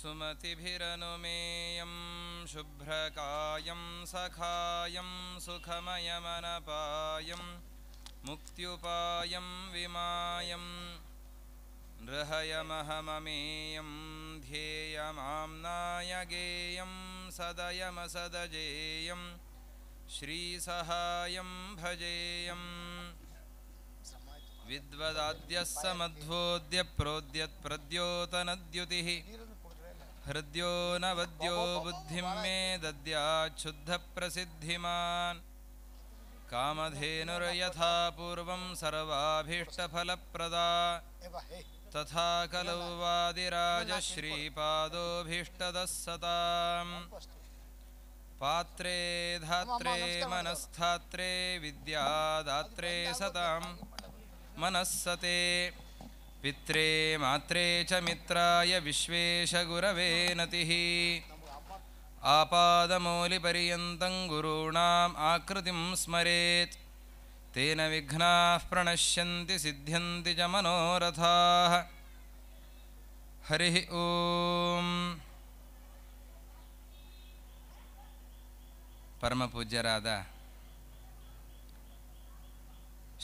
सुमतिभिरनुमेयं शुभ्रकायं सखायं सुखमयमनपायं मुक्त्युपायं विमायं नृहयमहममेयं ध्येयमाम्नायगेयं सदयमसदजेयं श्रीसहायं भजेयम् विद्वदाद्यः समध्वोद्य हृद्यो न वद्यो बुद्धिं मे दद्याच्छुद्धप्रसिद्धिमान् पूर्वं सर्वाभीष्टफलप्रदा तथा कलौ वादिराजश्रीपादोऽभीष्टदः सताम् पात्रे धात्रे मनस्थात्रे विद्यादात्रे सतां मनःसते पित्रे मात्रे च मित्राय विश्वेशगुरवे नतिः आपादमौलिपर्यन्तं गुरूणाम् आकृतिं स्मरेत् तेन विघ्नाः प्रणश्यन्ति सिद्ध्यन्ति च मनोरथाः हरिः ओ श्रीमद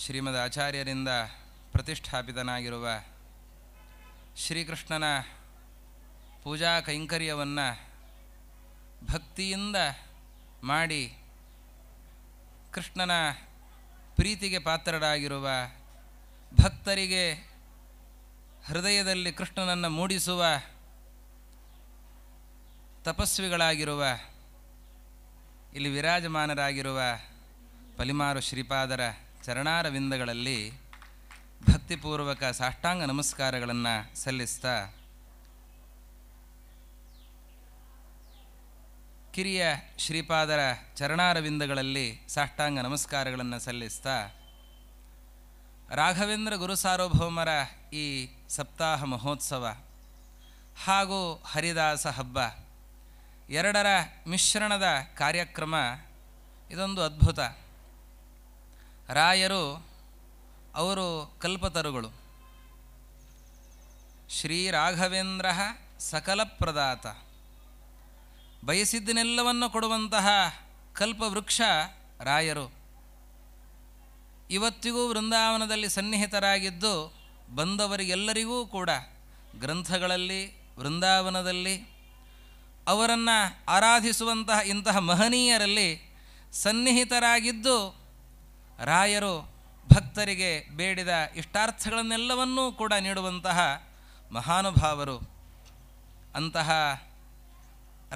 श्रीमदाचार्यरिन्द ಪ್ರತಿಷ್ಠಾಪಿತನಾಗಿರುವ ಶ್ರೀಕೃಷ್ಣನ ಪೂಜಾ ಕೈಂಕರ್ಯವನ್ನು ಭಕ್ತಿಯಿಂದ ಮಾಡಿ ಕೃಷ್ಣನ ಪ್ರೀತಿಗೆ ಪಾತ್ರರಾಗಿರುವ ಭಕ್ತರಿಗೆ ಹೃದಯದಲ್ಲಿ ಕೃಷ್ಣನನ್ನು ಮೂಡಿಸುವ ತಪಸ್ವಿಗಳಾಗಿರುವ ಇಲ್ಲಿ ವಿರಾಜಮಾನರಾಗಿರುವ ಪಲಿಮಾರು ಶ್ರೀಪಾದರ ಚರಣಾರವಿಂದಗಳಲ್ಲಿ ಭಕ್ತಿಪೂರ್ವಕ ಸಾಷ್ಟಾಂಗ ನಮಸ್ಕಾರಗಳನ್ನು ಸಲ್ಲಿಸ್ತಾ ಕಿರಿಯ ಶ್ರೀಪಾದರ ಚರಣಾರವಿಂದಗಳಲ್ಲಿ ಸಾಷ್ಟಾಂಗ ನಮಸ್ಕಾರಗಳನ್ನು ಸಲ್ಲಿಸ್ತಾ ರಾಘವೇಂದ್ರ ಗುರು ಸಾರ್ವಭೌಮರ ಈ ಸಪ್ತಾಹ ಮಹೋತ್ಸವ ಹಾಗೂ ಹರಿದಾಸ ಹಬ್ಬ ಎರಡರ ಮಿಶ್ರಣದ ಕಾರ್ಯಕ್ರಮ ಇದೊಂದು ಅದ್ಭುತ ರಾಯರು ಅವರು ಕಲ್ಪತರುಗಳು ಶ್ರೀರಾಘವೇಂದ್ರ ಸಕಲ ಪ್ರದಾತ ಬಯಸಿದ್ದನೆಲ್ಲವನ್ನು ಕೊಡುವಂತಹ ಕಲ್ಪವೃಕ್ಷ ರಾಯರು ಇವತ್ತಿಗೂ ವೃಂದಾವನದಲ್ಲಿ ಸನ್ನಿಹಿತರಾಗಿದ್ದು ಬಂದವರಿಗೆಲ್ಲರಿಗೂ ಕೂಡ ಗ್ರಂಥಗಳಲ್ಲಿ ವೃಂದಾವನದಲ್ಲಿ ಅವರನ್ನು ಆರಾಧಿಸುವಂತಹ ಇಂತಹ ಮಹನೀಯರಲ್ಲಿ ಸನ್ನಿಹಿತರಾಗಿದ್ದು ರಾಯರು ಭಕ್ತರಿಗೆ ಬೇಡಿದ ಇಷ್ಟಾರ್ಥಗಳನ್ನೆಲ್ಲವನ್ನೂ ಕೂಡ ನೀಡುವಂತಹ ಮಹಾನುಭಾವರು ಅಂತಹ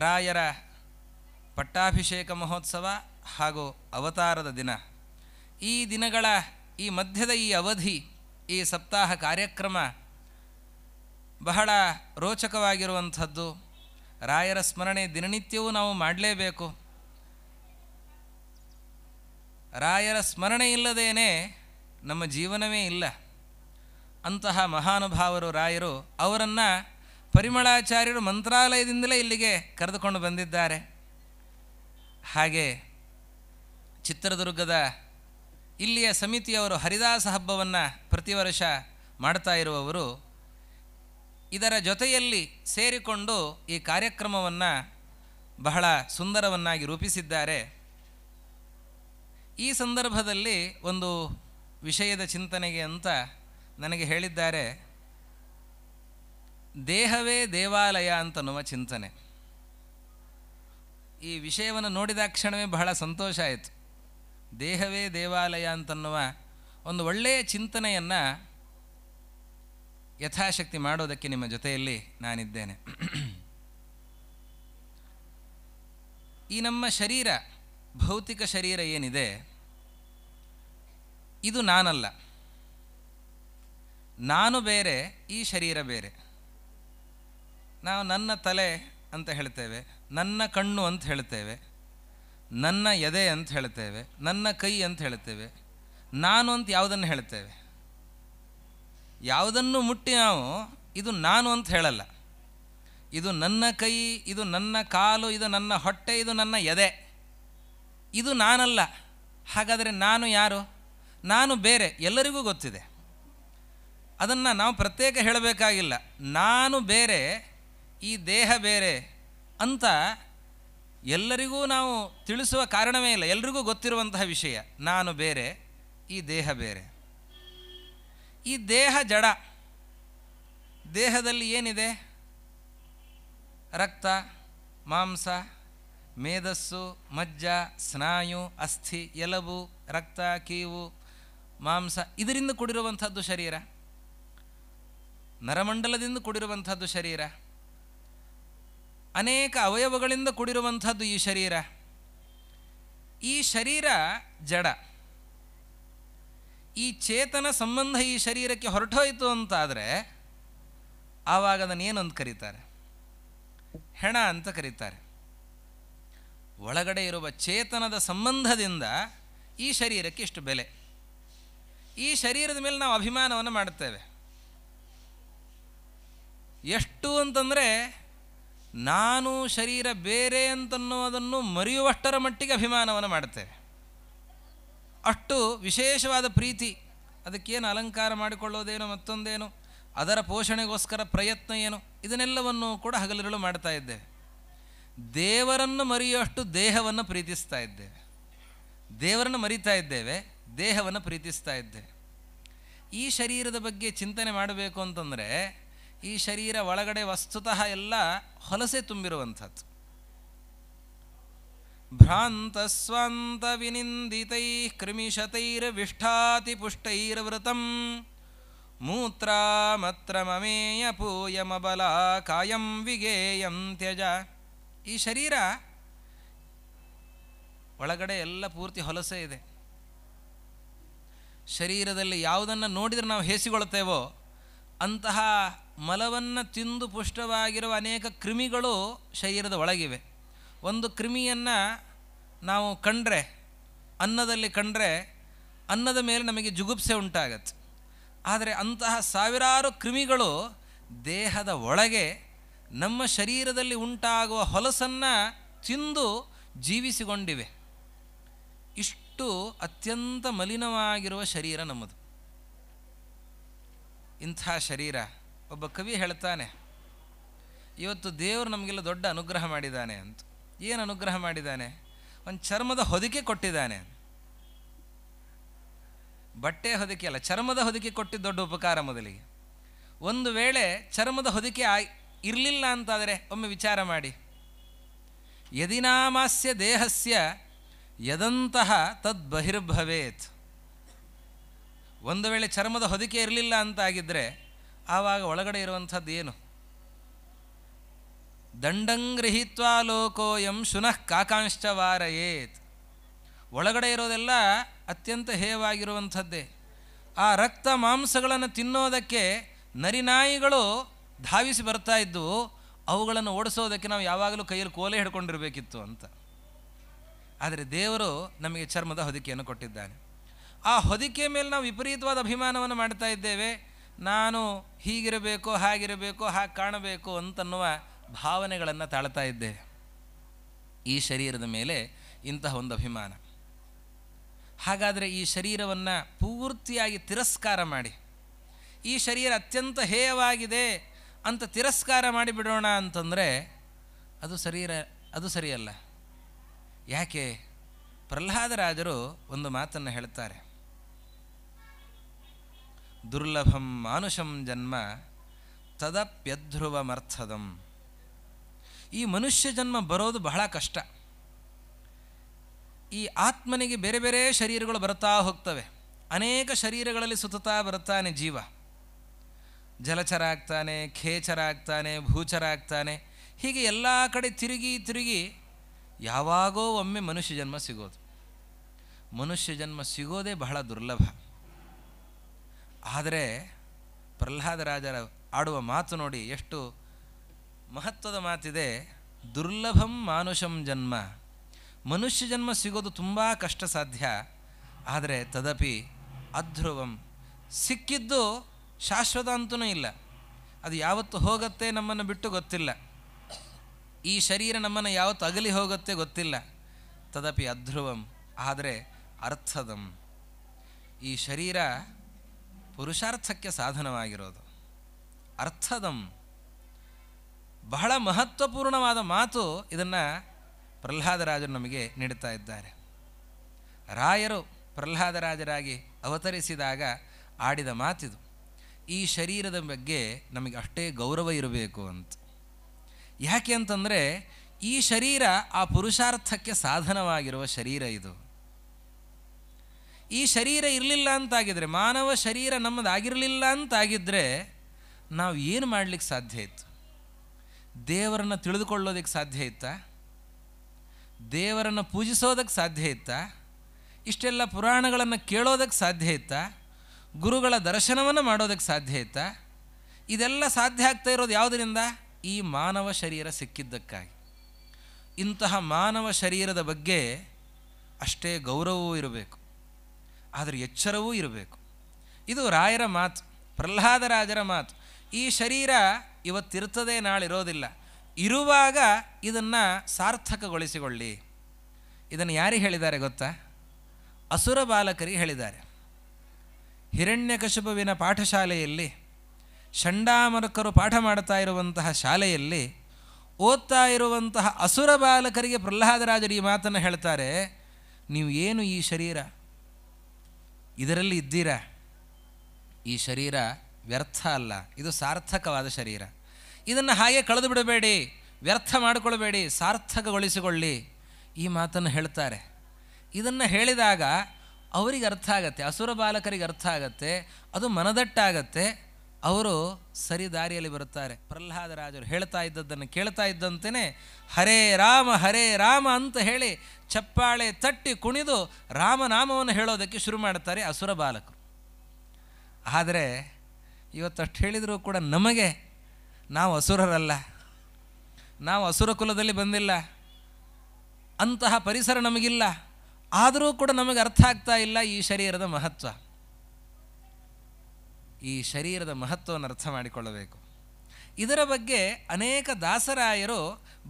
ರಾಯರ ಪಟ್ಟಾಭಿಷೇಕ ಮಹೋತ್ಸವ ಹಾಗೂ ಅವತಾರದ ದಿನ ಈ ದಿನಗಳ ಈ ಮಧ್ಯದ ಈ ಅವಧಿ ಈ ಸಪ್ತಾಹ ಕಾರ್ಯಕ್ರಮ ಬಹಳ ರೋಚಕವಾಗಿರುವಂಥದ್ದು ರಾಯರ ಸ್ಮರಣೆ ದಿನನಿತ್ಯವೂ ನಾವು ಮಾಡಲೇಬೇಕು ರಾಯರ ಸ್ಮರಣೆ ಇಲ್ಲದೇನೆ ನಮ್ಮ ಜೀವನವೇ ಇಲ್ಲ ಅಂತಹ ಮಹಾನುಭಾವರು ರಾಯರು ಅವರನ್ನು ಪರಿಮಳಾಚಾರ್ಯರು ಮಂತ್ರಾಲಯದಿಂದಲೇ ಇಲ್ಲಿಗೆ ಕರೆದುಕೊಂಡು ಬಂದಿದ್ದಾರೆ ಹಾಗೆ ಚಿತ್ರದುರ್ಗದ ಇಲ್ಲಿಯ ಸಮಿತಿಯವರು ಹರಿದಾಸ ಹಬ್ಬವನ್ನು ಪ್ರತಿ ವರ್ಷ ಮಾಡ್ತಾ ಇರುವವರು ಇದರ ಜೊತೆಯಲ್ಲಿ ಸೇರಿಕೊಂಡು ಈ ಕಾರ್ಯಕ್ರಮವನ್ನು ಬಹಳ ಸುಂದರವನ್ನಾಗಿ ರೂಪಿಸಿದ್ದಾರೆ ಈ ಸಂದರ್ಭದಲ್ಲಿ ಒಂದು ವಿಷಯದ ಚಿಂತನೆಗೆ ಅಂತ ನನಗೆ ಹೇಳಿದ್ದಾರೆ ದೇಹವೇ ದೇವಾಲಯ ಅಂತನ್ನುವ ಚಿಂತನೆ ಈ ವಿಷಯವನ್ನು ನೋಡಿದ ಕ್ಷಣವೇ ಬಹಳ ಸಂತೋಷ ಆಯಿತು ದೇಹವೇ ದೇವಾಲಯ ಅಂತನ್ನುವ ಒಂದು ಒಳ್ಳೆಯ ಚಿಂತನೆಯನ್ನು ಯಥಾಶಕ್ತಿ ಮಾಡೋದಕ್ಕೆ ನಿಮ್ಮ ಜೊತೆಯಲ್ಲಿ ನಾನಿದ್ದೇನೆ ಈ ನಮ್ಮ ಶರೀರ ಭೌತಿಕ ಶರೀರ ಏನಿದೆ ಇದು ನಾನಲ್ಲ ನಾನು ಬೇರೆ ಈ ಶರೀರ ಬೇರೆ ನಾವು ನನ್ನ ತಲೆ ಅಂತ ಹೇಳ್ತೇವೆ ನನ್ನ ಕಣ್ಣು ಅಂತ ಹೇಳ್ತೇವೆ ನನ್ನ ಎದೆ ಅಂತ ಹೇಳ್ತೇವೆ ನನ್ನ ಕೈ ಅಂತ ಹೇಳ್ತೇವೆ ನಾನು ಅಂತ ಯಾವುದನ್ನು ಹೇಳ್ತೇವೆ ಯಾವುದನ್ನು ಮುಟ್ಟಿ ನಾವು ಇದು ನಾನು ಅಂತ ಹೇಳಲ್ಲ ಇದು ನನ್ನ ಕೈ ಇದು ನನ್ನ ಕಾಲು ಇದು ನನ್ನ ಹೊಟ್ಟೆ ಇದು ನನ್ನ ಎದೆ ಇದು ನಾನಲ್ಲ ಹಾಗಾದರೆ ನಾನು ಯಾರು ನಾನು ಬೇರೆ ಎಲ್ಲರಿಗೂ ಗೊತ್ತಿದೆ ಅದನ್ನು ನಾವು ಪ್ರತ್ಯೇಕ ಹೇಳಬೇಕಾಗಿಲ್ಲ ನಾನು ಬೇರೆ ಈ ದೇಹ ಬೇರೆ ಅಂತ ಎಲ್ಲರಿಗೂ ನಾವು ತಿಳಿಸುವ ಕಾರಣವೇ ಇಲ್ಲ ಎಲ್ರಿಗೂ ಗೊತ್ತಿರುವಂತಹ ವಿಷಯ ನಾನು ಬೇರೆ ಈ ದೇಹ ಬೇರೆ ಈ ದೇಹ ಜಡ ದೇಹದಲ್ಲಿ ಏನಿದೆ ರಕ್ತ ಮಾಂಸ ಮೇಧಸ್ಸು ಮಜ್ಜ ಸ್ನಾಯು ಅಸ್ಥಿ ಎಲಬು ರಕ್ತ ಕೀವು ಮಾಂಸ ಇದರಿಂದ ಕೂಡಿರುವಂಥದ್ದು ಶರೀರ ನರಮಂಡಲದಿಂದ ಕೂಡಿರುವಂಥದ್ದು ಶರೀರ ಅನೇಕ ಅವಯವಗಳಿಂದ ಕೂಡಿರುವಂಥದ್ದು ಈ ಶರೀರ ಈ ಶರೀರ ಜಡ ಈ ಚೇತನ ಸಂಬಂಧ ಈ ಶರೀರಕ್ಕೆ ಹೊರಟೋಯ್ತು ಅಂತಾದರೆ ಆವಾಗ ಅದನ್ನೇನೊಂದು ಕರೀತಾರೆ ಹೆಣ ಅಂತ ಕರೀತಾರೆ ಒಳಗಡೆ ಇರುವ ಚೇತನದ ಸಂಬಂಧದಿಂದ ಈ ಶರೀರಕ್ಕೆ ಇಷ್ಟು ಬೆಲೆ ಈ ಶರೀರದ ಮೇಲೆ ನಾವು ಅಭಿಮಾನವನ್ನು ಮಾಡುತ್ತೇವೆ ಎಷ್ಟು ಅಂತಂದರೆ ನಾನು ಶರೀರ ಬೇರೆ ಅಂತನ್ನುವುದನ್ನು ಮರೆಯುವಷ್ಟರ ಮಟ್ಟಿಗೆ ಅಭಿಮಾನವನ್ನು ಮಾಡುತ್ತೇವೆ ಅಷ್ಟು ವಿಶೇಷವಾದ ಪ್ರೀತಿ ಅದಕ್ಕೇನು ಅಲಂಕಾರ ಮಾಡಿಕೊಳ್ಳೋದೇನು ಮತ್ತೊಂದೇನು ಅದರ ಪೋಷಣೆಗೋಸ್ಕರ ಪ್ರಯತ್ನ ಏನು ಇದನ್ನೆಲ್ಲವನ್ನು ಕೂಡ ಹಗಲಿರುಳು ಮಾಡ್ತಾ ಇದ್ದೇವೆ ದೇವರನ್ನು ಮರೆಯುವಷ್ಟು ದೇಹವನ್ನು ಪ್ರೀತಿಸ್ತಾ ಇದ್ದೇವೆ ದೇವರನ್ನು ಮರಿತಾ ಇದ್ದೇವೆ ದೇಹವನ್ನು ಪ್ರೀತಿಸ್ತಾ ಇದ್ದೆ ಈ ಶರೀರದ ಬಗ್ಗೆ ಚಿಂತನೆ ಮಾಡಬೇಕು ಅಂತಂದರೆ ಈ ಶರೀರ ಒಳಗಡೆ ವಸ್ತುತಃ ಎಲ್ಲ ಹೊಲಸೆ ತುಂಬಿರುವಂಥದ್ದು ಭ್ರಾಂತ ಸ್ವಾಂತ ವಿನಿಂದಿತೈ ಕೃಮಿಶತೈರ್ವಿಷ್ಠಾತಿ ವಿಷ್ಠಾತಿ ಮೂತ್ರ ಮತ್ರ ಮಮೇಯ ಪೂಯಮಬಲ ಕಾಯಂ ವಿಗೇಯಂ ತ್ಯಜ ಈ ಶರೀರ ಒಳಗಡೆ ಎಲ್ಲ ಪೂರ್ತಿ ಹೊಲಸೆ ಇದೆ ಶರೀರದಲ್ಲಿ ಯಾವುದನ್ನು ನೋಡಿದರೆ ನಾವು ಹೇಸಿಗೊಳ್ತೇವೋ ಅಂತಹ ಮಲವನ್ನು ತಿಂದು ಪುಷ್ಟವಾಗಿರುವ ಅನೇಕ ಕ್ರಿಮಿಗಳು ಶರೀರದ ಒಳಗಿವೆ ಒಂದು ಕ್ರಿಮಿಯನ್ನು ನಾವು ಕಂಡ್ರೆ ಅನ್ನದಲ್ಲಿ ಕಂಡ್ರೆ ಅನ್ನದ ಮೇಲೆ ನಮಗೆ ಜುಗುಪ್ಸೆ ಉಂಟಾಗತ್ತೆ ಆದರೆ ಅಂತಹ ಸಾವಿರಾರು ಕ್ರಿಮಿಗಳು ದೇಹದ ಒಳಗೆ ನಮ್ಮ ಶರೀರದಲ್ಲಿ ಉಂಟಾಗುವ ಹೊಲಸನ್ನು ತಿಂದು ಜೀವಿಸಿಕೊಂಡಿವೆ ಇಷ್ಟು ಅತ್ಯಂತ ಮಲಿನವಾಗಿರುವ ಶರೀರ ನಮ್ಮದು ಇಂಥ ಶರೀರ ಒಬ್ಬ ಕವಿ ಹೇಳ್ತಾನೆ ಇವತ್ತು ದೇವರು ನಮಗೆಲ್ಲ ದೊಡ್ಡ ಅನುಗ್ರಹ ಮಾಡಿದ್ದಾನೆ ಅಂತ ಏನು ಅನುಗ್ರಹ ಮಾಡಿದ್ದಾನೆ ಒಂದು ಚರ್ಮದ ಹೊದಿಕೆ ಕೊಟ್ಟಿದ್ದಾನೆ ಬಟ್ಟೆ ಹೊದಿಕೆ ಅಲ್ಲ ಚರ್ಮದ ಹೊದಿಕೆ ಕೊಟ್ಟಿದ್ದ ದೊಡ್ಡ ಉಪಕಾರ ಮೊದಲಿಗೆ ಒಂದು ವೇಳೆ ಚರ್ಮದ ಹೊದಿಕೆ ಆಯ್ ಇರಲಿಲ್ಲ ಅಂತಾದರೆ ಒಮ್ಮೆ ವಿಚಾರ ಮಾಡಿ ಯದಿನಾಮಾಸ್ಯ ದೇಹಸ್ಯ ಯದಂತಹ ತದ್ ಬಹಿರ್ಭವೇತ್ ಒಂದು ವೇಳೆ ಚರ್ಮದ ಹೊದಿಕೆ ಇರಲಿಲ್ಲ ಅಂತಾಗಿದ್ದರೆ ಆವಾಗ ಒಳಗಡೆ ಇರುವಂಥದ್ದು ಏನು ದಂಡಂಗೃಹಿತ್ವಾ ಲೋಕೋಯಂ ಶುನಃ ವಾರಯೇತ್ ಒಳಗಡೆ ಇರೋದೆಲ್ಲ ಅತ್ಯಂತ ಹೇಯವಾಗಿರುವಂಥದ್ದೇ ಆ ರಕ್ತ ಮಾಂಸಗಳನ್ನು ತಿನ್ನೋದಕ್ಕೆ ನರಿನಾಯಿಗಳು ಧಾವಿಸಿ ಬರ್ತಾ ಇದ್ದು ಅವುಗಳನ್ನು ಓಡಿಸೋದಕ್ಕೆ ನಾವು ಯಾವಾಗಲೂ ಕೈಯಲ್ಲಿ ಕೋಲೆ ಹಿಡ್ಕೊಂಡಿರಬೇಕಿತ್ತು ಅಂತ ಆದರೆ ದೇವರು ನಮಗೆ ಚರ್ಮದ ಹೊದಿಕೆಯನ್ನು ಕೊಟ್ಟಿದ್ದಾನೆ ಆ ಹೊದಿಕೆ ಮೇಲೆ ನಾವು ವಿಪರೀತವಾದ ಅಭಿಮಾನವನ್ನು ಮಾಡ್ತಾ ಇದ್ದೇವೆ ನಾನು ಹೀಗಿರಬೇಕು ಹಾಗಿರಬೇಕು ಹಾಗೆ ಕಾಣಬೇಕು ಅಂತನ್ನುವ ಭಾವನೆಗಳನ್ನು ತಾಳ್ತಾ ಇದ್ದೇವೆ ಈ ಶರೀರದ ಮೇಲೆ ಇಂತಹ ಒಂದು ಅಭಿಮಾನ ಹಾಗಾದರೆ ಈ ಶರೀರವನ್ನು ಪೂರ್ತಿಯಾಗಿ ತಿರಸ್ಕಾರ ಮಾಡಿ ಈ ಶರೀರ ಅತ್ಯಂತ ಹೇಯವಾಗಿದೆ ಅಂತ ತಿರಸ್ಕಾರ ಮಾಡಿಬಿಡೋಣ ಅಂತಂದರೆ ಅದು ಶರೀರ ಅದು ಸರಿಯಲ್ಲ ಯಾಕೆ ಪ್ರಹ್ಲಾದರಾಜರು ಒಂದು ಮಾತನ್ನು ಹೇಳ್ತಾರೆ ದುರ್ಲಭಂ ಮಾನುಷಂ ಜನ್ಮ ತದಪ್ಯಧ್ರುವಮರ್ಥದಂ ಈ ಮನುಷ್ಯ ಜನ್ಮ ಬರೋದು ಬಹಳ ಕಷ್ಟ ಈ ಆತ್ಮನಿಗೆ ಬೇರೆ ಬೇರೆ ಶರೀರಗಳು ಬರ್ತಾ ಹೋಗ್ತವೆ ಅನೇಕ ಶರೀರಗಳಲ್ಲಿ ಸುತತಾ ಬರ್ತಾನೆ ಜೀವ ಜಲಚರ ಆಗ್ತಾನೆ ಖೇಚರ ಆಗ್ತಾನೆ ಭೂಚರ ಆಗ್ತಾನೆ ಹೀಗೆ ಎಲ್ಲ ಕಡೆ ತಿರುಗಿ ತಿರುಗಿ ಯಾವಾಗೋ ಒಮ್ಮೆ ಮನುಷ್ಯ ಜನ್ಮ ಸಿಗೋದು ಮನುಷ್ಯ ಜನ್ಮ ಸಿಗೋದೇ ಬಹಳ ದುರ್ಲಭ ಆದರೆ ರಾಜರ ಆಡುವ ಮಾತು ನೋಡಿ ಎಷ್ಟು ಮಹತ್ವದ ಮಾತಿದೆ ದುರ್ಲಭಂ ಮಾನುಷಂ ಜನ್ಮ ಮನುಷ್ಯ ಜನ್ಮ ಸಿಗೋದು ತುಂಬ ಕಷ್ಟ ಸಾಧ್ಯ ಆದರೆ ತದಪಿ ಅಧ್ರುವಂ ಸಿಕ್ಕಿದ್ದು ಶಾಶ್ವತ ಅಂತೂ ಇಲ್ಲ ಅದು ಯಾವತ್ತು ಹೋಗುತ್ತೆ ನಮ್ಮನ್ನು ಬಿಟ್ಟು ಗೊತ್ತಿಲ್ಲ ಈ ಶರೀರ ನಮ್ಮನ್ನು ಯಾವತ್ತು ಅಗಲಿ ಹೋಗುತ್ತೆ ಗೊತ್ತಿಲ್ಲ ತದಪಿ ಅಧ್ರುವಂ ಆದರೆ ಅರ್ಥದಂ ಈ ಶರೀರ ಪುರುಷಾರ್ಥಕ್ಕೆ ಸಾಧನವಾಗಿರೋದು ಅರ್ಥದಂ ಬಹಳ ಮಹತ್ವಪೂರ್ಣವಾದ ಮಾತು ಇದನ್ನು ಪ್ರಹ್ಲಾದರಾಜರು ನಮಗೆ ನೀಡುತ್ತಾ ಇದ್ದಾರೆ ರಾಯರು ಪ್ರಹ್ಲಾದರಾಜರಾಗಿ ಅವತರಿಸಿದಾಗ ಆಡಿದ ಮಾತಿದು ಈ ಶರೀರದ ಬಗ್ಗೆ ನಮಗೆ ಅಷ್ಟೇ ಗೌರವ ಇರಬೇಕು ಅಂತ ಯಾಕೆ ಅಂತಂದರೆ ಈ ಶರೀರ ಆ ಪುರುಷಾರ್ಥಕ್ಕೆ ಸಾಧನವಾಗಿರುವ ಶರೀರ ಇದು ಈ ಶರೀರ ಇರಲಿಲ್ಲ ಅಂತಾಗಿದ್ದರೆ ಮಾನವ ಶರೀರ ನಮ್ಮದಾಗಿರಲಿಲ್ಲ ಅಂತಾಗಿದ್ದರೆ ನಾವು ಏನು ಮಾಡಲಿಕ್ಕೆ ಸಾಧ್ಯ ಇತ್ತು ದೇವರನ್ನು ತಿಳಿದುಕೊಳ್ಳೋದಕ್ಕೆ ಸಾಧ್ಯ ಇತ್ತ ದೇವರನ್ನು ಪೂಜಿಸೋದಕ್ಕೆ ಸಾಧ್ಯ ಇತ್ತ ಇಷ್ಟೆಲ್ಲ ಪುರಾಣಗಳನ್ನು ಕೇಳೋದಕ್ಕೆ ಸಾಧ್ಯ ಇತ್ತ ಗುರುಗಳ ದರ್ಶನವನ್ನು ಮಾಡೋದಕ್ಕೆ ಸಾಧ್ಯ ಇತ್ತ ಇದೆಲ್ಲ ಸಾಧ್ಯ ಆಗ್ತಾ ಇರೋದು ಯಾವುದರಿಂದ ಈ ಮಾನವ ಶರೀರ ಸಿಕ್ಕಿದ್ದಕ್ಕಾಗಿ ಇಂತಹ ಮಾನವ ಶರೀರದ ಬಗ್ಗೆ ಅಷ್ಟೇ ಗೌರವವೂ ಇರಬೇಕು ಆದರೆ ಎಚ್ಚರವೂ ಇರಬೇಕು ಇದು ರಾಯರ ಮಾತು ಪ್ರಹ್ಲಾದರಾಜರ ಮಾತು ಈ ಶರೀರ ಇವತ್ತಿರ್ತದೆ ನಾಳಿರೋದಿಲ್ಲ ಇರುವಾಗ ಇದನ್ನು ಸಾರ್ಥಕಗೊಳಿಸಿಕೊಳ್ಳಿ ಇದನ್ನು ಯಾರಿಗೆ ಹೇಳಿದ್ದಾರೆ ಗೊತ್ತಾ ಅಸುರ ಬಾಲಕರಿಗೆ ಹೇಳಿದ್ದಾರೆ ಹಿರಣ್ಯಕಶುಪುವಿನ ಪಾಠಶಾಲೆಯಲ್ಲಿ ಷಂಡಾಮರುಕರು ಪಾಠ ಮಾಡ್ತಾ ಇರುವಂತಹ ಶಾಲೆಯಲ್ಲಿ ಓದ್ತಾ ಇರುವಂತಹ ಅಸುರ ಬಾಲಕರಿಗೆ ಪ್ರಹ್ಲಾದರಾಜರು ಈ ಮಾತನ್ನು ಹೇಳ್ತಾರೆ ನೀವು ಏನು ಈ ಶರೀರ ಇದರಲ್ಲಿ ಇದ್ದೀರಾ ಈ ಶರೀರ ವ್ಯರ್ಥ ಅಲ್ಲ ಇದು ಸಾರ್ಥಕವಾದ ಶರೀರ ಇದನ್ನು ಹಾಗೆ ಕಳೆದು ಬಿಡಬೇಡಿ ವ್ಯರ್ಥ ಮಾಡಿಕೊಳ್ಬೇಡಿ ಸಾರ್ಥಕಗೊಳಿಸಿಕೊಳ್ಳಿ ಈ ಮಾತನ್ನು ಹೇಳ್ತಾರೆ ಇದನ್ನು ಹೇಳಿದಾಗ ಅವರಿಗೆ ಅರ್ಥ ಆಗತ್ತೆ ಅಸುರ ಬಾಲಕರಿಗೆ ಅರ್ಥ ಆಗತ್ತೆ ಅದು ಮನದಟ್ಟಾಗತ್ತೆ ಅವರು ಸರಿ ದಾರಿಯಲ್ಲಿ ಬರುತ್ತಾರೆ ರಾಜರು ಹೇಳ್ತಾ ಇದ್ದದ್ದನ್ನು ಕೇಳ್ತಾ ಇದ್ದಂತೆಯೇ ಹರೇ ರಾಮ ಹರೇ ರಾಮ ಅಂತ ಹೇಳಿ ಚಪ್ಪಾಳೆ ತಟ್ಟಿ ಕುಣಿದು ರಾಮನಾಮವನ್ನು ಹೇಳೋದಕ್ಕೆ ಶುರು ಮಾಡ್ತಾರೆ ಅಸುರ ಬಾಲಕರು ಆದರೆ ಇವತ್ತಷ್ಟು ಹೇಳಿದರೂ ಕೂಡ ನಮಗೆ ನಾವು ಅಸುರರಲ್ಲ ನಾವು ಅಸುರ ಕುಲದಲ್ಲಿ ಬಂದಿಲ್ಲ ಅಂತಹ ಪರಿಸರ ನಮಗಿಲ್ಲ ಆದರೂ ಕೂಡ ನಮಗೆ ಅರ್ಥ ಆಗ್ತಾ ಇಲ್ಲ ಈ ಶರೀರದ ಮಹತ್ವ ಈ ಶರೀರದ ಮಹತ್ವವನ್ನು ಅರ್ಥ ಮಾಡಿಕೊಳ್ಳಬೇಕು ಇದರ ಬಗ್ಗೆ ಅನೇಕ ದಾಸರಾಯರು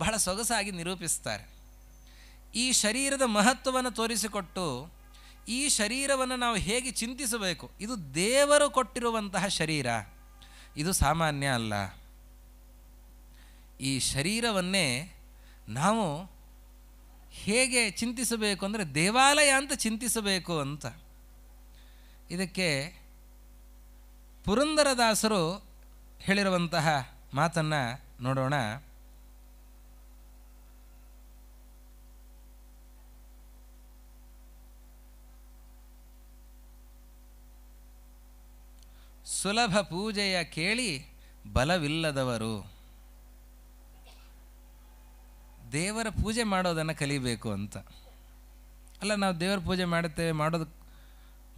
ಬಹಳ ಸೊಗಸಾಗಿ ನಿರೂಪಿಸ್ತಾರೆ ಈ ಶರೀರದ ಮಹತ್ವವನ್ನು ತೋರಿಸಿಕೊಟ್ಟು ಈ ಶರೀರವನ್ನು ನಾವು ಹೇಗೆ ಚಿಂತಿಸಬೇಕು ಇದು ದೇವರು ಕೊಟ್ಟಿರುವಂತಹ ಶರೀರ ಇದು ಸಾಮಾನ್ಯ ಅಲ್ಲ ಈ ಶರೀರವನ್ನೇ ನಾವು ಹೇಗೆ ಚಿಂತಿಸಬೇಕು ಅಂದರೆ ದೇವಾಲಯ ಅಂತ ಚಿಂತಿಸಬೇಕು ಅಂತ ಇದಕ್ಕೆ ಪುರಂದರದಾಸರು ಹೇಳಿರುವಂತಹ ಮಾತನ್ನು ನೋಡೋಣ ಸುಲಭ ಪೂಜೆಯ ಕೇಳಿ ಬಲವಿಲ್ಲದವರು ದೇವರ ಪೂಜೆ ಮಾಡೋದನ್ನು ಕಲಿಬೇಕು ಅಂತ ಅಲ್ಲ ನಾವು ದೇವರ ಪೂಜೆ ಮಾಡುತ್ತೇವೆ ಮಾಡೋದಕ್ಕೆ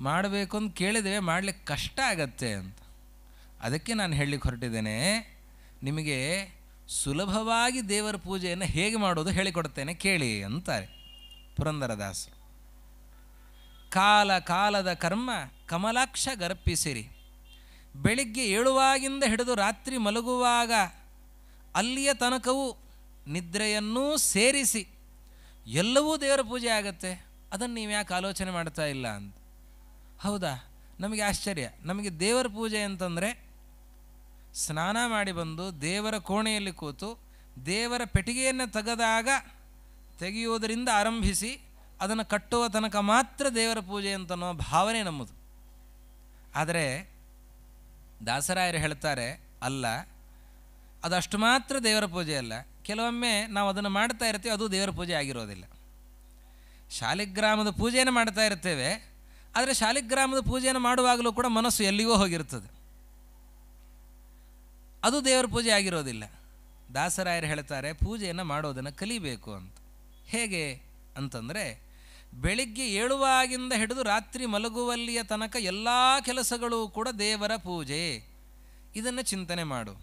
ಮಾಡಬೇಕು ಅಂತ ಕೇಳಿದರೆ ಮಾಡಲಿಕ್ಕೆ ಕಷ್ಟ ಆಗತ್ತೆ ಅಂತ ಅದಕ್ಕೆ ನಾನು ಹೇಳಲಿಕ್ಕೆ ಹೊರಟಿದ್ದೇನೆ ನಿಮಗೆ ಸುಲಭವಾಗಿ ದೇವರ ಪೂಜೆಯನ್ನು ಹೇಗೆ ಮಾಡೋದು ಹೇಳಿಕೊಡ್ತೇನೆ ಕೇಳಿ ಅಂತಾರೆ ಪುರಂದರದಾಸ ಕಾಲ ಕಾಲದ ಕರ್ಮ ಕಮಲಾಕ್ಷ ಗರ್ಪಿಸಿರಿ ಬೆಳಿಗ್ಗೆ ಏಳುವಾಗಿಂದ ಹಿಡಿದು ರಾತ್ರಿ ಮಲಗುವಾಗ ಅಲ್ಲಿಯ ತನಕವೂ ನಿದ್ರೆಯನ್ನೂ ಸೇರಿಸಿ ಎಲ್ಲವೂ ದೇವರ ಪೂಜೆ ಆಗತ್ತೆ ಅದನ್ನು ನೀವು ಯಾಕೆ ಆಲೋಚನೆ ಮಾಡ್ತಾ ಇಲ್ಲ ಅಂತ ಹೌದಾ ನಮಗೆ ಆಶ್ಚರ್ಯ ನಮಗೆ ದೇವರ ಪೂಜೆ ಅಂತಂದರೆ ಸ್ನಾನ ಮಾಡಿ ಬಂದು ದೇವರ ಕೋಣೆಯಲ್ಲಿ ಕೂತು ದೇವರ ಪೆಟ್ಟಿಗೆಯನ್ನು ತೆಗೆದಾಗ ತೆಗೆಯುವುದರಿಂದ ಆರಂಭಿಸಿ ಅದನ್ನು ಕಟ್ಟುವ ತನಕ ಮಾತ್ರ ದೇವರ ಪೂಜೆ ಅಂತನೋ ಭಾವನೆ ನಮ್ಮದು ಆದರೆ ದಾಸರಾಯರು ಹೇಳ್ತಾರೆ ಅಲ್ಲ ಅದಷ್ಟು ಮಾತ್ರ ದೇವರ ಪೂಜೆ ಅಲ್ಲ ಕೆಲವೊಮ್ಮೆ ನಾವು ಅದನ್ನು ಮಾಡ್ತಾ ಇರ್ತೀವಿ ಅದು ದೇವರ ಪೂಜೆ ಆಗಿರೋದಿಲ್ಲ ಶಾಲಿಗ್ರಾಮದ ಪೂಜೆಯನ್ನು ಮಾಡ್ತಾ ಇರ್ತೇವೆ ಆದರೆ ಶಾಲಿಗ್ರಾಮದ ಪೂಜೆಯನ್ನು ಮಾಡುವಾಗಲೂ ಕೂಡ ಮನಸ್ಸು ಎಲ್ಲಿಗೋ ಹೋಗಿರ್ತದೆ ಅದು ದೇವರ ಪೂಜೆ ಆಗಿರೋದಿಲ್ಲ ದಾಸರಾಯರು ಹೇಳ್ತಾರೆ ಪೂಜೆಯನ್ನು ಮಾಡೋದನ್ನು ಕಲಿಬೇಕು ಅಂತ ಹೇಗೆ ಅಂತಂದರೆ ಬೆಳಿಗ್ಗೆ ಏಳುವಾಗಿಂದ ಹಿಡಿದು ರಾತ್ರಿ ಮಲಗುವಲ್ಲಿಯ ತನಕ ಎಲ್ಲ ಕೆಲಸಗಳು ಕೂಡ ದೇವರ ಪೂಜೆ ಇದನ್ನು ಚಿಂತನೆ ಮಾಡು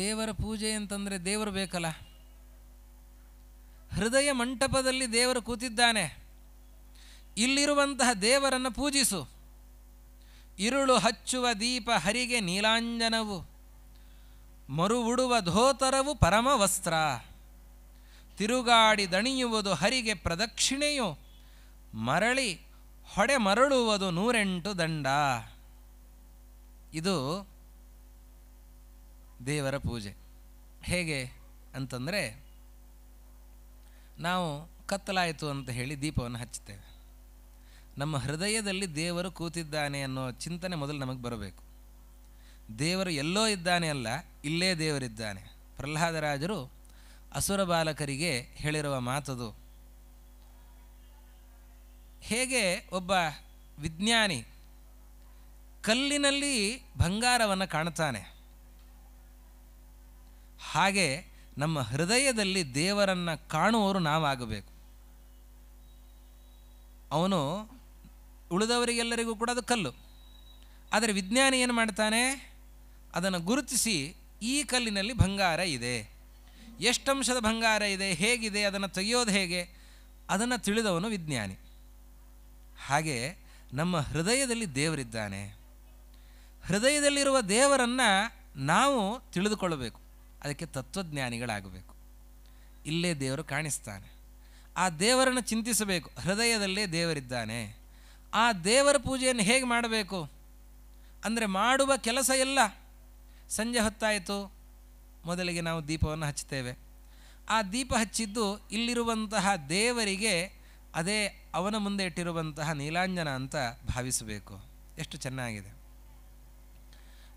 ದೇವರ ಪೂಜೆ ಅಂತಂದರೆ ದೇವರು ಬೇಕಲ್ಲ ಹೃದಯ ಮಂಟಪದಲ್ಲಿ ದೇವರು ಕೂತಿದ್ದಾನೆ ಇಲ್ಲಿರುವಂತಹ ದೇವರನ್ನು ಪೂಜಿಸು ಇರುಳು ಹಚ್ಚುವ ದೀಪ ಹರಿಗೆ ನೀಲಾಂಜನವು ಮರುವುಡುವ ಧೋತರವು ವಸ್ತ್ರ ತಿರುಗಾಡಿ ದಣಿಯುವುದು ಹರಿಗೆ ಪ್ರದಕ್ಷಿಣೆಯು ಮರಳಿ ಹೊಡೆ ಮರಳುವುದು ನೂರೆಂಟು ದಂಡ ಇದು ದೇವರ ಪೂಜೆ ಹೇಗೆ ಅಂತಂದರೆ ನಾವು ಕತ್ತಲಾಯಿತು ಅಂತ ಹೇಳಿ ದೀಪವನ್ನು ಹಚ್ಚುತ್ತೇವೆ ನಮ್ಮ ಹೃದಯದಲ್ಲಿ ದೇವರು ಕೂತಿದ್ದಾನೆ ಅನ್ನೋ ಚಿಂತನೆ ಮೊದಲು ನಮಗೆ ಬರಬೇಕು ದೇವರು ಎಲ್ಲೋ ಇದ್ದಾನೆ ಅಲ್ಲ ಇಲ್ಲೇ ದೇವರಿದ್ದಾನೆ ಪ್ರಹ್ಲಾದರಾಜರು ಅಸುರ ಬಾಲಕರಿಗೆ ಹೇಳಿರುವ ಮಾತದು ಹೇಗೆ ಒಬ್ಬ ವಿಜ್ಞಾನಿ ಕಲ್ಲಿನಲ್ಲಿ ಬಂಗಾರವನ್ನು ಕಾಣುತ್ತಾನೆ ಹಾಗೆ ನಮ್ಮ ಹೃದಯದಲ್ಲಿ ದೇವರನ್ನು ಕಾಣುವವರು ನಾವಾಗಬೇಕು ಅವನು ಉಳಿದವರಿಗೆಲ್ಲರಿಗೂ ಕೂಡ ಅದು ಕಲ್ಲು ಆದರೆ ವಿಜ್ಞಾನಿ ಏನು ಮಾಡ್ತಾನೆ ಅದನ್ನು ಗುರುತಿಸಿ ಈ ಕಲ್ಲಿನಲ್ಲಿ ಬಂಗಾರ ಇದೆ ಎಷ್ಟಂಶದ ಬಂಗಾರ ಇದೆ ಹೇಗಿದೆ ಅದನ್ನು ತೆಗೆಯೋದು ಹೇಗೆ ಅದನ್ನು ತಿಳಿದವನು ವಿಜ್ಞಾನಿ ಹಾಗೆ ನಮ್ಮ ಹೃದಯದಲ್ಲಿ ದೇವರಿದ್ದಾನೆ ಹೃದಯದಲ್ಲಿರುವ ದೇವರನ್ನು ನಾವು ತಿಳಿದುಕೊಳ್ಳಬೇಕು ಅದಕ್ಕೆ ತತ್ವಜ್ಞಾನಿಗಳಾಗಬೇಕು ಇಲ್ಲೇ ದೇವರು ಕಾಣಿಸ್ತಾನೆ ಆ ದೇವರನ್ನು ಚಿಂತಿಸಬೇಕು ಹೃದಯದಲ್ಲೇ ದೇವರಿದ್ದಾನೆ ಆ ದೇವರ ಪೂಜೆಯನ್ನು ಹೇಗೆ ಮಾಡಬೇಕು ಅಂದರೆ ಮಾಡುವ ಕೆಲಸ ಎಲ್ಲ ಸಂಜೆ ಹೊತ್ತಾಯಿತು ಮೊದಲಿಗೆ ನಾವು ದೀಪವನ್ನು ಹಚ್ಚುತ್ತೇವೆ ಆ ದೀಪ ಹಚ್ಚಿದ್ದು ಇಲ್ಲಿರುವಂತಹ ದೇವರಿಗೆ ಅದೇ ಅವನ ಮುಂದೆ ಇಟ್ಟಿರುವಂತಹ ನೀಲಾಂಜನ ಅಂತ ಭಾವಿಸಬೇಕು ಎಷ್ಟು ಚೆನ್ನಾಗಿದೆ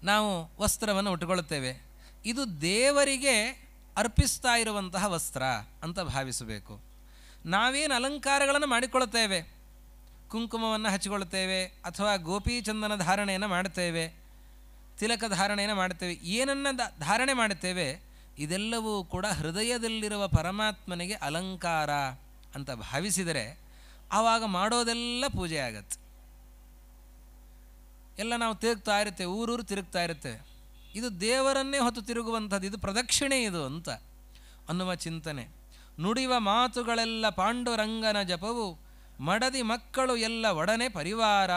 ನಾವು ವಸ್ತ್ರವನ್ನು ಉಟ್ಕೊಳ್ಳುತ್ತೇವೆ ಇದು ದೇವರಿಗೆ ಅರ್ಪಿಸ್ತಾ ಇರುವಂತಹ ವಸ್ತ್ರ ಅಂತ ಭಾವಿಸಬೇಕು ನಾವೇನು ಅಲಂಕಾರಗಳನ್ನು ಮಾಡಿಕೊಳ್ಳುತ್ತೇವೆ ಕುಂಕುಮವನ್ನು ಹಚ್ಚಿಕೊಳ್ತೇವೆ ಅಥವಾ ಗೋಪೀಚಂದನ ಧಾರಣೆಯನ್ನು ಮಾಡುತ್ತೇವೆ ತಿಲಕ ಧಾರಣೆಯನ್ನು ಮಾಡ್ತೇವೆ ಏನನ್ನು ಧಾರಣೆ ಮಾಡುತ್ತೇವೆ ಇದೆಲ್ಲವೂ ಕೂಡ ಹೃದಯದಲ್ಲಿರುವ ಪರಮಾತ್ಮನಿಗೆ ಅಲಂಕಾರ ಅಂತ ಭಾವಿಸಿದರೆ ಆವಾಗ ಮಾಡೋದೆಲ್ಲ ಪೂಜೆ ಆಗತ್ತೆ ಎಲ್ಲ ನಾವು ತಿರುಗ್ತಾ ಇರುತ್ತೆ ಊರೂರು ತಿರುಗ್ತಾ ಇರುತ್ತೆ ಇದು ದೇವರನ್ನೇ ಹೊತ್ತು ತಿರುಗುವಂಥದ್ದು ಇದು ಪ್ರದಕ್ಷಿಣೆ ಇದು ಅಂತ ಅನ್ನುವ ಚಿಂತನೆ ನುಡಿವ ಮಾತುಗಳೆಲ್ಲ ಪಾಂಡುರಂಗನ ಜಪವು ಮಡದಿ ಮಕ್ಕಳು ಎಲ್ಲ ಒಡನೆ ಪರಿವಾರ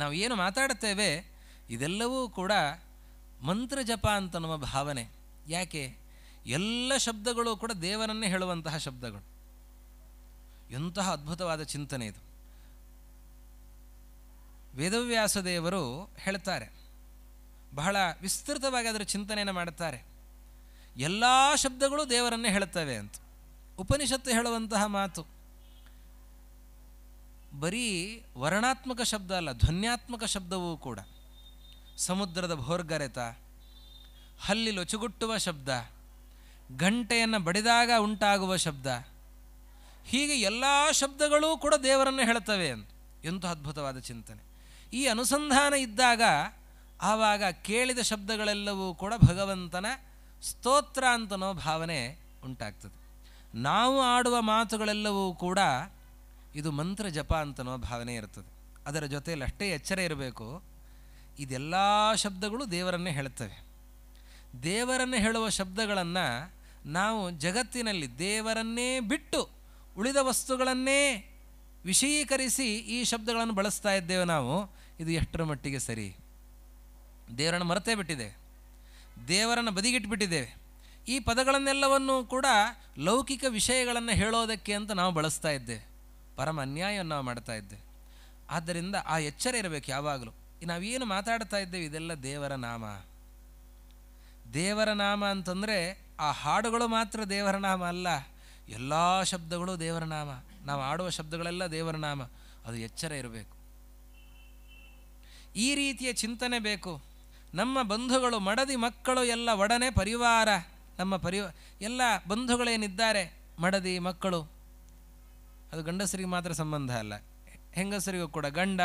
ನಾವು ಏನು ಮಾತಾಡ್ತೇವೆ ಇದೆಲ್ಲವೂ ಕೂಡ ಮಂತ್ರ ಜಪ ಅಂತನ್ನುವ ಭಾವನೆ ಯಾಕೆ ಎಲ್ಲ ಶಬ್ದಗಳು ಕೂಡ ದೇವರನ್ನೇ ಹೇಳುವಂತಹ ಶಬ್ದಗಳು ಎಂತಹ ಅದ್ಭುತವಾದ ಚಿಂತನೆ ಇದು ವೇದವ್ಯಾಸ ದೇವರು ಹೇಳ್ತಾರೆ ಬಹಳ ವಿಸ್ತೃತವಾಗಿ ಅದರ ಚಿಂತನೆಯನ್ನು ಮಾಡುತ್ತಾರೆ ಎಲ್ಲ ಶಬ್ದಗಳು ದೇವರನ್ನೇ ಹೇಳುತ್ತವೆ ಅಂತ ಉಪನಿಷತ್ತು ಹೇಳುವಂತಹ ಮಾತು ಬರೀ ವರ್ಣಾತ್ಮಕ ಶಬ್ದ ಅಲ್ಲ ಧ್ವನ್ಯಾತ್ಮಕ ಶಬ್ದವೂ ಕೂಡ ಸಮುದ್ರದ ಭೋರ್ಗರೆತ ಹಲ್ಲಿ ಲೊಚುಗುಟ್ಟುವ ಶಬ್ದ ಗಂಟೆಯನ್ನು ಬಡಿದಾಗ ಉಂಟಾಗುವ ಶಬ್ದ ಹೀಗೆ ಎಲ್ಲ ಶಬ್ದಗಳೂ ಕೂಡ ದೇವರನ್ನು ಹೇಳುತ್ತವೆ ಅಂತ ಎಂತೂ ಅದ್ಭುತವಾದ ಚಿಂತನೆ ಈ ಅನುಸಂಧಾನ ಇದ್ದಾಗ ಆವಾಗ ಕೇಳಿದ ಶಬ್ದಗಳೆಲ್ಲವೂ ಕೂಡ ಭಗವಂತನ ಸ್ತೋತ್ರ ಅಂತನೋ ಭಾವನೆ ಉಂಟಾಗ್ತದೆ ನಾವು ಆಡುವ ಮಾತುಗಳೆಲ್ಲವೂ ಕೂಡ ಇದು ಮಂತ್ರ ಜಪ ಅಂತನೋ ಭಾವನೆ ಇರ್ತದೆ ಅದರ ಜೊತೆಯಲ್ಲಿ ಅಷ್ಟೇ ಎಚ್ಚರ ಇರಬೇಕು ಇದೆಲ್ಲ ಶಬ್ದಗಳು ದೇವರನ್ನೇ ಹೇಳ್ತವೆ ದೇವರನ್ನೇ ಹೇಳುವ ಶಬ್ದಗಳನ್ನು ನಾವು ಜಗತ್ತಿನಲ್ಲಿ ದೇವರನ್ನೇ ಬಿಟ್ಟು ಉಳಿದ ವಸ್ತುಗಳನ್ನೇ ವಿಷಯೀಕರಿಸಿ ಈ ಶಬ್ದಗಳನ್ನು ಬಳಸ್ತಾ ಇದ್ದೇವೆ ನಾವು ಇದು ಎಷ್ಟರ ಮಟ್ಟಿಗೆ ಸರಿ ದೇವರನ್ನು ಮರೆತೇ ಬಿಟ್ಟಿದೆ ದೇವರನ್ನು ಬದಿಗಿಟ್ಬಿಟ್ಟಿದ್ದೇವೆ ಈ ಪದಗಳನ್ನೆಲ್ಲವನ್ನೂ ಕೂಡ ಲೌಕಿಕ ವಿಷಯಗಳನ್ನು ಹೇಳೋದಕ್ಕೆ ಅಂತ ನಾವು ಬಳಸ್ತಾ ಇದ್ದೇವೆ ಪರಮ ಅನ್ಯಾಯವನ್ನು ನಾವು ಮಾಡ್ತಾ ಇದ್ದೇವೆ ಆದ್ದರಿಂದ ಆ ಎಚ್ಚರ ಇರಬೇಕು ಯಾವಾಗಲೂ ನಾವೇನು ಮಾತಾಡ್ತಾ ಇದ್ದೇವೆ ಇದೆಲ್ಲ ದೇವರ ನಾಮ ದೇವರ ನಾಮ ಅಂತಂದರೆ ಆ ಹಾಡುಗಳು ಮಾತ್ರ ದೇವರ ನಾಮ ಅಲ್ಲ ಎಲ್ಲ ಶಬ್ದಗಳು ದೇವರ ನಾಮ ನಾವು ಆಡುವ ಶಬ್ದಗಳೆಲ್ಲ ದೇವರ ನಾಮ ಅದು ಎಚ್ಚರ ಇರಬೇಕು ಈ ರೀತಿಯ ಚಿಂತನೆ ಬೇಕು ನಮ್ಮ ಬಂಧುಗಳು ಮಡದಿ ಮಕ್ಕಳು ಎಲ್ಲ ಒಡನೆ ಪರಿವಾರ ನಮ್ಮ ಪರಿವ ಎಲ್ಲ ಬಂಧುಗಳೇನಿದ್ದಾರೆ ಮಡದಿ ಮಕ್ಕಳು ಅದು ಗಂಡಸರಿಗೆ ಮಾತ್ರ ಸಂಬಂಧ ಅಲ್ಲ ಹೆಂಗಸರಿಗೂ ಕೂಡ ಗಂಡ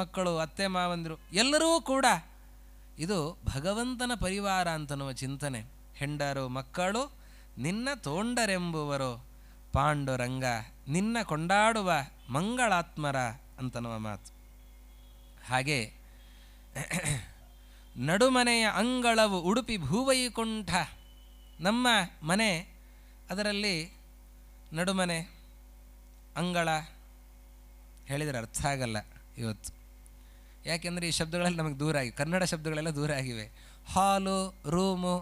ಮಕ್ಕಳು ಅತ್ತೆ ಮಾವಂದರು ಎಲ್ಲರೂ ಕೂಡ ಇದು ಭಗವಂತನ ಪರಿವಾರ ಅಂತನ್ನುವ ಚಿಂತನೆ ಹೆಂಡರು ಮಕ್ಕಳು ನಿನ್ನ ತೋಂಡರೆಂಬುವರು ಪಾಂಡುರಂಗ ನಿನ್ನ ಕೊಂಡಾಡುವ ಮಂಗಳಾತ್ಮರ ಅಂತನ್ನುವ ಮಾತು ಹಾಗೆ ನಡುಮನೆಯ ಅಂಗಳವು ಉಡುಪಿ ಭೂವೈಕುಂಠ ನಮ್ಮ ಮನೆ ಅದರಲ್ಲಿ ನಡುಮನೆ ಅಂಗಳ ಹೇಳಿದರೆ ಅರ್ಥ ಆಗಲ್ಲ ಇವತ್ತು ಯಾಕೆಂದರೆ ಈ ಶಬ್ದಗಳಲ್ಲಿ ನಮಗೆ ದೂರ ಆಗಿ ಕನ್ನಡ ಶಬ್ದಗಳೆಲ್ಲ ದೂರ ಆಗಿವೆ ಹಾಲು ರೂಮು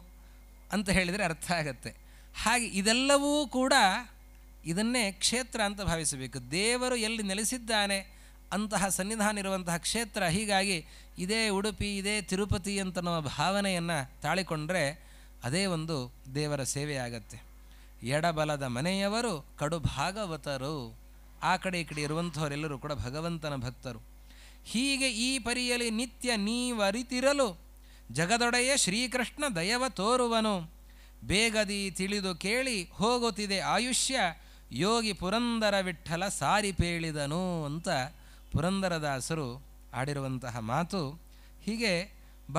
ಅಂತ ಹೇಳಿದರೆ ಅರ್ಥ ಆಗತ್ತೆ ಹಾಗೆ ಇದೆಲ್ಲವೂ ಕೂಡ ಇದನ್ನೇ ಕ್ಷೇತ್ರ ಅಂತ ಭಾವಿಸಬೇಕು ದೇವರು ಎಲ್ಲಿ ನೆಲೆಸಿದ್ದಾನೆ ಅಂತಹ ಸನ್ನಿಧಾನ ಇರುವಂತಹ ಕ್ಷೇತ್ರ ಹೀಗಾಗಿ ಇದೇ ಉಡುಪಿ ಇದೇ ತಿರುಪತಿ ಅಂತ ನಮ್ಮ ಭಾವನೆಯನ್ನು ತಾಳಿಕೊಂಡ್ರೆ ಅದೇ ಒಂದು ದೇವರ ಸೇವೆಯಾಗತ್ತೆ ಎಡಬಲದ ಮನೆಯವರು ಕಡು ಭಾಗವತರು ಆ ಕಡೆ ಈ ಕಡೆ ಇರುವಂಥವರೆಲ್ಲರೂ ಕೂಡ ಭಗವಂತನ ಭಕ್ತರು ಹೀಗೆ ಈ ಪರಿಯಲ್ಲಿ ನಿತ್ಯ ನೀವರಿತಿರಲು ಜಗದೊಡೆಯ ಶ್ರೀಕೃಷ್ಣ ದಯವ ತೋರುವನು ಬೇಗದಿ ತಿಳಿದು ಕೇಳಿ ಹೋಗುತ್ತಿದೆ ಆಯುಷ್ಯ ಯೋಗಿ ಪುರಂದರ ವಿಠಲ ಸಾರಿ ಪೇಳಿದನು ಅಂತ ಪುರಂದರದಾಸರು ಆಡಿರುವಂತಹ ಮಾತು ಹೀಗೆ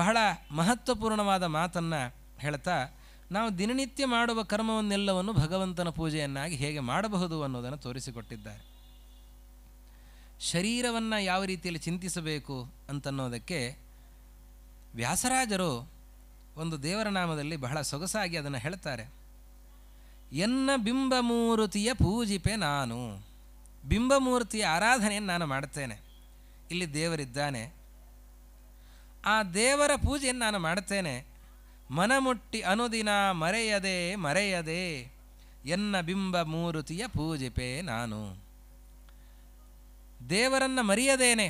ಬಹಳ ಮಹತ್ವಪೂರ್ಣವಾದ ಮಾತನ್ನು ಹೇಳ್ತಾ ನಾವು ದಿನನಿತ್ಯ ಮಾಡುವ ಕರ್ಮವನ್ನೆಲ್ಲವನ್ನು ಭಗವಂತನ ಪೂಜೆಯನ್ನಾಗಿ ಹೇಗೆ ಮಾಡಬಹುದು ಅನ್ನೋದನ್ನು ತೋರಿಸಿಕೊಟ್ಟಿದ್ದಾರೆ ಶರೀರವನ್ನು ಯಾವ ರೀತಿಯಲ್ಲಿ ಚಿಂತಿಸಬೇಕು ಅಂತನ್ನೋದಕ್ಕೆ ವ್ಯಾಸರಾಜರು ಒಂದು ದೇವರ ನಾಮದಲ್ಲಿ ಬಹಳ ಸೊಗಸಾಗಿ ಅದನ್ನು ಹೇಳ್ತಾರೆ ಎನ್ನ ಬಿಂಬ ಪೂಜಿಪೆ ನಾನು ಬಿಂಬಮೂರ್ತಿಯ ಆರಾಧನೆಯನ್ನು ನಾನು ಮಾಡ್ತೇನೆ ಇಲ್ಲಿ ದೇವರಿದ್ದಾನೆ ಆ ದೇವರ ಪೂಜೆಯನ್ನು ನಾನು ಮಾಡ್ತೇನೆ ಮನಮುಟ್ಟಿ ಅನುದಿನ ಮರೆಯದೆ ಮರೆಯದೆ ಎನ್ನ ಬಿಂಬ ಮೂರುತಿಯ ಪೂಜಿಪೆ ನಾನು ದೇವರನ್ನು ಮರೆಯದೇನೆ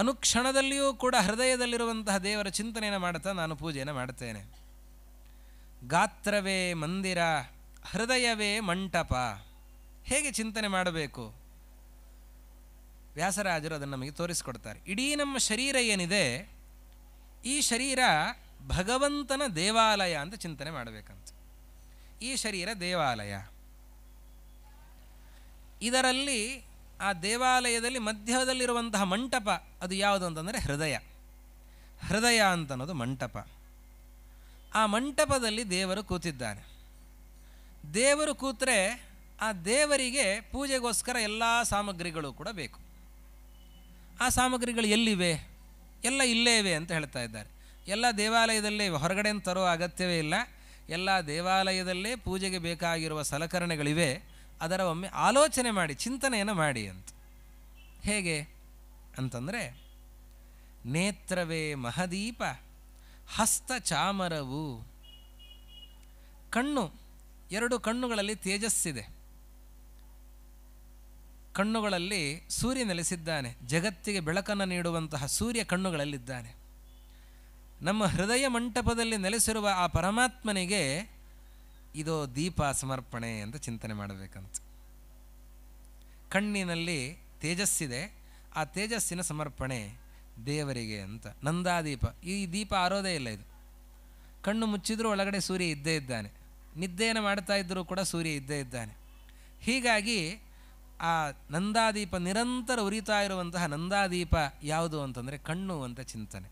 ಅನುಕ್ಷಣದಲ್ಲಿಯೂ ಕೂಡ ಹೃದಯದಲ್ಲಿರುವಂತಹ ದೇವರ ಚಿಂತನೆಯನ್ನು ಮಾಡ್ತಾ ನಾನು ಪೂಜೆಯನ್ನು ಮಾಡ್ತೇನೆ ಗಾತ್ರವೇ ಮಂದಿರ ಹೃದಯವೇ ಮಂಟಪ ಹೇಗೆ ಚಿಂತನೆ ಮಾಡಬೇಕು ವ್ಯಾಸರಾಜರು ಅದನ್ನು ನಮಗೆ ತೋರಿಸ್ಕೊಡ್ತಾರೆ ಇಡೀ ನಮ್ಮ ಶರೀರ ಏನಿದೆ ಈ ಶರೀರ ಭಗವಂತನ ದೇವಾಲಯ ಅಂತ ಚಿಂತನೆ ಮಾಡಬೇಕಂತ ಈ ಶರೀರ ದೇವಾಲಯ ಇದರಲ್ಲಿ ಆ ದೇವಾಲಯದಲ್ಲಿ ಮಧ್ಯದಲ್ಲಿರುವಂತಹ ಮಂಟಪ ಅದು ಯಾವುದು ಅಂತಂದರೆ ಹೃದಯ ಹೃದಯ ಅಂತನ್ನೋದು ಮಂಟಪ ಆ ಮಂಟಪದಲ್ಲಿ ದೇವರು ಕೂತಿದ್ದಾರೆ ದೇವರು ಕೂತ್ರೆ ಆ ದೇವರಿಗೆ ಪೂಜೆಗೋಸ್ಕರ ಎಲ್ಲ ಸಾಮಗ್ರಿಗಳು ಕೂಡ ಬೇಕು ಆ ಸಾಮಗ್ರಿಗಳು ಎಲ್ಲಿವೆ ಎಲ್ಲ ಇಲ್ಲೇ ಇವೆ ಅಂತ ಹೇಳ್ತಾ ಇದ್ದಾರೆ ಎಲ್ಲ ದೇವಾಲಯದಲ್ಲೇ ಹೊರಗಡೆಯಿಂದ ತರೋ ಅಗತ್ಯವೇ ಇಲ್ಲ ಎಲ್ಲ ದೇವಾಲಯದಲ್ಲೇ ಪೂಜೆಗೆ ಬೇಕಾಗಿರುವ ಸಲಕರಣೆಗಳಿವೆ ಅದರ ಒಮ್ಮೆ ಆಲೋಚನೆ ಮಾಡಿ ಚಿಂತನೆಯನ್ನು ಮಾಡಿ ಅಂತ ಹೇಗೆ ಅಂತಂದರೆ ನೇತ್ರವೇ ಮಹದೀಪ ಹಸ್ತ ಚಾಮರವು ಕಣ್ಣು ಎರಡು ಕಣ್ಣುಗಳಲ್ಲಿ ತೇಜಸ್ಸಿದೆ ಕಣ್ಣುಗಳಲ್ಲಿ ಸೂರ್ಯ ನೆಲೆಸಿದ್ದಾನೆ ಜಗತ್ತಿಗೆ ಬೆಳಕನ್ನು ನೀಡುವಂತಹ ಸೂರ್ಯ ಕಣ್ಣುಗಳಲ್ಲಿದ್ದಾನೆ ನಮ್ಮ ಹೃದಯ ಮಂಟಪದಲ್ಲಿ ನೆಲೆಸಿರುವ ಆ ಪರಮಾತ್ಮನಿಗೆ ಇದು ದೀಪ ಸಮರ್ಪಣೆ ಅಂತ ಚಿಂತನೆ ಮಾಡಬೇಕಂತ ಕಣ್ಣಿನಲ್ಲಿ ತೇಜಸ್ಸಿದೆ ಆ ತೇಜಸ್ಸಿನ ಸಮರ್ಪಣೆ ದೇವರಿಗೆ ಅಂತ ನಂದಾದೀಪ ಈ ದೀಪ ಆರೋದೇ ಇಲ್ಲ ಇದು ಕಣ್ಣು ಮುಚ್ಚಿದರೂ ಒಳಗಡೆ ಸೂರ್ಯ ಇದ್ದೇ ಇದ್ದಾನೆ ನಿದ್ದೆಯನ್ನು ಮಾಡ್ತಾ ಇದ್ದರೂ ಕೂಡ ಸೂರ್ಯ ಇದ್ದೇ ಇದ್ದಾನೆ ಹೀಗಾಗಿ ಆ ನಂದಾದೀಪ ನಿರಂತರ ಉರಿತಾ ಇರುವಂತಹ ನಂದಾದೀಪ ಯಾವುದು ಅಂತಂದರೆ ಕಣ್ಣು ಅಂತ ಚಿಂತನೆ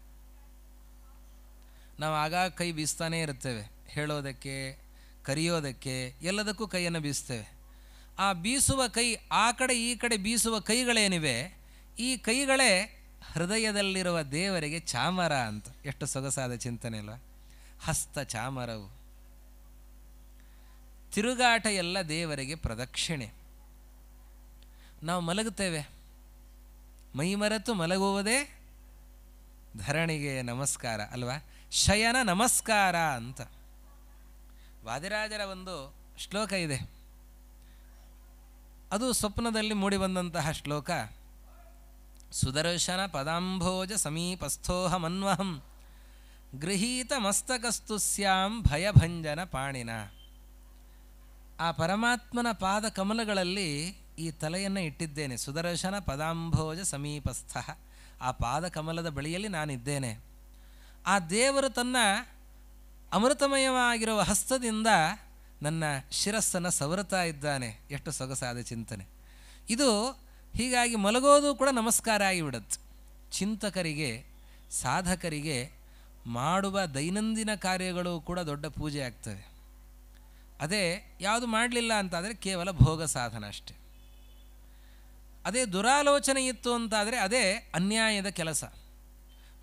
ನಾವು ಆಗಾಗ ಕೈ ಬೀಸ್ತಾನೇ ಇರ್ತೇವೆ ಹೇಳೋದಕ್ಕೆ ಕರೆಯೋದಕ್ಕೆ ಎಲ್ಲದಕ್ಕೂ ಕೈಯನ್ನು ಬೀಸ್ತೇವೆ ಆ ಬೀಸುವ ಕೈ ಆ ಕಡೆ ಈ ಕಡೆ ಬೀಸುವ ಕೈಗಳೇನಿವೆ ಈ ಕೈಗಳೇ ಹೃದಯದಲ್ಲಿರುವ ದೇವರಿಗೆ ಚಾಮರ ಅಂತ ಎಷ್ಟು ಸೊಗಸಾದ ಚಿಂತನೆ ಅಲ್ವ ಹಸ್ತ ಚಾಮರವು ತಿರುಗಾಟ ಎಲ್ಲ ದೇವರಿಗೆ ಪ್ರದಕ್ಷಿಣೆ ನಾವು ಮಲಗುತ್ತೇವೆ ಮೈಮರೆತು ಮಲಗುವುದೇ ಧರಣಿಗೆ ನಮಸ್ಕಾರ ಅಲ್ವಾ ಶಯನ ನಮಸ್ಕಾರ ಅಂತ ವಾದಿರಾಜರ ಒಂದು ಶ್ಲೋಕ ಇದೆ ಅದು ಸ್ವಪ್ನದಲ್ಲಿ ಮೂಡಿಬಂದಂತಹ ಶ್ಲೋಕ ಸುದರ್ಶನ ಪದಾಂಭೋಜ ಸಮೀಪಸ್ಥೋಹಮನ್ವಹಂ ಮನ್ವಹಂ ಗೃಹೀತ ಮಸ್ತಕಸ್ತು ಸ್ಯಾಂ ಭಯಭಂಜನ ಪಾಣಿನ ಆ ಪರಮಾತ್ಮನ ಪಾದ ಕಮಲಗಳಲ್ಲಿ ಈ ತಲೆಯನ್ನು ಇಟ್ಟಿದ್ದೇನೆ ಸುದರ್ಶನ ಪದಾಂಭೋಜ ಸಮೀಪಸ್ಥ ಆ ಪಾದ ಕಮಲದ ಬಳಿಯಲ್ಲಿ ನಾನಿದ್ದೇನೆ ಆ ದೇವರು ತನ್ನ ಅಮೃತಮಯವಾಗಿರುವ ಹಸ್ತದಿಂದ ನನ್ನ ಶಿರಸ್ಸನ್ನು ಸವರತಾ ಇದ್ದಾನೆ ಎಷ್ಟು ಸೊಗಸಾದ ಚಿಂತನೆ ಇದು ಹೀಗಾಗಿ ಮಲಗೋದು ಕೂಡ ನಮಸ್ಕಾರ ಆಗಿಬಿಡುತ್ತೆ ಚಿಂತಕರಿಗೆ ಸಾಧಕರಿಗೆ ಮಾಡುವ ದೈನಂದಿನ ಕಾರ್ಯಗಳು ಕೂಡ ದೊಡ್ಡ ಪೂಜೆ ಆಗ್ತವೆ ಅದೇ ಯಾವುದು ಮಾಡಲಿಲ್ಲ ಅಂತಾದರೆ ಕೇವಲ ಭೋಗ ಸಾಧನ ಅಷ್ಟೆ ಅದೇ ದುರಾಲೋಚನೆ ಇತ್ತು ಅಂತಾದರೆ ಅದೇ ಅನ್ಯಾಯದ ಕೆಲಸ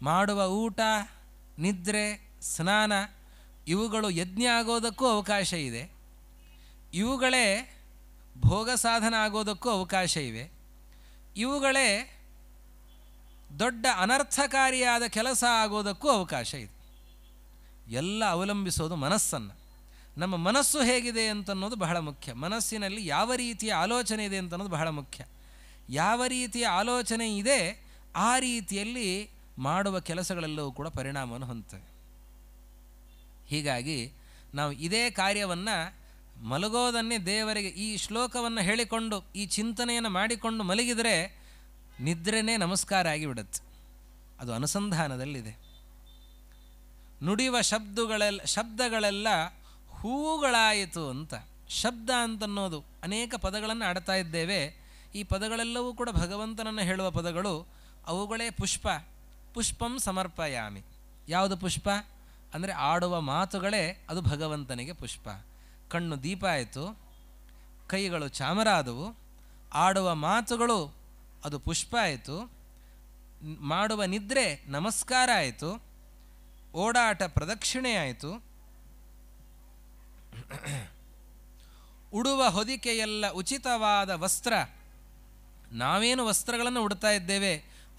ಮಾಡುವ ಊಟ ನಿದ್ರೆ ಸ್ನಾನ ಇವುಗಳು ಯಜ್ಞ ಆಗೋದಕ್ಕೂ ಅವಕಾಶ ಇದೆ ಇವುಗಳೇ ಭೋಗ ಸಾಧನ ಆಗೋದಕ್ಕೂ ಅವಕಾಶ ಇವೆ ಇವುಗಳೇ ದೊಡ್ಡ ಅನರ್ಥಕಾರಿಯಾದ ಕೆಲಸ ಆಗೋದಕ್ಕೂ ಅವಕಾಶ ಇದೆ ಎಲ್ಲ ಅವಲಂಬಿಸೋದು ಮನಸ್ಸನ್ನು ನಮ್ಮ ಮನಸ್ಸು ಹೇಗಿದೆ ಅಂತನ್ನೋದು ಬಹಳ ಮುಖ್ಯ ಮನಸ್ಸಿನಲ್ಲಿ ಯಾವ ರೀತಿಯ ಆಲೋಚನೆ ಇದೆ ಅಂತನ್ನೋದು ಬಹಳ ಮುಖ್ಯ ಯಾವ ರೀತಿಯ ಆಲೋಚನೆ ಇದೆ ಆ ರೀತಿಯಲ್ಲಿ ಮಾಡುವ ಕೆಲಸಗಳೆಲ್ಲವೂ ಕೂಡ ಪರಿಣಾಮವನ್ನು ಹೊಂದುತ್ತವೆ ಹೀಗಾಗಿ ನಾವು ಇದೇ ಕಾರ್ಯವನ್ನು ಮಲಗೋದನ್ನೇ ದೇವರಿಗೆ ಈ ಶ್ಲೋಕವನ್ನು ಹೇಳಿಕೊಂಡು ಈ ಚಿಂತನೆಯನ್ನು ಮಾಡಿಕೊಂಡು ಮಲಗಿದರೆ ನಿದ್ರೆನೇ ನಮಸ್ಕಾರ ಆಗಿಬಿಡುತ್ತೆ ಅದು ಅನುಸಂಧಾನದಲ್ಲಿದೆ ನುಡಿಯುವ ಶಬ್ದಗಳೆಲ್ಲ ಶಬ್ದಗಳೆಲ್ಲ ಹೂಗಳಾಯಿತು ಅಂತ ಶಬ್ದ ಅಂತನ್ನೋದು ಅನೇಕ ಪದಗಳನ್ನು ಆಡ್ತಾ ಇದ್ದೇವೆ ಈ ಪದಗಳೆಲ್ಲವೂ ಕೂಡ ಭಗವಂತನನ್ನು ಹೇಳುವ ಪದಗಳು ಅವುಗಳೇ ಪುಷ್ಪ ಪುಷ್ಪಂ ಸಮರ್ಪಯಾಮಿ ಯಾವುದು ಪುಷ್ಪ ಅಂದರೆ ಆಡುವ ಮಾತುಗಳೇ ಅದು ಭಗವಂತನಿಗೆ ಪುಷ್ಪ ಕಣ್ಣು ದೀಪ ಆಯಿತು ಕೈಗಳು ಚಾಮರಾದವು ಆಡುವ ಮಾತುಗಳು ಅದು ಪುಷ್ಪ ಆಯಿತು ಮಾಡುವ ನಿದ್ರೆ ನಮಸ್ಕಾರ ಆಯಿತು ಓಡಾಟ ಪ್ರದಕ್ಷಿಣೆ ಆಯಿತು ಉಡುವ ಹೊದಿಕೆಯೆಲ್ಲ ಉಚಿತವಾದ ವಸ್ತ್ರ ನಾವೇನು ವಸ್ತ್ರಗಳನ್ನು ಉಡ್ತಾ ಇದ್ದೇವೆ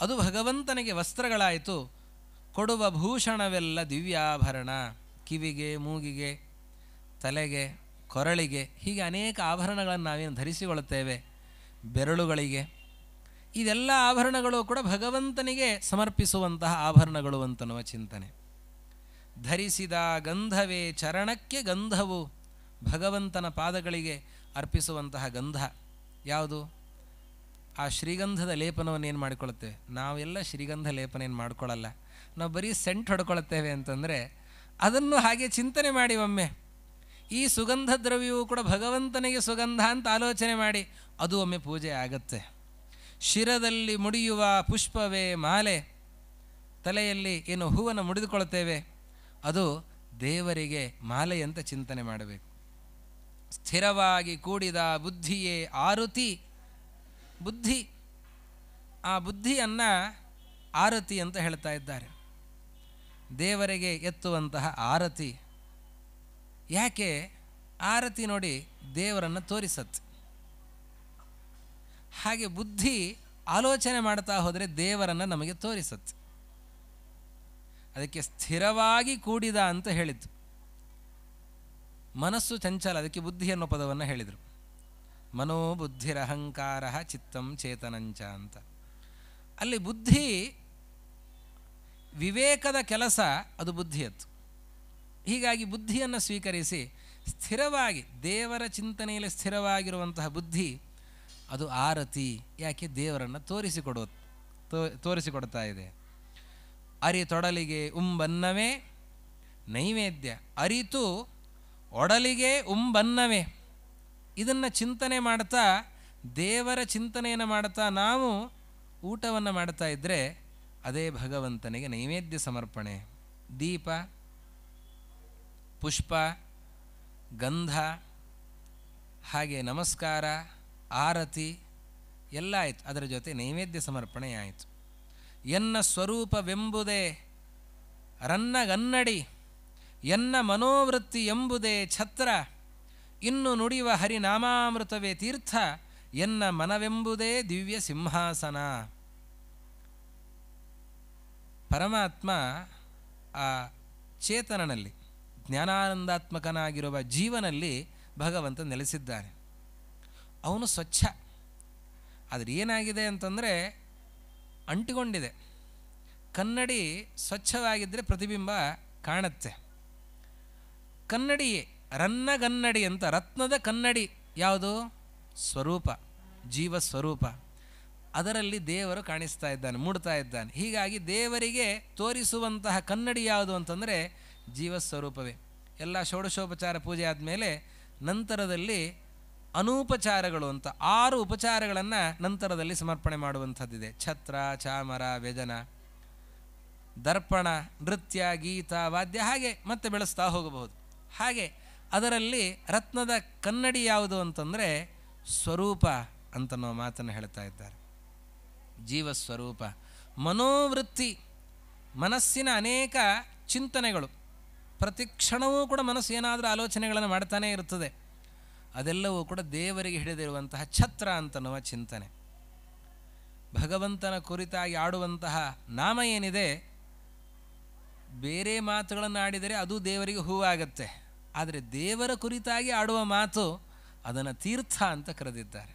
ಅದು ಭಗವಂತನಿಗೆ ವಸ್ತ್ರಗಳಾಯಿತು ಕೊಡುವ ಭೂಷಣವೆಲ್ಲ ದಿವ್ಯಾಭರಣ ಕಿವಿಗೆ ಮೂಗಿಗೆ ತಲೆಗೆ ಕೊರಳಿಗೆ ಹೀಗೆ ಅನೇಕ ಆಭರಣಗಳನ್ನು ನಾವೇನು ಧರಿಸಿಕೊಳ್ಳುತ್ತೇವೆ ಬೆರಳುಗಳಿಗೆ ಇದೆಲ್ಲ ಆಭರಣಗಳು ಕೂಡ ಭಗವಂತನಿಗೆ ಸಮರ್ಪಿಸುವಂತಹ ಆಭರಣಗಳು ಅಂತನ್ನುವ ಚಿಂತನೆ ಧರಿಸಿದ ಗಂಧವೇ ಚರಣಕ್ಕೆ ಗಂಧವು ಭಗವಂತನ ಪಾದಗಳಿಗೆ ಅರ್ಪಿಸುವಂತಹ ಗಂಧ ಯಾವುದು ಆ ಶ್ರೀಗಂಧದ ಲೇಪನವನ್ನು ಏನು ಮಾಡಿಕೊಳ್ಳುತ್ತೇವೆ ನಾವೆಲ್ಲ ಶ್ರೀಗಂಧ ಲೇಪನ ಏನು ಮಾಡಿಕೊಳ್ಳಲ್ಲ ನಾವು ಬರೀ ಸೆಂಟ್ ಹೊಡ್ಕೊಳ್ತೇವೆ ಅಂತಂದರೆ ಅದನ್ನು ಹಾಗೆ ಚಿಂತನೆ ಮಾಡಿ ಒಮ್ಮೆ ಈ ಸುಗಂಧ ದ್ರವ್ಯವು ಕೂಡ ಭಗವಂತನಿಗೆ ಸುಗಂಧ ಅಂತ ಆಲೋಚನೆ ಮಾಡಿ ಅದು ಒಮ್ಮೆ ಪೂಜೆ ಆಗತ್ತೆ ಶಿರದಲ್ಲಿ ಮುಡಿಯುವ ಪುಷ್ಪವೇ ಮಾಲೆ ತಲೆಯಲ್ಲಿ ಏನು ಹೂವನ್ನು ಮುಡಿದುಕೊಳ್ತೇವೆ ಅದು ದೇವರಿಗೆ ಮಾಲೆಯಂತ ಚಿಂತನೆ ಮಾಡಬೇಕು ಸ್ಥಿರವಾಗಿ ಕೂಡಿದ ಬುದ್ಧಿಯೇ ಆರುತಿ ಬುದ್ಧಿ ಆ ಬುದ್ಧಿಯನ್ನು ಆರತಿ ಅಂತ ಹೇಳ್ತಾ ಇದ್ದಾರೆ ದೇವರಿಗೆ ಎತ್ತುವಂತಹ ಆರತಿ ಯಾಕೆ ಆರತಿ ನೋಡಿ ದೇವರನ್ನು ತೋರಿಸತ್ತೆ ಹಾಗೆ ಬುದ್ಧಿ ಆಲೋಚನೆ ಮಾಡ್ತಾ ಹೋದರೆ ದೇವರನ್ನು ನಮಗೆ ತೋರಿಸತ್ತೆ ಅದಕ್ಕೆ ಸ್ಥಿರವಾಗಿ ಕೂಡಿದ ಅಂತ ಹೇಳಿದ್ದು ಮನಸ್ಸು ಚಂಚಲ ಅದಕ್ಕೆ ಬುದ್ಧಿ ಅನ್ನೋ ಪದವನ್ನು ಹೇಳಿದರು ಮನೋಬುದ್ಧಿರಹಂಕಾರ ಚಿತ್ತಂ ಚೇತನಂಚ ಅಂತ ಅಲ್ಲಿ ಬುದ್ಧಿ ವಿವೇಕದ ಕೆಲಸ ಅದು ಬುದ್ಧಿಯತ್ತು ಹೀಗಾಗಿ ಬುದ್ಧಿಯನ್ನು ಸ್ವೀಕರಿಸಿ ಸ್ಥಿರವಾಗಿ ದೇವರ ಚಿಂತನೆಯಲ್ಲಿ ಸ್ಥಿರವಾಗಿರುವಂತಹ ಬುದ್ಧಿ ಅದು ಆರತಿ ಯಾಕೆ ದೇವರನ್ನು ತೋರಿಸಿಕೊಡೋ ತೋ ತೋರಿಸಿಕೊಡ್ತಾ ಇದೆ ಅರಿ ತೊಡಲಿಗೆ ಉಂಬನ್ನವೇ ನೈವೇದ್ಯ ಅರಿತು ಒಡಲಿಗೆ ಉಂಬನ್ನವೇ ಇದನ್ನು ಚಿಂತನೆ ಮಾಡ್ತಾ ದೇವರ ಚಿಂತನೆಯನ್ನು ಮಾಡ್ತಾ ನಾವು ಊಟವನ್ನು ಮಾಡ್ತಾ ಇದ್ದರೆ ಅದೇ ಭಗವಂತನಿಗೆ ನೈವೇದ್ಯ ಸಮರ್ಪಣೆ ದೀಪ ಪುಷ್ಪ ಗಂಧ ಹಾಗೆ ನಮಸ್ಕಾರ ಆರತಿ ಎಲ್ಲ ಆಯಿತು ಅದರ ಜೊತೆ ನೈವೇದ್ಯ ಸಮರ್ಪಣೆ ಆಯಿತು ಎನ್ನ ಸ್ವರೂಪವೆಂಬುದೇ ರನ್ನಗನ್ನಡಿ ಎನ್ನ ಮನೋವೃತ್ತಿ ಎಂಬುದೇ ಛತ್ರ ಇನ್ನು ನುಡಿಯುವ ಹರಿನಾಮಾಮೃತವೇ ತೀರ್ಥ ಎನ್ನ ಮನವೆಂಬುದೇ ದಿವ್ಯ ಸಿಂಹಾಸನ ಪರಮಾತ್ಮ ಆ ಚೇತನನಲ್ಲಿ ಜ್ಞಾನಾನಂದಾತ್ಮಕನಾಗಿರುವ ಜೀವನಲ್ಲಿ ಭಗವಂತ ನೆಲೆಸಿದ್ದಾನೆ ಅವನು ಸ್ವಚ್ಛ ಆದರೆ ಏನಾಗಿದೆ ಅಂತಂದರೆ ಅಂಟಿಕೊಂಡಿದೆ ಕನ್ನಡಿ ಸ್ವಚ್ಛವಾಗಿದ್ದರೆ ಪ್ರತಿಬಿಂಬ ಕಾಣತ್ತೆ ಕನ್ನಡಿಯೇ ರನ್ನಗನ್ನಡಿ ಅಂತ ರತ್ನದ ಕನ್ನಡಿ ಯಾವುದು ಸ್ವರೂಪ ಜೀವ ಸ್ವರೂಪ ಅದರಲ್ಲಿ ದೇವರು ಕಾಣಿಸ್ತಾ ಇದ್ದಾನೆ ಮೂಡ್ತಾ ಇದ್ದಾನೆ ಹೀಗಾಗಿ ದೇವರಿಗೆ ತೋರಿಸುವಂತಹ ಕನ್ನಡಿ ಯಾವುದು ಅಂತಂದರೆ ಜೀವಸ್ವರೂಪವೇ ಎಲ್ಲ ಷೋಡಶೋಪಚಾರ ಪೂಜೆ ಆದಮೇಲೆ ನಂತರದಲ್ಲಿ ಅನೂಪಚಾರಗಳು ಅಂತ ಆರು ಉಪಚಾರಗಳನ್ನು ನಂತರದಲ್ಲಿ ಸಮರ್ಪಣೆ ಮಾಡುವಂಥದ್ದಿದೆ ಛತ್ರ ಚಾಮರ ವ್ಯಜನ ದರ್ಪಣ ನೃತ್ಯ ಗೀತ ವಾದ್ಯ ಹಾಗೆ ಮತ್ತೆ ಬೆಳೆಸ್ತಾ ಹೋಗಬಹುದು ಹಾಗೆ ಅದರಲ್ಲಿ ರತ್ನದ ಕನ್ನಡಿ ಯಾವುದು ಅಂತಂದರೆ ಸ್ವರೂಪ ಅಂತನೋ ಮಾತನ್ನು ಹೇಳ್ತಾ ಇದ್ದಾರೆ ಜೀವಸ್ವರೂಪ ಮನೋವೃತ್ತಿ ಮನಸ್ಸಿನ ಅನೇಕ ಚಿಂತನೆಗಳು ಪ್ರತಿ ಕ್ಷಣವೂ ಕೂಡ ಮನಸ್ಸು ಏನಾದರೂ ಆಲೋಚನೆಗಳನ್ನು ಮಾಡ್ತಾನೇ ಇರ್ತದೆ ಅದೆಲ್ಲವೂ ಕೂಡ ದೇವರಿಗೆ ಹಿಡಿದಿರುವಂತಹ ಛತ್ರ ಅಂತನ್ನುವ ಚಿಂತನೆ ಭಗವಂತನ ಕುರಿತಾಗಿ ಆಡುವಂತಹ ನಾಮ ಏನಿದೆ ಬೇರೆ ಮಾತುಗಳನ್ನು ಆಡಿದರೆ ಅದು ದೇವರಿಗೆ ಹೂವಾಗತ್ತೆ ಆದರೆ ದೇವರ ಕುರಿತಾಗಿ ಆಡುವ ಮಾತು ಅದನ್ನು ತೀರ್ಥ ಅಂತ ಕರೆದಿದ್ದಾರೆ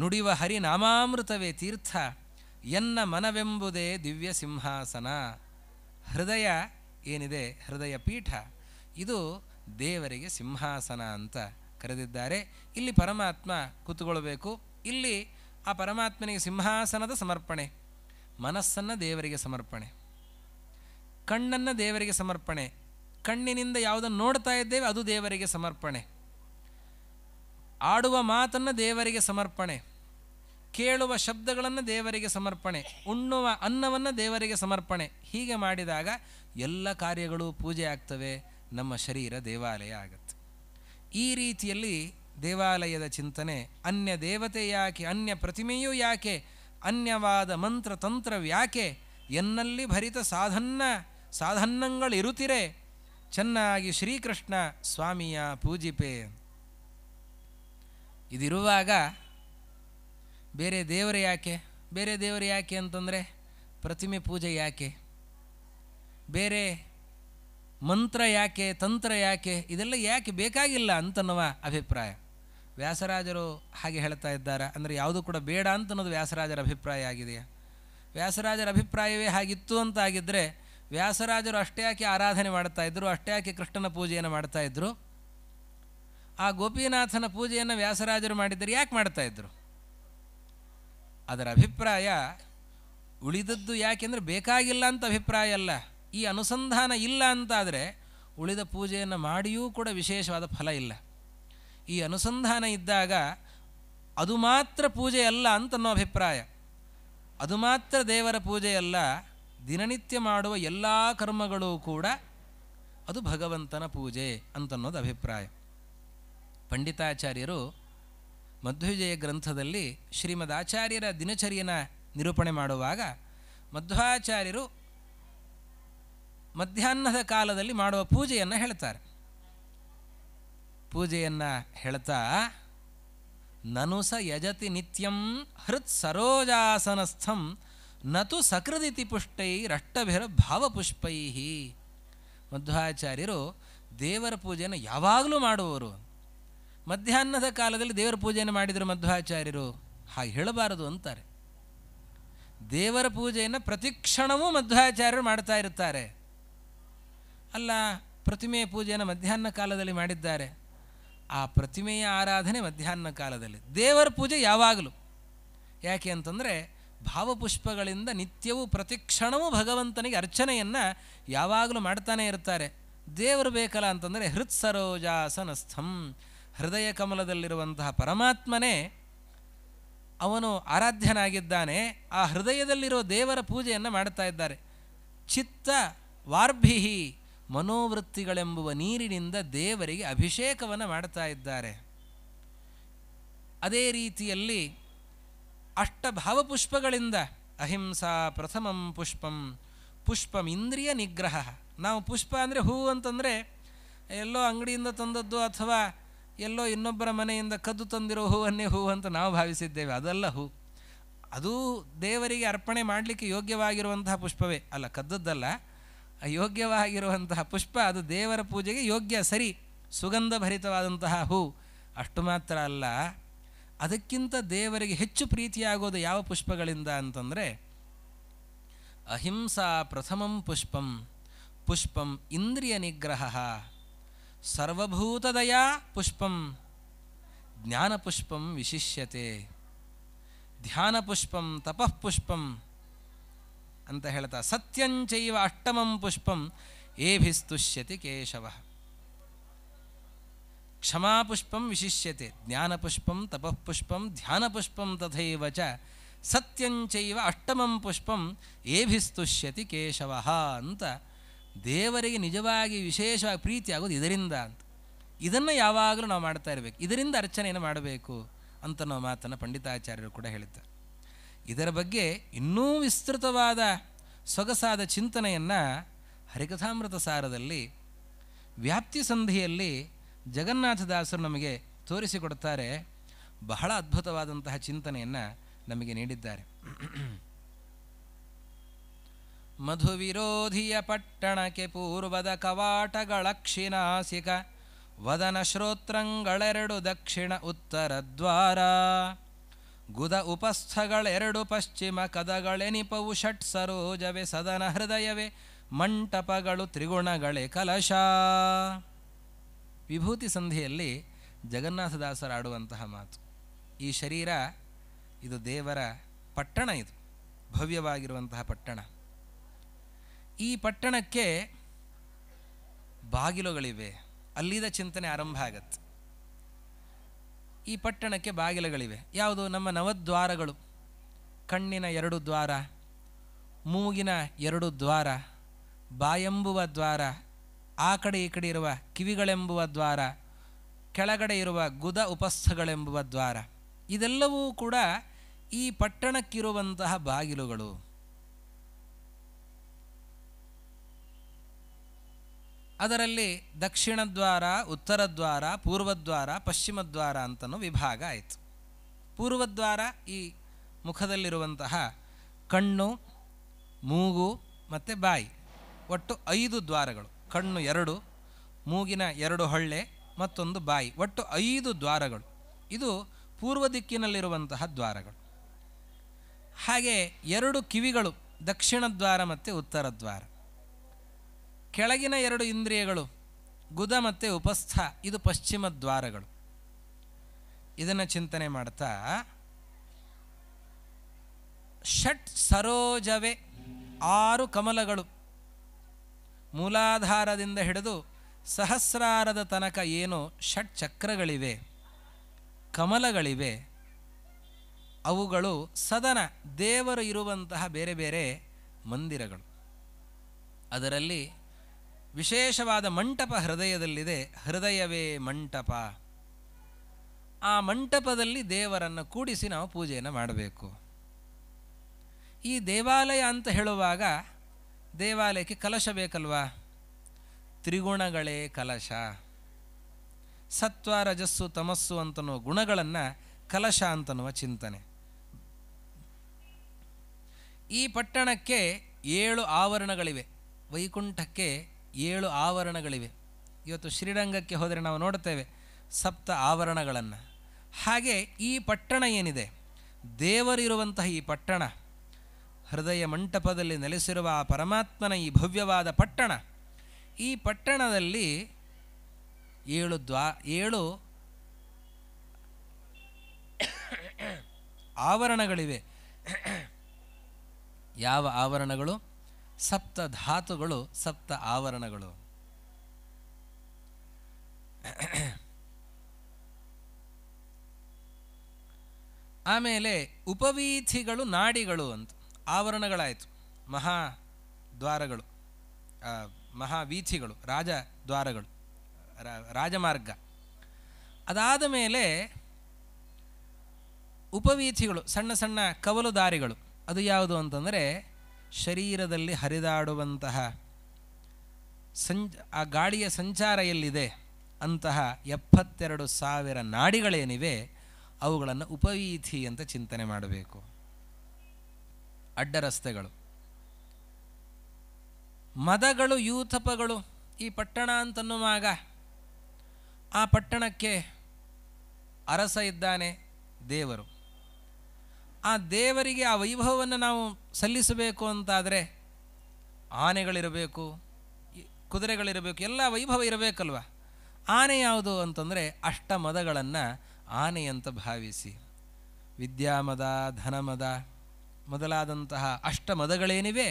ನುಡಿವ ನಾಮಾಮೃತವೇ ತೀರ್ಥ ಎನ್ನ ಮನವೆಂಬುದೇ ದಿವ್ಯ ಸಿಂಹಾಸನ ಹೃದಯ ಏನಿದೆ ಹೃದಯ ಪೀಠ ಇದು ದೇವರಿಗೆ ಸಿಂಹಾಸನ ಅಂತ ಕರೆದಿದ್ದಾರೆ ಇಲ್ಲಿ ಪರಮಾತ್ಮ ಕೂತುಕೊಳ್ಬೇಕು ಇಲ್ಲಿ ಆ ಪರಮಾತ್ಮನಿಗೆ ಸಿಂಹಾಸನದ ಸಮರ್ಪಣೆ ಮನಸ್ಸನ್ನು ದೇವರಿಗೆ ಸಮರ್ಪಣೆ ಕಣ್ಣನ್ನು ದೇವರಿಗೆ ಸಮರ್ಪಣೆ ಕಣ್ಣಿನಿಂದ ಯಾವುದನ್ನು ನೋಡ್ತಾ ಇದ್ದೇವೆ ಅದು ದೇವರಿಗೆ ಸಮರ್ಪಣೆ ಆಡುವ ಮಾತನ್ನು ದೇವರಿಗೆ ಸಮರ್ಪಣೆ ಕೇಳುವ ಶಬ್ದಗಳನ್ನು ದೇವರಿಗೆ ಸಮರ್ಪಣೆ ಉಣ್ಣುವ ಅನ್ನವನ್ನು ದೇವರಿಗೆ ಸಮರ್ಪಣೆ ಹೀಗೆ ಮಾಡಿದಾಗ ಎಲ್ಲ ಕಾರ್ಯಗಳು ಪೂಜೆ ಆಗ್ತವೆ ನಮ್ಮ ಶರೀರ ದೇವಾಲಯ ಆಗುತ್ತೆ ಈ ರೀತಿಯಲ್ಲಿ ದೇವಾಲಯದ ಚಿಂತನೆ ಅನ್ಯ ದೇವತೆ ಯಾಕೆ ಅನ್ಯ ಪ್ರತಿಮೆಯೂ ಯಾಕೆ ಅನ್ಯವಾದ ಮಂತ್ರ ತಂತ್ರ ಯಾಕೆ ಎನ್ನಲ್ಲಿ ಭರಿತ ಸಾಧನ್ನ ಸಾಧನಗಳಿರುತ್ತಿರೇ ಚೆನ್ನಾಗಿ ಶ್ರೀಕೃಷ್ಣ ಸ್ವಾಮಿಯ ಪೂಜಿಪೆ ಇದಿರುವಾಗ ಬೇರೆ ದೇವರು ಯಾಕೆ ಬೇರೆ ದೇವರು ಯಾಕೆ ಅಂತಂದರೆ ಪ್ರತಿಮೆ ಪೂಜೆ ಯಾಕೆ ಬೇರೆ ಮಂತ್ರ ಯಾಕೆ ತಂತ್ರ ಯಾಕೆ ಇದೆಲ್ಲ ಯಾಕೆ ಬೇಕಾಗಿಲ್ಲ ಅಂತನ್ನುವ ಅಭಿಪ್ರಾಯ ವ್ಯಾಸರಾಜರು ಹಾಗೆ ಹೇಳ್ತಾ ಇದ್ದಾರೆ ಅಂದರೆ ಯಾವುದು ಕೂಡ ಬೇಡ ಅಂತನ್ನೋದು ವ್ಯಾಸರಾಜರ ಅಭಿಪ್ರಾಯ ಆಗಿದೆಯಾ ವ್ಯಾಸರಾಜರ ಅಭಿಪ್ರಾಯವೇ ಹಾಗಿತ್ತು ಅಂತಾಗಿದ್ದರೆ ವ್ಯಾಸರಾಜರು ಅಷ್ಟೇ ಯಾಕೆ ಆರಾಧನೆ ಮಾಡ್ತಾ ಇದ್ದರು ಅಷ್ಟೇ ಯಾಕೆ ಕೃಷ್ಣನ ಪೂಜೆಯನ್ನು ಮಾಡ್ತಾ ಇದ್ದರು ಆ ಗೋಪಿನಾಥನ ಪೂಜೆಯನ್ನು ವ್ಯಾಸರಾಜರು ಮಾಡಿದ್ದರೆ ಯಾಕೆ ಮಾಡ್ತಾ ಇದ್ದರು ಅದರ ಅಭಿಪ್ರಾಯ ಉಳಿದದ್ದು ಯಾಕೆಂದರೆ ಬೇಕಾಗಿಲ್ಲ ಅಂತ ಅಭಿಪ್ರಾಯ ಅಲ್ಲ ಈ ಅನುಸಂಧಾನ ಇಲ್ಲ ಅಂತಾದರೆ ಉಳಿದ ಪೂಜೆಯನ್ನು ಮಾಡಿಯೂ ಕೂಡ ವಿಶೇಷವಾದ ಫಲ ಇಲ್ಲ ಈ ಅನುಸಂಧಾನ ಇದ್ದಾಗ ಅದು ಮಾತ್ರ ಪೂಜೆಯಲ್ಲ ಅಂತನ್ನೋ ಅಭಿಪ್ರಾಯ ಅದು ಮಾತ್ರ ದೇವರ ಪೂಜೆಯಲ್ಲ ದಿನನಿತ್ಯ ಮಾಡುವ ಎಲ್ಲ ಕರ್ಮಗಳೂ ಕೂಡ ಅದು ಭಗವಂತನ ಪೂಜೆ ಅಂತನ್ನೋದು ಅಭಿಪ್ರಾಯ ಪಂಡಿತಾಚಾರ್ಯರು ಮಧ್ವಿಜಯ ಗ್ರಂಥದಲ್ಲಿ ಶ್ರೀಮದ್ ಆಚಾರ್ಯರ ದಿನಚರಿಯನ್ನು ನಿರೂಪಣೆ ಮಾಡುವಾಗ ಮಧ್ವಾಚಾರ್ಯರು ಮಧ್ಯಾಹ್ನದ ಕಾಲದಲ್ಲಿ ಮಾಡುವ ಪೂಜೆಯನ್ನು ಹೇಳ್ತಾರೆ ಪೂಜೆಯನ್ನು ಹೇಳ್ತಾ ನನುಸ ಯಜತಿ ನಿತ್ಯಂ ಹೃತ್ ಸರೋಜಾಸನಸ್ಥಂ ನತು ಸಕೃದಿತಿ ಪುಷ್ಟೈ ರಷ್ಟಭಿರ ಭಾವಪುಷ್ಪೈ ಮಧ್ವಾಚಾರ್ಯರು ದೇವರ ಪೂಜೆಯನ್ನು ಯಾವಾಗಲೂ ಮಾಡುವವರು ಮಧ್ಯಾಹ್ನದ ಕಾಲದಲ್ಲಿ ದೇವರ ಪೂಜೆಯನ್ನು ಮಾಡಿದರು ಮಧ್ವಾಚಾರ್ಯರು ಹಾಗೆ ಹೇಳಬಾರದು ಅಂತಾರೆ ದೇವರ ಪೂಜೆಯನ್ನು ಪ್ರತಿಕ್ಷಣವೂ ಮಧ್ವಾಚಾರ್ಯರು ಮಾಡ್ತಾ ಇರ್ತಾರೆ ಅಲ್ಲ ಪ್ರತಿಮೆಯ ಪೂಜೆಯನ್ನು ಮಧ್ಯಾಹ್ನ ಕಾಲದಲ್ಲಿ ಮಾಡಿದ್ದಾರೆ ಆ ಪ್ರತಿಮೆಯ ಆರಾಧನೆ ಮಧ್ಯಾಹ್ನ ಕಾಲದಲ್ಲಿ ದೇವರ ಪೂಜೆ ಯಾವಾಗಲೂ ಯಾಕೆ ಅಂತಂದರೆ ಭಾವಪುಷ್ಪಗಳಿಂದ ನಿತ್ಯವೂ ಪ್ರತಿಕ್ಷಣವೂ ಭಗವಂತನಿಗೆ ಅರ್ಚನೆಯನ್ನು ಯಾವಾಗಲೂ ಮಾಡ್ತಾನೆ ಇರ್ತಾರೆ ದೇವರು ಬೇಕಲ್ಲ ಅಂತಂದರೆ ಹೃತ್ಸರೋಜಾಸನಸ್ಥಂ ಹೃದಯ ಕಮಲದಲ್ಲಿರುವಂತಹ ಪರಮಾತ್ಮನೇ ಅವನು ಆರಾಧ್ಯನಾಗಿದ್ದಾನೆ ಆ ಹೃದಯದಲ್ಲಿರೋ ದೇವರ ಪೂಜೆಯನ್ನು ಮಾಡ್ತಾ ಇದ್ದಾರೆ ಚಿತ್ತ ವಾರ್ಭಿಹಿ ಮನೋವೃತ್ತಿಗಳೆಂಬುವ ನೀರಿನಿಂದ ದೇವರಿಗೆ ಅಭಿಷೇಕವನ್ನು ಮಾಡ್ತಾ ಇದ್ದಾರೆ ಅದೇ ರೀತಿಯಲ್ಲಿ ಪುಷ್ಪಗಳಿಂದ ಅಹಿಂಸಾ ಪ್ರಥಮಂ ಪುಷ್ಪಂ ಪುಷ್ಪಂ ಇಂದ್ರಿಯ ನಿಗ್ರಹ ನಾವು ಪುಷ್ಪ ಅಂದರೆ ಹೂ ಅಂತಂದರೆ ಎಲ್ಲೋ ಅಂಗಡಿಯಿಂದ ತಂದದ್ದು ಅಥವಾ ಎಲ್ಲೋ ಇನ್ನೊಬ್ಬರ ಮನೆಯಿಂದ ಕದ್ದು ತಂದಿರೋ ಹೂವನ್ನೇ ಹೂವು ಅಂತ ನಾವು ಭಾವಿಸಿದ್ದೇವೆ ಅದಲ್ಲ ಹೂ ಅದು ದೇವರಿಗೆ ಅರ್ಪಣೆ ಮಾಡಲಿಕ್ಕೆ ಯೋಗ್ಯವಾಗಿರುವಂತಹ ಪುಷ್ಪವೇ ಅಲ್ಲ ಕದ್ದದ್ದಲ್ಲ ಯೋಗ್ಯವಾಗಿರುವಂತಹ ಪುಷ್ಪ ಅದು ದೇವರ ಪೂಜೆಗೆ ಯೋಗ್ಯ ಸರಿ ಸುಗಂಧಭರಿತವಾದಂತಹ ಹೂ ಅಷ್ಟು ಮಾತ್ರ ಅಲ್ಲ ಅದಕ್ಕಿಂತ ದೇವರಿಗೆ ಹೆಚ್ಚು ಪ್ರೀತಿಯಾಗೋದು ಯಾವ ಪುಷ್ಪಗಳಿಂದ ಅಂತಂದರೆ ಅಹಿಂಸಾ ಪ್ರಥಮಂ ಪುಷ್ಪಂ ಪುಷ್ಪಂ ಇಂದ್ರಿಯ ನಿಗ್ರಹ ಸರ್ವಭೂತದಯ ಪುಷ್ಪಂ ಜ್ಞಾನಪುಷ್ಪಂ ವಿಶಿಷ್ಯತೆ ಧ್ಯಾನಪುಷ್ಪಂ ತಪಃಪುಷ್ಪಂ ಅಂತ ಹೇಳ್ತಾ ಸತ್ಯಂಚವ ಅಷ್ಟಮಂ ಪುಷ್ಪಂ ಏಭಿಸ್ತುಷ್ಯತಿ ಕೇಶವ ಕ್ಷಮಾಪುಷ್ಪಂ ವಿಶಿಷ್ಯತೆ ಜ್ಞಾನಪುಷ್ಪಂ ತಪಃಪುಷ್ಪಂ ಧ್ಯಾನಪುಷ್ಪಂ ತಥೈವ ಚ ಸತ್ಯಂಚವ ಅಷ್ಟಮಂ ಪುಷ್ಪಂ ಏಭಿಸ್ತುಷ್ಯತಿ ಕೇಶವ ಅಂತ ದೇವರಿಗೆ ನಿಜವಾಗಿ ವಿಶೇಷವಾಗಿ ಪ್ರೀತಿಯಾಗೋದು ಇದರಿಂದ ಅಂತ ಇದನ್ನು ಯಾವಾಗಲೂ ನಾವು ಮಾಡ್ತಾ ಇರಬೇಕು ಇದರಿಂದ ಅರ್ಚನೆಯನ್ನು ಮಾಡಬೇಕು ಅಂತ ನಾವು ಮಾತನ್ನು ಪಂಡಿತಾಚಾರ್ಯರು ಕೂಡ ಹೇಳಿದ್ದಾರೆ ಇದರ ಬಗ್ಗೆ ಇನ್ನೂ ವಿಸ್ತೃತವಾದ ಸೊಗಸಾದ ಚಿಂತನೆಯನ್ನು ಹರಿಕಥಾಮೃತ ಸಾರದಲ್ಲಿ ವ್ಯಾಪ್ತಿ ಸಂಧಿಯಲ್ಲಿ ಜಗನ್ನಾಥದಾಸರು ನಮಗೆ ತೋರಿಸಿಕೊಡ್ತಾರೆ ಬಹಳ ಅದ್ಭುತವಾದಂತಹ ಚಿಂತನೆಯನ್ನು ನಮಗೆ ನೀಡಿದ್ದಾರೆ ಮಧು ವಿರೋಧಿಯ ಪಟ್ಟಣಕ್ಕೆ ಪೂರ್ವದ ಕವಾಟಗಳ ಕ್ಷಿನಾಸಿಕ ವದನ ಶ್ರೋತ್ರಂಗಳೆರಡು ದಕ್ಷಿಣ ಉತ್ತರ ದ್ವಾರ ಗುದ ಉಪಸ್ಥಗಳೆರಡು ಪಶ್ಚಿಮ ಕದಗಳೆನಿಪವು ಷಟ್ ಸರೋಜವೆ ಸದನ ಹೃದಯವೇ ಮಂಟಪಗಳು ತ್ರಿಗುಣಗಳೇ ಕಲಶ ವಿಭೂತಿ ಸಂಧಿಯಲ್ಲಿ ಜಗನ್ನಾಥದಾಸರ ಆಡುವಂತಹ ಮಾತು ಈ ಶರೀರ ಇದು ದೇವರ ಪಟ್ಟಣ ಇದು ಭವ್ಯವಾಗಿರುವಂತಹ ಪಟ್ಟಣ ಈ ಪಟ್ಟಣಕ್ಕೆ ಬಾಗಿಲುಗಳಿವೆ ಅಲ್ಲಿದ ಚಿಂತನೆ ಆರಂಭ ಆಗತ್ತೆ ಈ ಪಟ್ಟಣಕ್ಕೆ ಬಾಗಿಲುಗಳಿವೆ ಯಾವುದು ನಮ್ಮ ನವದ್ವಾರಗಳು ಕಣ್ಣಿನ ಎರಡು ದ್ವಾರ ಮೂಗಿನ ಎರಡು ದ್ವಾರ ಬಾಯಂಬುವ ದ್ವಾರ ಆ ಕಡೆ ಈ ಕಡೆ ಇರುವ ಕಿವಿಗಳೆಂಬುವ ದ್ವಾರ ಕೆಳಗಡೆ ಇರುವ ಗುದ ಉಪಸ್ಥಗಳೆಂಬುವ ದ್ವಾರ ಇದೆಲ್ಲವೂ ಕೂಡ ಈ ಪಟ್ಟಣಕ್ಕಿರುವಂತಹ ಬಾಗಿಲುಗಳು ಅದರಲ್ಲಿ ದಕ್ಷಿಣ ದ್ವಾರ ಉತ್ತರ ದ್ವಾರ ಪೂರ್ವದ್ವಾರ ಪಶ್ಚಿಮ ದ್ವಾರ ಅಂತಲೂ ವಿಭಾಗ ಆಯಿತು ಪೂರ್ವದ್ವಾರ ಈ ಮುಖದಲ್ಲಿರುವಂತಹ ಕಣ್ಣು ಮೂಗು ಮತ್ತು ಬಾಯಿ ಒಟ್ಟು ಐದು ದ್ವಾರಗಳು ಕಣ್ಣು ಎರಡು ಮೂಗಿನ ಎರಡು ಹಳ್ಳೆ ಮತ್ತೊಂದು ಬಾಯಿ ಒಟ್ಟು ಐದು ದ್ವಾರಗಳು ಇದು ಪೂರ್ವ ದಿಕ್ಕಿನಲ್ಲಿರುವಂತಹ ದ್ವಾರಗಳು ಹಾಗೆ ಎರಡು ಕಿವಿಗಳು ದಕ್ಷಿಣ ದ್ವಾರ ಮತ್ತು ಉತ್ತರ ದ್ವಾರ ಕೆಳಗಿನ ಎರಡು ಇಂದ್ರಿಯಗಳು ಗುದ ಮತ್ತು ಉಪಸ್ಥ ಇದು ಪಶ್ಚಿಮ ದ್ವಾರಗಳು ಇದನ್ನು ಚಿಂತನೆ ಮಾಡ್ತಾ ಷಟ್ ಸರೋಜವೇ ಆರು ಕಮಲಗಳು ಮೂಲಾಧಾರದಿಂದ ಹಿಡಿದು ಸಹಸ್ರಾರದ ತನಕ ಏನು ಷಟ್ ಚಕ್ರಗಳಿವೆ ಕಮಲಗಳಿವೆ ಅವುಗಳು ಸದನ ದೇವರು ಇರುವಂತಹ ಬೇರೆ ಬೇರೆ ಮಂದಿರಗಳು ಅದರಲ್ಲಿ ವಿಶೇಷವಾದ ಮಂಟಪ ಹೃದಯದಲ್ಲಿದೆ ಹೃದಯವೇ ಮಂಟಪ ಆ ಮಂಟಪದಲ್ಲಿ ದೇವರನ್ನು ಕೂಡಿಸಿ ನಾವು ಪೂಜೆಯನ್ನು ಮಾಡಬೇಕು ಈ ದೇವಾಲಯ ಅಂತ ಹೇಳುವಾಗ ದೇವಾಲಯಕ್ಕೆ ಕಲಶ ಬೇಕಲ್ವಾ ತ್ರಿಗುಣಗಳೇ ಕಲಶ ಸತ್ವ ರಜಸ್ಸು ತಮಸ್ಸು ಅಂತನೋ ಗುಣಗಳನ್ನು ಕಲಶ ಅಂತನ್ನುವ ಚಿಂತನೆ ಈ ಪಟ್ಟಣಕ್ಕೆ ಏಳು ಆವರಣಗಳಿವೆ ವೈಕುಂಠಕ್ಕೆ ಏಳು ಆವರಣಗಳಿವೆ ಇವತ್ತು ಶ್ರೀರಂಗಕ್ಕೆ ಹೋದರೆ ನಾವು ನೋಡ್ತೇವೆ ಸಪ್ತ ಆವರಣಗಳನ್ನು ಹಾಗೆ ಈ ಪಟ್ಟಣ ಏನಿದೆ ದೇವರಿರುವಂತಹ ಈ ಪಟ್ಟಣ ಹೃದಯ ಮಂಟಪದಲ್ಲಿ ನೆಲೆಸಿರುವ ಆ ಪರಮಾತ್ಮನ ಈ ಭವ್ಯವಾದ ಪಟ್ಟಣ ಈ ಪಟ್ಟಣದಲ್ಲಿ ಏಳು ದ್ವಾ ಏಳು ಆವರಣಗಳಿವೆ ಯಾವ ಆವರಣಗಳು ಸಪ್ತ ಧಾತುಗಳು ಸಪ್ತ ಆವರಣಗಳು ಆಮೇಲೆ ಉಪವೀಥಿಗಳು ನಾಡಿಗಳು ಅಂತ ಆವರಣಗಳಾಯಿತು ಮಹಾ ದ್ವಾರಗಳು ಮಹಾವೀಥಿಗಳು ರಾಜ ದ್ವಾರಗಳು ರಾಜಮಾರ್ಗ ಅದಾದ ಮೇಲೆ ಉಪವೀಥಿಗಳು ಸಣ್ಣ ಸಣ್ಣ ಕವಲು ದಾರಿಗಳು ಅದು ಯಾವುದು ಅಂತಂದರೆ ಶರೀರದಲ್ಲಿ ಹರಿದಾಡುವಂತಹ ಸಂಜ್ ಆ ಗಾಳಿಯ ಸಂಚಾರ ಎಲ್ಲಿದೆ ಅಂತಹ ಎಪ್ಪತ್ತೆರಡು ಸಾವಿರ ನಾಡಿಗಳೇನಿವೆ ಅವುಗಳನ್ನು ಉಪವೀಥಿ ಅಂತ ಚಿಂತನೆ ಮಾಡಬೇಕು ಅಡ್ಡ ರಸ್ತೆಗಳು ಮದಗಳು ಯೂಥಪಗಳು ಈ ಪಟ್ಟಣ ಅಂತನ್ನುವಾಗ ಆ ಪಟ್ಟಣಕ್ಕೆ ಅರಸ ಇದ್ದಾನೆ ದೇವರು ಆ ದೇವರಿಗೆ ಆ ವೈಭವವನ್ನು ನಾವು ಸಲ್ಲಿಸಬೇಕು ಅಂತಾದರೆ ಆನೆಗಳಿರಬೇಕು ಕುದುರೆಗಳಿರಬೇಕು ಎಲ್ಲ ವೈಭವ ಇರಬೇಕಲ್ವ ಆನೆ ಯಾವುದು ಅಂತಂದರೆ ಅಷ್ಟಮದಗಳನ್ನು ಆನೆಯಂತ ಭಾವಿಸಿ ವಿದ್ಯಾಮದ ಧನಮದ ಮೊದಲಾದಂತಹ ಅಷ್ಟ ಮದಗಳೇನಿವೆ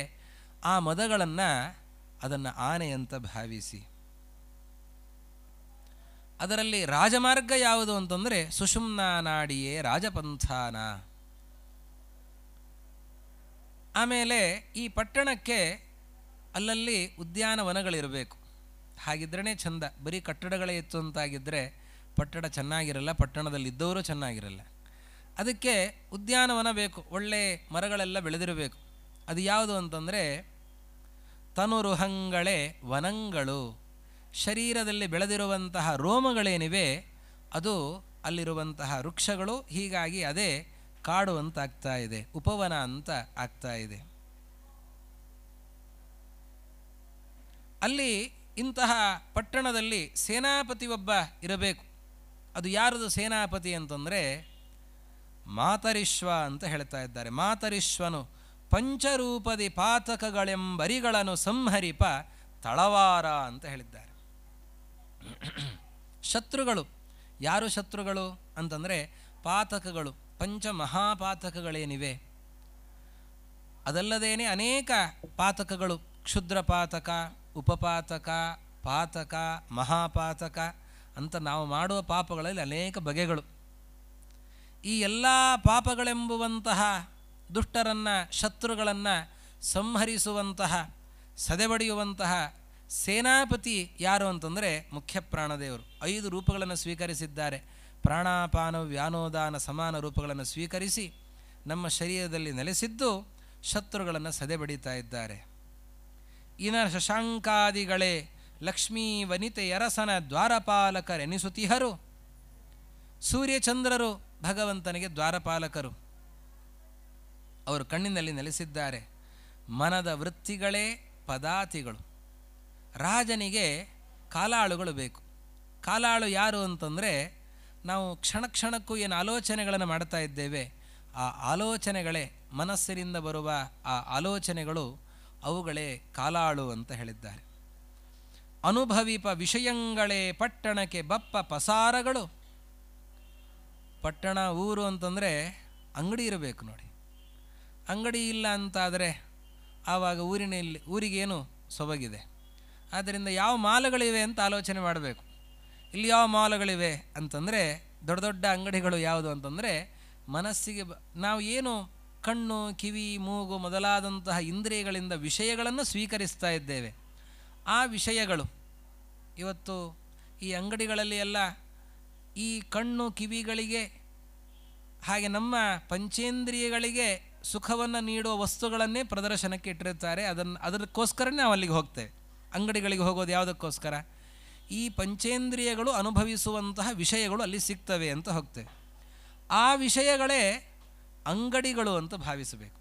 ಆ ಮದಗಳನ್ನು ಅದನ್ನು ಆನೆ ಅಂತ ಭಾವಿಸಿ ಅದರಲ್ಲಿ ರಾಜಮಾರ್ಗ ಯಾವುದು ಅಂತಂದರೆ ಸುಷುಮ್ನಾ ನಾಡಿಯೇ ರಾಜಪಂಥಾನ ಆಮೇಲೆ ಈ ಪಟ್ಟಣಕ್ಕೆ ಅಲ್ಲಲ್ಲಿ ಉದ್ಯಾನವನಗಳಿರಬೇಕು ಹಾಗಿದ್ರೇ ಚಂದ ಬರೀ ಕಟ್ಟಡಗಳೇ ಇತ್ತು ಅಂತಾಗಿದ್ದರೆ ಪಟ್ಟಣ ಚೆನ್ನಾಗಿರಲ್ಲ ಪಟ್ಟಣದಲ್ಲಿದ್ದವರು ಚೆನ್ನಾಗಿರಲ್ಲ ಅದಕ್ಕೆ ಉದ್ಯಾನವನ ಬೇಕು ಒಳ್ಳೆ ಮರಗಳೆಲ್ಲ ಬೆಳೆದಿರಬೇಕು ಅದು ಯಾವುದು ಅಂತಂದರೆ ತನುರುಹಂಗಳೇ ವನಂಗಳು ಶರೀರದಲ್ಲಿ ಬೆಳೆದಿರುವಂತಹ ರೋಮಗಳೇನಿವೆ ಅದು ಅಲ್ಲಿರುವಂತಹ ವೃಕ್ಷಗಳು ಹೀಗಾಗಿ ಅದೇ ಕಾಡು ಅಂತಾಗ್ತಾ ಇದೆ ಉಪವನ ಅಂತ ಆಗ್ತಾ ಇದೆ ಅಲ್ಲಿ ಇಂತಹ ಪಟ್ಟಣದಲ್ಲಿ ಸೇನಾಪತಿ ಒಬ್ಬ ಇರಬೇಕು ಅದು ಯಾರದು ಸೇನಾಪತಿ ಅಂತಂದರೆ ಮಾತರಿಶ್ವ ಅಂತ ಹೇಳ್ತಾ ಇದ್ದಾರೆ ಮಾತರಿಶ್ವನು ಪಂಚರೂಪದಿ ಪಾತಕಗಳೆಂಬರಿಗಳನ್ನು ಸಂಹರಿಪ ತಳವಾರ ಅಂತ ಹೇಳಿದ್ದಾರೆ ಶತ್ರುಗಳು ಯಾರು ಶತ್ರುಗಳು ಅಂತಂದರೆ ಪಾತಕಗಳು ಪಂಚ ಮಹಾಪಾತಕಗಳೇನಿವೆ ಅದಲ್ಲದೇನೆ ಅನೇಕ ಪಾತಕಗಳು ಕ್ಷುದ್ರ ಪಾತಕ ಉಪಪಾತಕ ಪಾತಕ ಮಹಾಪಾತಕ ಅಂತ ನಾವು ಮಾಡುವ ಪಾಪಗಳಲ್ಲಿ ಅನೇಕ ಬಗೆಗಳು ಈ ಎಲ್ಲ ಪಾಪಗಳೆಂಬುವಂತಹ ದುಷ್ಟರನ್ನು ಶತ್ರುಗಳನ್ನು ಸಂಹರಿಸುವಂತಹ ಸದೆಬಡಿಯುವಂತಹ ಸೇನಾಪತಿ ಯಾರು ಅಂತಂದರೆ ಮುಖ್ಯ ಪ್ರಾಣದೇವರು ಐದು ರೂಪಗಳನ್ನು ಸ್ವೀಕರಿಸಿದ್ದಾರೆ ಪ್ರಾಣಾಪಾನ ವ್ಯಾನೋದಾನ ಸಮಾನ ರೂಪಗಳನ್ನು ಸ್ವೀಕರಿಸಿ ನಮ್ಮ ಶರೀರದಲ್ಲಿ ನೆಲೆಸಿದ್ದು ಶತ್ರುಗಳನ್ನು ಸದೆಬಡಿತಾ ಇದ್ದಾರೆ ಇನ ಶಶಾಂಕಾದಿಗಳೇ ಲಕ್ಷ್ಮೀ ವನಿತೆಯರಸನ ದ್ವಾರಪಾಲಕರೆನಿಸುತಿಹರು ಸೂರ್ಯಚಂದ್ರರು ಭಗವಂತನಿಗೆ ದ್ವಾರಪಾಲಕರು ಅವರು ಕಣ್ಣಿನಲ್ಲಿ ನೆಲೆಸಿದ್ದಾರೆ ಮನದ ವೃತ್ತಿಗಳೇ ಪದಾತಿಗಳು ರಾಜನಿಗೆ ಕಾಲಾಳುಗಳು ಬೇಕು ಕಾಲಾಳು ಯಾರು ಅಂತಂದರೆ ನಾವು ಕ್ಷಣ ಕ್ಷಣಕ್ಕೂ ಏನು ಆಲೋಚನೆಗಳನ್ನು ಮಾಡ್ತಾ ಇದ್ದೇವೆ ಆ ಆಲೋಚನೆಗಳೇ ಮನಸ್ಸಿನಿಂದ ಬರುವ ಆ ಆಲೋಚನೆಗಳು ಅವುಗಳೇ ಕಾಲಾಳು ಅಂತ ಹೇಳಿದ್ದಾರೆ ಅನುಭವಿಪ ವಿಷಯಗಳೇ ಪಟ್ಟಣಕ್ಕೆ ಬಪ್ಪ ಪಸಾರಗಳು ಪಟ್ಟಣ ಊರು ಅಂತಂದರೆ ಅಂಗಡಿ ಇರಬೇಕು ನೋಡಿ ಅಂಗಡಿ ಇಲ್ಲ ಅಂತಾದರೆ ಆವಾಗ ಊರಿನಲ್ಲಿ ಊರಿಗೇನು ಸೊಬಗಿದೆ ಆದ್ದರಿಂದ ಯಾವ ಮಾಲುಗಳಿವೆ ಅಂತ ಆಲೋಚನೆ ಮಾಡಬೇಕು ಇಲ್ಲಿ ಯಾವ ಮಾಲುಗಳಿವೆ ಅಂತಂದರೆ ದೊಡ್ಡ ದೊಡ್ಡ ಅಂಗಡಿಗಳು ಯಾವುದು ಅಂತಂದರೆ ಮನಸ್ಸಿಗೆ ನಾವು ಏನು ಕಣ್ಣು ಕಿವಿ ಮೂಗು ಮೊದಲಾದಂತಹ ಇಂದ್ರಿಯಗಳಿಂದ ವಿಷಯಗಳನ್ನು ಸ್ವೀಕರಿಸ್ತಾ ಇದ್ದೇವೆ ಆ ವಿಷಯಗಳು ಇವತ್ತು ಈ ಅಂಗಡಿಗಳಲ್ಲಿ ಎಲ್ಲ ಈ ಕಣ್ಣು ಕಿವಿಗಳಿಗೆ ಹಾಗೆ ನಮ್ಮ ಪಂಚೇಂದ್ರಿಯಗಳಿಗೆ ಸುಖವನ್ನು ನೀಡುವ ವಸ್ತುಗಳನ್ನೇ ಪ್ರದರ್ಶನಕ್ಕೆ ಇಟ್ಟಿರ್ತಾರೆ ಅದನ್ನು ಅದಕ್ಕೋಸ್ಕರನೇ ನಾವು ಅಲ್ಲಿಗೆ ಹೋಗ್ತೇವೆ ಅಂಗಡಿಗಳಿಗೆ ಹೋಗೋದು ಯಾವುದಕ್ಕೋಸ್ಕರ ಈ ಪಂಚೇಂದ್ರಿಯಗಳು ಅನುಭವಿಸುವಂತಹ ವಿಷಯಗಳು ಅಲ್ಲಿ ಸಿಗ್ತವೆ ಅಂತ ಹೋಗ್ತೇವೆ ಆ ವಿಷಯಗಳೇ ಅಂಗಡಿಗಳು ಅಂತ ಭಾವಿಸಬೇಕು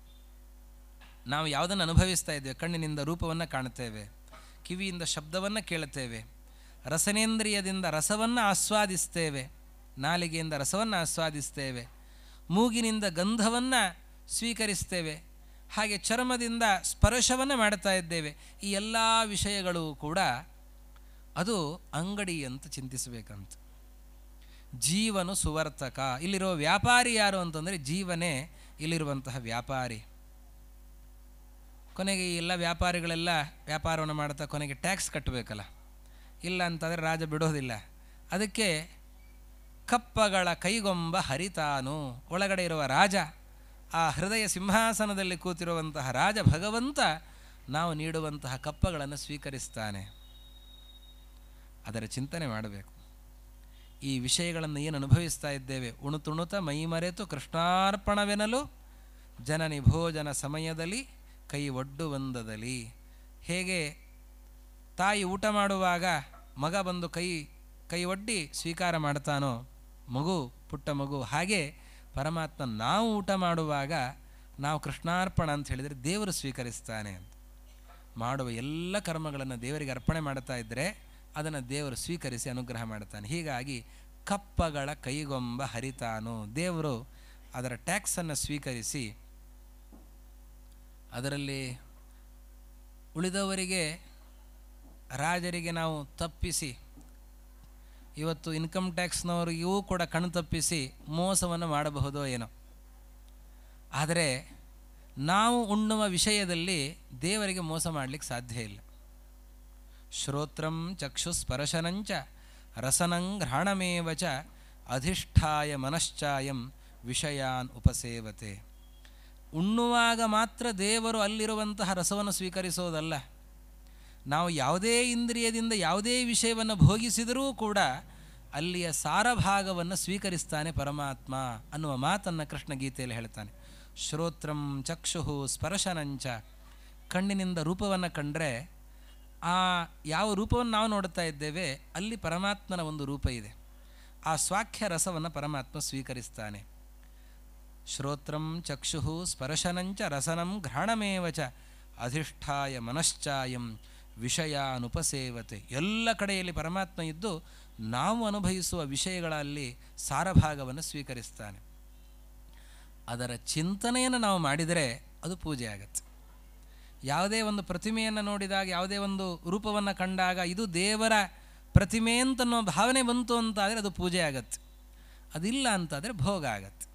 ನಾವು ಯಾವುದನ್ನು ಅನುಭವಿಸ್ತಾ ಇದ್ದೇವೆ ಕಣ್ಣಿನಿಂದ ರೂಪವನ್ನು ಕಾಣ್ತೇವೆ ಕಿವಿಯಿಂದ ಶಬ್ದವನ್ನು ಕೇಳುತ್ತೇವೆ ರಸನೇಂದ್ರಿಯದಿಂದ ರಸವನ್ನು ಆಸ್ವಾದಿಸ್ತೇವೆ ನಾಲಿಗೆಯಿಂದ ರಸವನ್ನು ಆಸ್ವಾದಿಸ್ತೇವೆ ಮೂಗಿನಿಂದ ಗಂಧವನ್ನು ಸ್ವೀಕರಿಸ್ತೇವೆ ಹಾಗೆ ಚರ್ಮದಿಂದ ಸ್ಪರ್ಶವನ್ನು ಮಾಡ್ತಾ ಇದ್ದೇವೆ ಈ ಎಲ್ಲ ವಿಷಯಗಳು ಕೂಡ ಅದು ಅಂಗಡಿ ಅಂತ ಚಿಂತಿಸಬೇಕಂತ ಜೀವನು ಸುವರ್ತಕ ಇಲ್ಲಿರೋ ವ್ಯಾಪಾರಿ ಯಾರು ಅಂತಂದರೆ ಜೀವನೇ ಇಲ್ಲಿರುವಂತಹ ವ್ಯಾಪಾರಿ ಕೊನೆಗೆ ಎಲ್ಲ ವ್ಯಾಪಾರಿಗಳೆಲ್ಲ ವ್ಯಾಪಾರವನ್ನು ಮಾಡ್ತಾ ಕೊನೆಗೆ ಟ್ಯಾಕ್ಸ್ ಕಟ್ಟಬೇಕಲ್ಲ ಇಲ್ಲ ಅಂತಂದರೆ ರಾಜ ಬಿಡೋದಿಲ್ಲ ಅದಕ್ಕೆ ಕಪ್ಪಗಳ ಕೈಗೊಂಬ ಹರಿತಾನು ಒಳಗಡೆ ಇರುವ ರಾಜ ಆ ಹೃದಯ ಸಿಂಹಾಸನದಲ್ಲಿ ಕೂತಿರುವಂತಹ ರಾಜ ಭಗವಂತ ನಾವು ನೀಡುವಂತಹ ಕಪ್ಪಗಳನ್ನು ಸ್ವೀಕರಿಸ್ತಾನೆ ಅದರ ಚಿಂತನೆ ಮಾಡಬೇಕು ಈ ವಿಷಯಗಳನ್ನು ಏನು ಅನುಭವಿಸ್ತಾ ಇದ್ದೇವೆ ಉಣುತುಣುತ ಮೈಮರೆತು ಕೃಷ್ಣಾರ್ಪಣವೆನಲು ಜನನಿ ಭೋಜನ ಸಮಯದಲ್ಲಿ ಕೈ ಒಡ್ಡುವಂದದಲ್ಲಿ ಹೇಗೆ ತಾಯಿ ಊಟ ಮಾಡುವಾಗ ಮಗ ಬಂದು ಕೈ ಕೈ ಒಡ್ಡಿ ಸ್ವೀಕಾರ ಮಾಡ್ತಾನೋ ಮಗು ಪುಟ್ಟ ಮಗು ಹಾಗೆ ಪರಮಾತ್ಮ ನಾವು ಊಟ ಮಾಡುವಾಗ ನಾವು ಕೃಷ್ಣಾರ್ಪಣ ಅಂತ ಹೇಳಿದರೆ ದೇವರು ಸ್ವೀಕರಿಸ್ತಾನೆ ಅಂತ ಮಾಡುವ ಎಲ್ಲ ಕರ್ಮಗಳನ್ನು ದೇವರಿಗೆ ಅರ್ಪಣೆ ಮಾಡ್ತಾ ಇದ್ದರೆ ಅದನ್ನು ದೇವರು ಸ್ವೀಕರಿಸಿ ಅನುಗ್ರಹ ಮಾಡ್ತಾನೆ ಹೀಗಾಗಿ ಕಪ್ಪಗಳ ಕೈಗೊಂಬ ಹರಿತಾನು ದೇವರು ಅದರ ಟ್ಯಾಕ್ಸನ್ನು ಸ್ವೀಕರಿಸಿ ಅದರಲ್ಲಿ ಉಳಿದವರಿಗೆ ರಾಜರಿಗೆ ನಾವು ತಪ್ಪಿಸಿ ಇವತ್ತು ಇನ್ಕಮ್ ಟ್ಯಾಕ್ಸ್ನವರಿಗೂ ಕೂಡ ಕಣ್ಣು ತಪ್ಪಿಸಿ ಮೋಸವನ್ನು ಮಾಡಬಹುದೋ ಏನೋ ಆದರೆ ನಾವು ಉಣ್ಣುವ ವಿಷಯದಲ್ಲಿ ದೇವರಿಗೆ ಮೋಸ ಮಾಡಲಿಕ್ಕೆ ಸಾಧ್ಯ ಇಲ್ಲ ಶ್ರೋತ್ರಂ ಚಕ್ಷುಸ್ಪರ್ಶನಂಚ ರಸನಂಗ್ರಹಣಮೇವಚ ಚ ಅಧಿಷ್ಠಾಯ ಮನಶ್ಚಾಯಂ ವಿಷಯಾನ್ ಉಪಸೇವತೆ ಉಣ್ಣುವಾಗ ಮಾತ್ರ ದೇವರು ಅಲ್ಲಿರುವಂತಹ ರಸವನ್ನು ಸ್ವೀಕರಿಸೋದಲ್ಲ ನಾವು ಯಾವುದೇ ಇಂದ್ರಿಯದಿಂದ ಯಾವುದೇ ವಿಷಯವನ್ನು ಭೋಗಿಸಿದರೂ ಕೂಡ ಅಲ್ಲಿಯ ಸಾರಭಾಗವನ್ನು ಸ್ವೀಕರಿಸ್ತಾನೆ ಪರಮಾತ್ಮ ಅನ್ನುವ ಮಾತನ್ನು ಕೃಷ್ಣ ಗೀತೆಯಲ್ಲಿ ಹೇಳ್ತಾನೆ ಶ್ರೋತ್ರಂ ಚಕ್ಷುಃ ಸ್ಪರ್ಶನಂಚ ಕಣ್ಣಿನಿಂದ ರೂಪವನ್ನು ಕಂಡರೆ ಆ ಯಾವ ರೂಪವನ್ನು ನಾವು ನೋಡ್ತಾ ಇದ್ದೇವೆ ಅಲ್ಲಿ ಪರಮಾತ್ಮನ ಒಂದು ರೂಪ ಇದೆ ಆ ಸ್ವಾಖ್ಯ ರಸವನ್ನು ಪರಮಾತ್ಮ ಸ್ವೀಕರಿಸ್ತಾನೆ ಶ್ರೋತ್ರಂ ಚಕ್ಷುಹು ಸ್ಪರ್ಶನಂಚ ರಸನಂ ಘ್ರಾಣಮೇವ ಚ ಅಧಿಷ್ಠಾಯ ಮನಶ್ಚಾಯಂ ವಿಷಯ ಅನುಪಸೇವತೆ ಎಲ್ಲ ಕಡೆಯಲ್ಲಿ ಪರಮಾತ್ಮ ಇದ್ದು ನಾವು ಅನುಭವಿಸುವ ವಿಷಯಗಳಲ್ಲಿ ಸಾರಭಾಗವನ್ನು ಸ್ವೀಕರಿಸ್ತಾನೆ ಅದರ ಚಿಂತನೆಯನ್ನು ನಾವು ಮಾಡಿದರೆ ಅದು ಪೂಜೆ ಆಗತ್ತೆ ಯಾವುದೇ ಒಂದು ಪ್ರತಿಮೆಯನ್ನು ನೋಡಿದಾಗ ಯಾವುದೇ ಒಂದು ರೂಪವನ್ನು ಕಂಡಾಗ ಇದು ದೇವರ ಪ್ರತಿಮೆ ಅಂತನ್ನೋ ಭಾವನೆ ಬಂತು ಅಂತಾದರೆ ಅದು ಪೂಜೆ ಆಗತ್ತೆ ಅದಿಲ್ಲ ಅಂತಾದರೆ ಭೋಗ ಆಗತ್ತೆ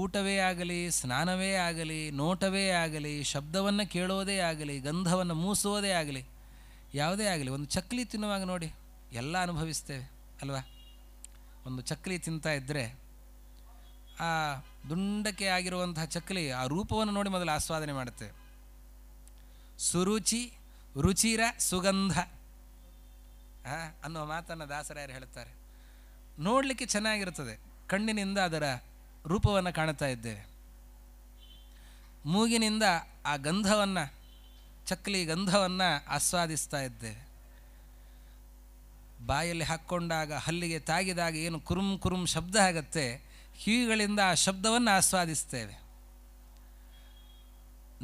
ಊಟವೇ ಆಗಲಿ ಸ್ನಾನವೇ ಆಗಲಿ ನೋಟವೇ ಆಗಲಿ ಶಬ್ದವನ್ನು ಕೇಳೋದೇ ಆಗಲಿ ಗಂಧವನ್ನು ಮೂಸುವುದೇ ಆಗಲಿ ಯಾವುದೇ ಆಗಲಿ ಒಂದು ಚಕ್ಲಿ ತಿನ್ನುವಾಗ ನೋಡಿ ಎಲ್ಲ ಅನುಭವಿಸ್ತೇವೆ ಅಲ್ವಾ ಒಂದು ಚಕ್ಲಿ ತಿಂತಾ ಇದ್ದರೆ ಆ ದುಂಡಕ್ಕೆ ಆಗಿರುವಂತಹ ಚಕ್ಲಿ ಆ ರೂಪವನ್ನು ನೋಡಿ ಮೊದಲು ಆಸ್ವಾದನೆ ಮಾಡುತ್ತೆ ಸುರುಚಿ ರುಚಿರ ಸುಗಂಧ ಅನ್ನುವ ಮಾತನ್ನು ದಾಸರಾಯರು ಹೇಳ್ತಾರೆ ನೋಡಲಿಕ್ಕೆ ಚೆನ್ನಾಗಿರ್ತದೆ ಕಣ್ಣಿನಿಂದ ಅದರ ರೂಪವನ್ನು ಕಾಣುತ್ತಾ ಇದ್ದೇವೆ ಮೂಗಿನಿಂದ ಆ ಗಂಧವನ್ನು ಚಕ್ಲಿ ಗಂಧವನ್ನು ಆಸ್ವಾದಿಸ್ತಾ ಇದ್ದೇವೆ ಬಾಯಲ್ಲಿ ಹಾಕ್ಕೊಂಡಾಗ ಹಲ್ಲಿಗೆ ತಾಗಿದಾಗ ಏನು ಕುರುಂ ಕುರುಮ್ ಶಬ್ದ ಆಗತ್ತೆ ಕಿವಿಗಳಿಂದ ಆ ಶಬ್ದವನ್ನು ಆಸ್ವಾದಿಸ್ತೇವೆ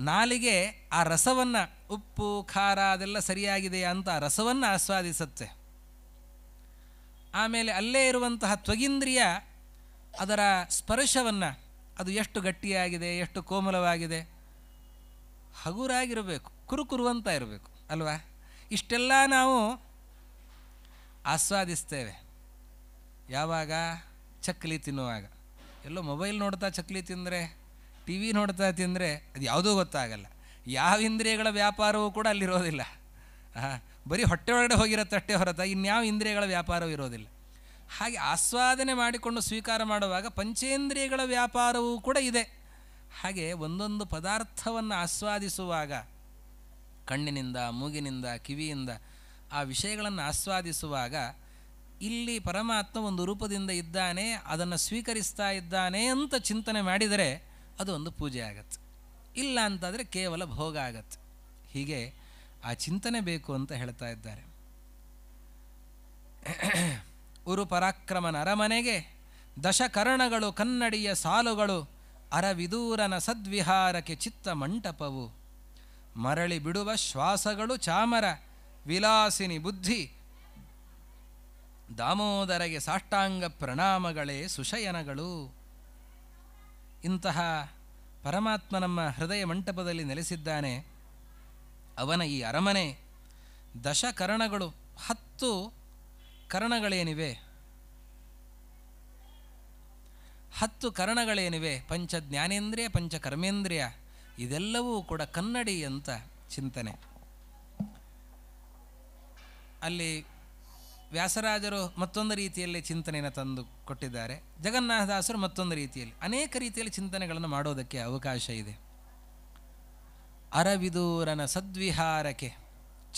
ನಾಲಿಗೆ ಆ ರಸವನ್ನು ಉಪ್ಪು ಖಾರ ಅದೆಲ್ಲ ಸರಿಯಾಗಿದೆಯಾ ಅಂತ ಆ ರಸವನ್ನು ಆಸ್ವಾದಿಸುತ್ತೆ ಆಮೇಲೆ ಅಲ್ಲೇ ಇರುವಂತಹ ತ್ವಗಿಂದ್ರಿಯ ಅದರ ಸ್ಪರ್ಶವನ್ನು ಅದು ಎಷ್ಟು ಗಟ್ಟಿಯಾಗಿದೆ ಎಷ್ಟು ಕೋಮಲವಾಗಿದೆ ಹಗುರಾಗಿರಬೇಕು ಕುರುಕುರುವಂತ ಇರಬೇಕು ಅಲ್ವಾ ಇಷ್ಟೆಲ್ಲ ನಾವು ಆಸ್ವಾದಿಸ್ತೇವೆ ಯಾವಾಗ ಚಕ್ಲಿ ತಿನ್ನುವಾಗ ಎಲ್ಲೋ ಮೊಬೈಲ್ ನೋಡ್ತಾ ಚಕ್ಲಿ ತಿಂದರೆ ಟಿ ವಿ ನೋಡ್ತಾ ತಿಂದರೆ ಅದು ಯಾವುದೂ ಗೊತ್ತಾಗಲ್ಲ ಯಾವ ಇಂದ್ರಿಯಗಳ ವ್ಯಾಪಾರವೂ ಕೂಡ ಅಲ್ಲಿರೋದಿಲ್ಲ ಬರೀ ಹೊಟ್ಟೆ ಒಳಗಡೆ ಹೋಗಿರತ್ತಷ್ಟೇ ಹೊರತ ಇನ್ಯಾವ ಇಂದ್ರಿಯಗಳ ವ್ಯಾಪಾರವೂ ಇರೋದಿಲ್ಲ ಹಾಗೆ ಆಸ್ವಾದನೆ ಮಾಡಿಕೊಂಡು ಸ್ವೀಕಾರ ಮಾಡುವಾಗ ಪಂಚೇಂದ್ರಿಯಗಳ ವ್ಯಾಪಾರವೂ ಕೂಡ ಇದೆ ಹಾಗೆ ಒಂದೊಂದು ಪದಾರ್ಥವನ್ನು ಆಸ್ವಾದಿಸುವಾಗ ಕಣ್ಣಿನಿಂದ ಮೂಗಿನಿಂದ ಕಿವಿಯಿಂದ ಆ ವಿಷಯಗಳನ್ನು ಆಸ್ವಾದಿಸುವಾಗ ಇಲ್ಲಿ ಪರಮಾತ್ಮ ಒಂದು ರೂಪದಿಂದ ಇದ್ದಾನೆ ಅದನ್ನು ಸ್ವೀಕರಿಸ್ತಾ ಇದ್ದಾನೆ ಅಂತ ಚಿಂತನೆ ಮಾಡಿದರೆ ಅದು ಒಂದು ಪೂಜೆ ಆಗತ್ತೆ ಇಲ್ಲ ಅಂತಾದರೆ ಕೇವಲ ಭೋಗ ಆಗತ್ತೆ ಹೀಗೆ ಆ ಚಿಂತನೆ ಬೇಕು ಅಂತ ಹೇಳ್ತಾ ಇದ್ದಾರೆ ಉರು ಪರಾಕ್ರಮನ ಅರಮನೆಗೆ ದಶಕರಣಗಳು ಕನ್ನಡಿಯ ಸಾಲುಗಳು ಅರವಿದೂರನ ಸದ್ವಿಹಾರಕ್ಕೆ ಚಿತ್ತ ಮಂಟಪವು ಮರಳಿ ಬಿಡುವ ಶ್ವಾಸಗಳು ಚಾಮರ ವಿಲಾಸಿನಿ ಬುದ್ಧಿ ದಾಮೋದರಗೆ ಸಾಷ್ಟಾಂಗ ಪ್ರಣಾಮಗಳೇ ಸುಶಯನಗಳು ಇಂತಹ ಪರಮಾತ್ಮ ನಮ್ಮ ಹೃದಯ ಮಂಟಪದಲ್ಲಿ ನೆಲೆಸಿದ್ದಾನೆ ಅವನ ಈ ಅರಮನೆ ದಶಕರಣಗಳು ಹತ್ತು ಕರಣಗಳೇನಿವೆ ಹತ್ತು ಕರಣಗಳೇನಿವೆ ಪಂಚ ಜ್ಞಾನೇಂದ್ರಿಯ ಪಂಚ ಕರ್ಮೇಂದ್ರಿಯ ಇದೆಲ್ಲವೂ ಕೂಡ ಕನ್ನಡಿ ಅಂತ ಚಿಂತನೆ ಅಲ್ಲಿ ವ್ಯಾಸರಾಜರು ಮತ್ತೊಂದು ರೀತಿಯಲ್ಲಿ ಚಿಂತನೆಯನ್ನು ತಂದು ಕೊಟ್ಟಿದ್ದಾರೆ ಜಗನ್ನಾಥದಾಸರು ಮತ್ತೊಂದು ರೀತಿಯಲ್ಲಿ ಅನೇಕ ರೀತಿಯಲ್ಲಿ ಚಿಂತನೆಗಳನ್ನು ಮಾಡೋದಕ್ಕೆ ಅವಕಾಶ ಇದೆ ಅರವಿದೂರನ ಸದ್ವಿಹಾರಕ್ಕೆ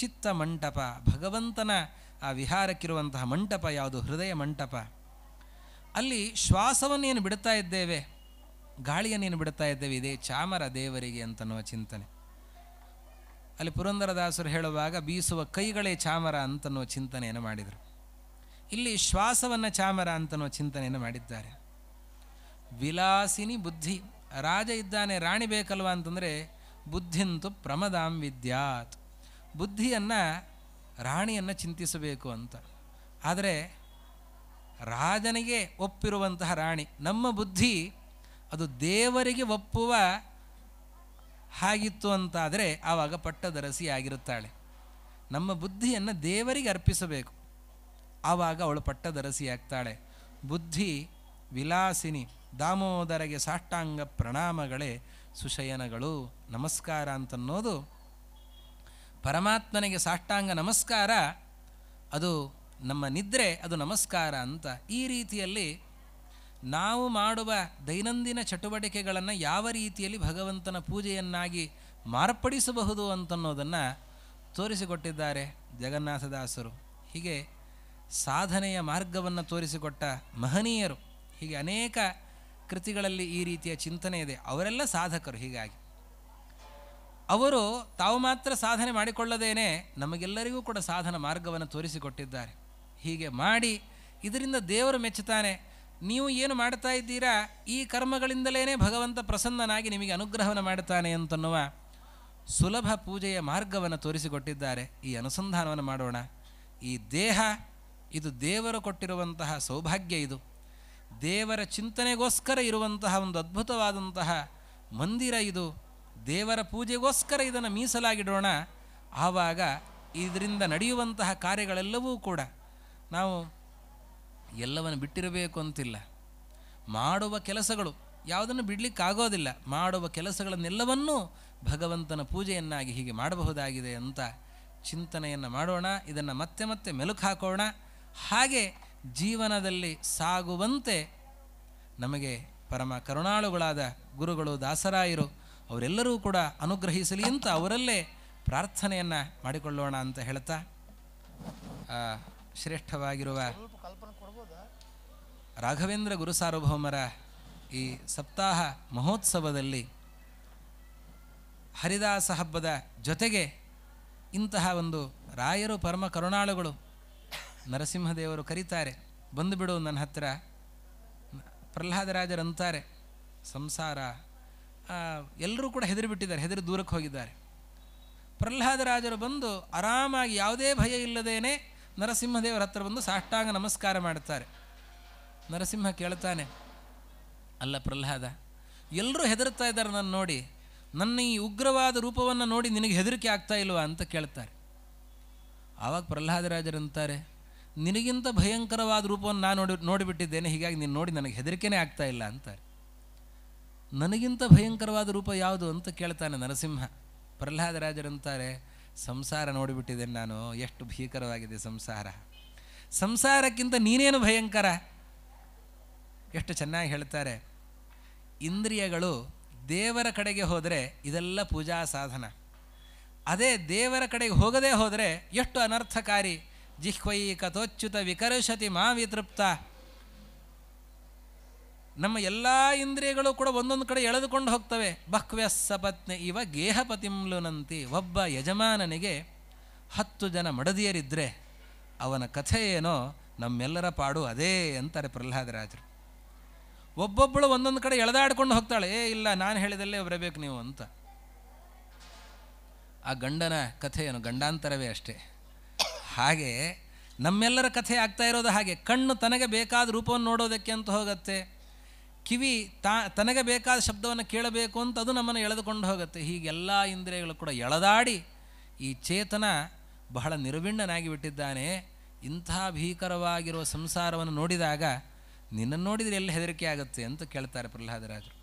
ಚಿತ್ತ ಮಂಟಪ ಭಗವಂತನ ಆ ವಿಹಾರಕ್ಕಿರುವಂತಹ ಮಂಟಪ ಯಾವುದು ಹೃದಯ ಮಂಟಪ ಅಲ್ಲಿ ಶ್ವಾಸವನ್ನೇನು ಬಿಡ್ತಾ ಇದ್ದೇವೆ ಗಾಳಿಯನ್ನೇನು ಬಿಡ್ತಾ ಇದ್ದೇವೆ ಇದೇ ಚಾಮರ ದೇವರಿಗೆ ಅಂತನ್ನುವ ಚಿಂತನೆ ಅಲ್ಲಿ ಪುರಂದರದಾಸರು ಹೇಳುವಾಗ ಬೀಸುವ ಕೈಗಳೇ ಚಾಮರ ಅಂತನ್ನುವ ಚಿಂತನೆಯನ್ನು ಮಾಡಿದರು ಇಲ್ಲಿ ಶ್ವಾಸವನ್ನು ಚಾಮರ ಅಂತನ್ನುವ ಚಿಂತನೆಯನ್ನು ಮಾಡಿದ್ದಾರೆ ವಿಲಾಸಿನಿ ಬುದ್ಧಿ ರಾಜ ಇದ್ದಾನೆ ರಾಣಿ ಬೇಕಲ್ವ ಅಂತಂದರೆ ಬುದ್ಧಿಂತು ಪ್ರಮದಾಂ ವಿದ್ಯಾತ್ ಬುದ್ಧಿಯನ್ನು ರಾಣಿಯನ್ನು ಚಿಂತಿಸಬೇಕು ಅಂತ ಆದರೆ ರಾಜನಿಗೆ ಒಪ್ಪಿರುವಂತಹ ರಾಣಿ ನಮ್ಮ ಬುದ್ಧಿ ಅದು ದೇವರಿಗೆ ಒಪ್ಪುವ ಹಾಗಿತ್ತು ಅಂತಾದರೆ ಆವಾಗ ಪಟ್ಟದರಸಿ ಆಗಿರುತ್ತಾಳೆ ನಮ್ಮ ಬುದ್ಧಿಯನ್ನು ದೇವರಿಗೆ ಅರ್ಪಿಸಬೇಕು ಆವಾಗ ಅವಳು ಪಟ್ಟದರಸಿ ಆಗ್ತಾಳೆ ಬುದ್ಧಿ ವಿಲಾಸಿನಿ ದಾಮೋದರಗೆ ಸಾಷ್ಟಾಂಗ ಪ್ರಣಾಮಗಳೇ ಸುಶಯನಗಳು ನಮಸ್ಕಾರ ಅಂತನ್ನೋದು ಪರಮಾತ್ಮನಿಗೆ ಸಾಷ್ಟಾಂಗ ನಮಸ್ಕಾರ ಅದು ನಮ್ಮ ನಿದ್ರೆ ಅದು ನಮಸ್ಕಾರ ಅಂತ ಈ ರೀತಿಯಲ್ಲಿ ನಾವು ಮಾಡುವ ದೈನಂದಿನ ಚಟುವಟಿಕೆಗಳನ್ನು ಯಾವ ರೀತಿಯಲ್ಲಿ ಭಗವಂತನ ಪೂಜೆಯನ್ನಾಗಿ ಮಾರ್ಪಡಿಸಬಹುದು ಅಂತನ್ನೋದನ್ನು ತೋರಿಸಿಕೊಟ್ಟಿದ್ದಾರೆ ಜಗನ್ನಾಥದಾಸರು ಹೀಗೆ ಸಾಧನೆಯ ಮಾರ್ಗವನ್ನು ತೋರಿಸಿಕೊಟ್ಟ ಮಹನೀಯರು ಹೀಗೆ ಅನೇಕ ಕೃತಿಗಳಲ್ಲಿ ಈ ರೀತಿಯ ಚಿಂತನೆ ಇದೆ ಅವರೆಲ್ಲ ಸಾಧಕರು ಹೀಗಾಗಿ ಅವರು ತಾವು ಮಾತ್ರ ಸಾಧನೆ ಮಾಡಿಕೊಳ್ಳದೇನೆ ನಮಗೆಲ್ಲರಿಗೂ ಕೂಡ ಸಾಧನ ಮಾರ್ಗವನ್ನು ತೋರಿಸಿಕೊಟ್ಟಿದ್ದಾರೆ ಹೀಗೆ ಮಾಡಿ ಇದರಿಂದ ದೇವರು ಮೆಚ್ಚುತ್ತಾನೆ ನೀವು ಏನು ಮಾಡ್ತಾ ಇದ್ದೀರಾ ಈ ಕರ್ಮಗಳಿಂದಲೇ ಭಗವಂತ ಪ್ರಸನ್ನನಾಗಿ ನಿಮಗೆ ಅನುಗ್ರಹವನ್ನು ಮಾಡುತ್ತಾನೆ ಅಂತನ್ನುವ ಸುಲಭ ಪೂಜೆಯ ಮಾರ್ಗವನ್ನು ತೋರಿಸಿಕೊಟ್ಟಿದ್ದಾರೆ ಈ ಅನುಸಂಧಾನವನ್ನು ಮಾಡೋಣ ಈ ದೇಹ ಇದು ದೇವರು ಕೊಟ್ಟಿರುವಂತಹ ಸೌಭಾಗ್ಯ ಇದು ದೇವರ ಚಿಂತನೆಗೋಸ್ಕರ ಇರುವಂತಹ ಒಂದು ಅದ್ಭುತವಾದಂತಹ ಮಂದಿರ ಇದು ದೇವರ ಪೂಜೆಗೋಸ್ಕರ ಇದನ್ನು ಮೀಸಲಾಗಿಡೋಣ ಆವಾಗ ಇದರಿಂದ ನಡೆಯುವಂತಹ ಕಾರ್ಯಗಳೆಲ್ಲವೂ ಕೂಡ ನಾವು ಎಲ್ಲವನ್ನು ಬಿಟ್ಟಿರಬೇಕು ಅಂತಿಲ್ಲ ಮಾಡುವ ಕೆಲಸಗಳು ಯಾವುದನ್ನು ಬಿಡಲಿಕ್ಕಾಗೋದಿಲ್ಲ ಮಾಡುವ ಕೆಲಸಗಳನ್ನೆಲ್ಲವನ್ನೂ ಭಗವಂತನ ಪೂಜೆಯನ್ನಾಗಿ ಹೀಗೆ ಮಾಡಬಹುದಾಗಿದೆ ಅಂತ ಚಿಂತನೆಯನ್ನು ಮಾಡೋಣ ಇದನ್ನು ಮತ್ತೆ ಮತ್ತೆ ಮೆಲುಕು ಹಾಕೋಣ ಹಾಗೆ ಜೀವನದಲ್ಲಿ ಸಾಗುವಂತೆ ನಮಗೆ ಪರಮ ಕರುಣಾಳುಗಳಾದ ಗುರುಗಳು ದಾಸರಾಯರು ಅವರೆಲ್ಲರೂ ಕೂಡ ಅನುಗ್ರಹಿಸಲಿ ಅಂತ ಅವರಲ್ಲೇ ಪ್ರಾರ್ಥನೆಯನ್ನು ಮಾಡಿಕೊಳ್ಳೋಣ ಅಂತ ಹೇಳ್ತಾ ಶ್ರೇಷ್ಠವಾಗಿರುವ ರಾಘವೇಂದ್ರ ಗುರುಸಾರ್ವಭೌಮರ ಈ ಸಪ್ತಾಹ ಮಹೋತ್ಸವದಲ್ಲಿ ಹರಿದಾಸ ಹಬ್ಬದ ಜೊತೆಗೆ ಇಂತಹ ಒಂದು ರಾಯರು ಪರಮ ಕರುಣಾಳುಗಳು ನರಸಿಂಹದೇವರು ಕರೀತಾರೆ ಬಂದುಬಿಡು ನನ್ನ ಹತ್ತಿರ ಪ್ರಹ್ಲಾದರಾಜರಂತಾರೆ ಸಂಸಾರ ಎಲ್ಲರೂ ಕೂಡ ಹೆದರಿಬಿಟ್ಟಿದ್ದಾರೆ ಹೆದರಿ ದೂರಕ್ಕೆ ಹೋಗಿದ್ದಾರೆ ಪ್ರಹ್ಲಾದರಾಜರು ಬಂದು ಆರಾಮಾಗಿ ಯಾವುದೇ ಭಯ ಇಲ್ಲದೇನೆ ನರಸಿಂಹದೇವರ ಹತ್ರ ಬಂದು ಸಾಷ್ಟಾಂಗ ನಮಸ್ಕಾರ ಮಾಡ್ತಾರೆ ನರಸಿಂಹ ಕೇಳ್ತಾನೆ ಅಲ್ಲ ಪ್ರಹ್ಲಾದ ಎಲ್ಲರೂ ಹೆದರ್ತಾ ಇದ್ದಾರೆ ನನ್ನ ನೋಡಿ ನನ್ನ ಈ ಉಗ್ರವಾದ ರೂಪವನ್ನು ನೋಡಿ ನಿನಗೆ ಹೆದರಿಕೆ ಆಗ್ತಾ ಇಲ್ವಾ ಅಂತ ಕೇಳ್ತಾರೆ ಆವಾಗ ಪ್ರಹ್ಲಾದರಾಜರಂತಾರೆ ನಿನಗಿಂತ ಭಯಂಕರವಾದ ರೂಪವನ್ನು ನಾನು ನೋಡಿ ನೋಡಿಬಿಟ್ಟಿದ್ದೇನೆ ಹೀಗಾಗಿ ನೀನು ನೋಡಿ ನನಗೆ ಹೆದರಿಕೆನೇ ಆಗ್ತಾ ಇಲ್ಲ ಅಂತಾರೆ ನನಗಿಂತ ಭಯಂಕರವಾದ ರೂಪ ಯಾವುದು ಅಂತ ಕೇಳ್ತಾನೆ ನರಸಿಂಹ ಪ್ರಹ್ಲಾದರಾಜರಂತಾರೆ ಸಂಸಾರ ನೋಡಿಬಿಟ್ಟಿದ್ದೇನೆ ನಾನು ಎಷ್ಟು ಭೀಕರವಾಗಿದೆ ಸಂಸಾರ ಸಂಸಾರಕ್ಕಿಂತ ನೀನೇನು ಭಯಂಕರ ಎಷ್ಟು ಚೆನ್ನಾಗಿ ಹೇಳ್ತಾರೆ ಇಂದ್ರಿಯಗಳು ದೇವರ ಕಡೆಗೆ ಹೋದರೆ ಇದೆಲ್ಲ ಪೂಜಾ ಸಾಧನ ಅದೇ ದೇವರ ಕಡೆಗೆ ಹೋಗದೇ ಹೋದರೆ ಎಷ್ಟು ಅನರ್ಥಕಾರಿ ಜಿಹ್ವೈ ಕಥೋಚ್ಯುತ ವಿಕರ್ಷತಿ ಮಾ ವಿತೃಪ್ತ ನಮ್ಮ ಎಲ್ಲ ಇಂದ್ರಿಯಗಳು ಕೂಡ ಒಂದೊಂದು ಕಡೆ ಎಳೆದುಕೊಂಡು ಹೋಗ್ತವೆ ಪತ್ನಿ ಇವ ಗೇಹಪತಿಮ್ಲುನಂತಿ ಒಬ್ಬ ಯಜಮಾನನಿಗೆ ಹತ್ತು ಜನ ಮಡದಿಯರಿದ್ದರೆ ಅವನ ಕಥೆ ಏನೋ ನಮ್ಮೆಲ್ಲರ ಪಾಡು ಅದೇ ಅಂತಾರೆ ಪ್ರಹ್ಲಾದರಾಜರು ಒಬ್ಬೊಬ್ಬಳು ಒಂದೊಂದು ಕಡೆ ಎಳೆದಾಡ್ಕೊಂಡು ಹೋಗ್ತಾಳೆ ಏ ಇಲ್ಲ ನಾನು ಹೇಳಿದಲ್ಲೇ ಬರಬೇಕು ನೀವು ಅಂತ ಆ ಗಂಡನ ಕಥೆ ಏನು ಗಂಡಾಂತರವೇ ಅಷ್ಟೇ ಹಾಗೆ ನಮ್ಮೆಲ್ಲರ ಕಥೆ ಆಗ್ತಾ ಇರೋದು ಹಾಗೆ ಕಣ್ಣು ತನಗೆ ಬೇಕಾದ ರೂಪವನ್ನು ನೋಡೋದಕ್ಕೆ ಅಂತ ಹೋಗತ್ತೆ ಕಿವಿ ತಾ ತನಗೆ ಬೇಕಾದ ಶಬ್ದವನ್ನು ಕೇಳಬೇಕು ಅಂತ ಅದು ನಮ್ಮನ್ನು ಎಳೆದುಕೊಂಡು ಹೋಗುತ್ತೆ ಹೀಗೆಲ್ಲ ಇಂದ್ರಿಯಗಳು ಕೂಡ ಎಳೆದಾಡಿ ಈ ಚೇತನ ಬಹಳ ನಿರ್ವಿಣ್ಣನಾಗಿ ಬಿಟ್ಟಿದ್ದಾನೆ ಇಂಥ ಭೀಕರವಾಗಿರುವ ಸಂಸಾರವನ್ನು ನೋಡಿದಾಗ ನಿನ್ನನ್ನು ನೋಡಿದರೆ ಎಲ್ಲಿ ಹೆದರಿಕೆ ಆಗುತ್ತೆ ಅಂತ ಕೇಳ್ತಾರೆ ಪ್ರಹ್ಲಾದರಾಜರು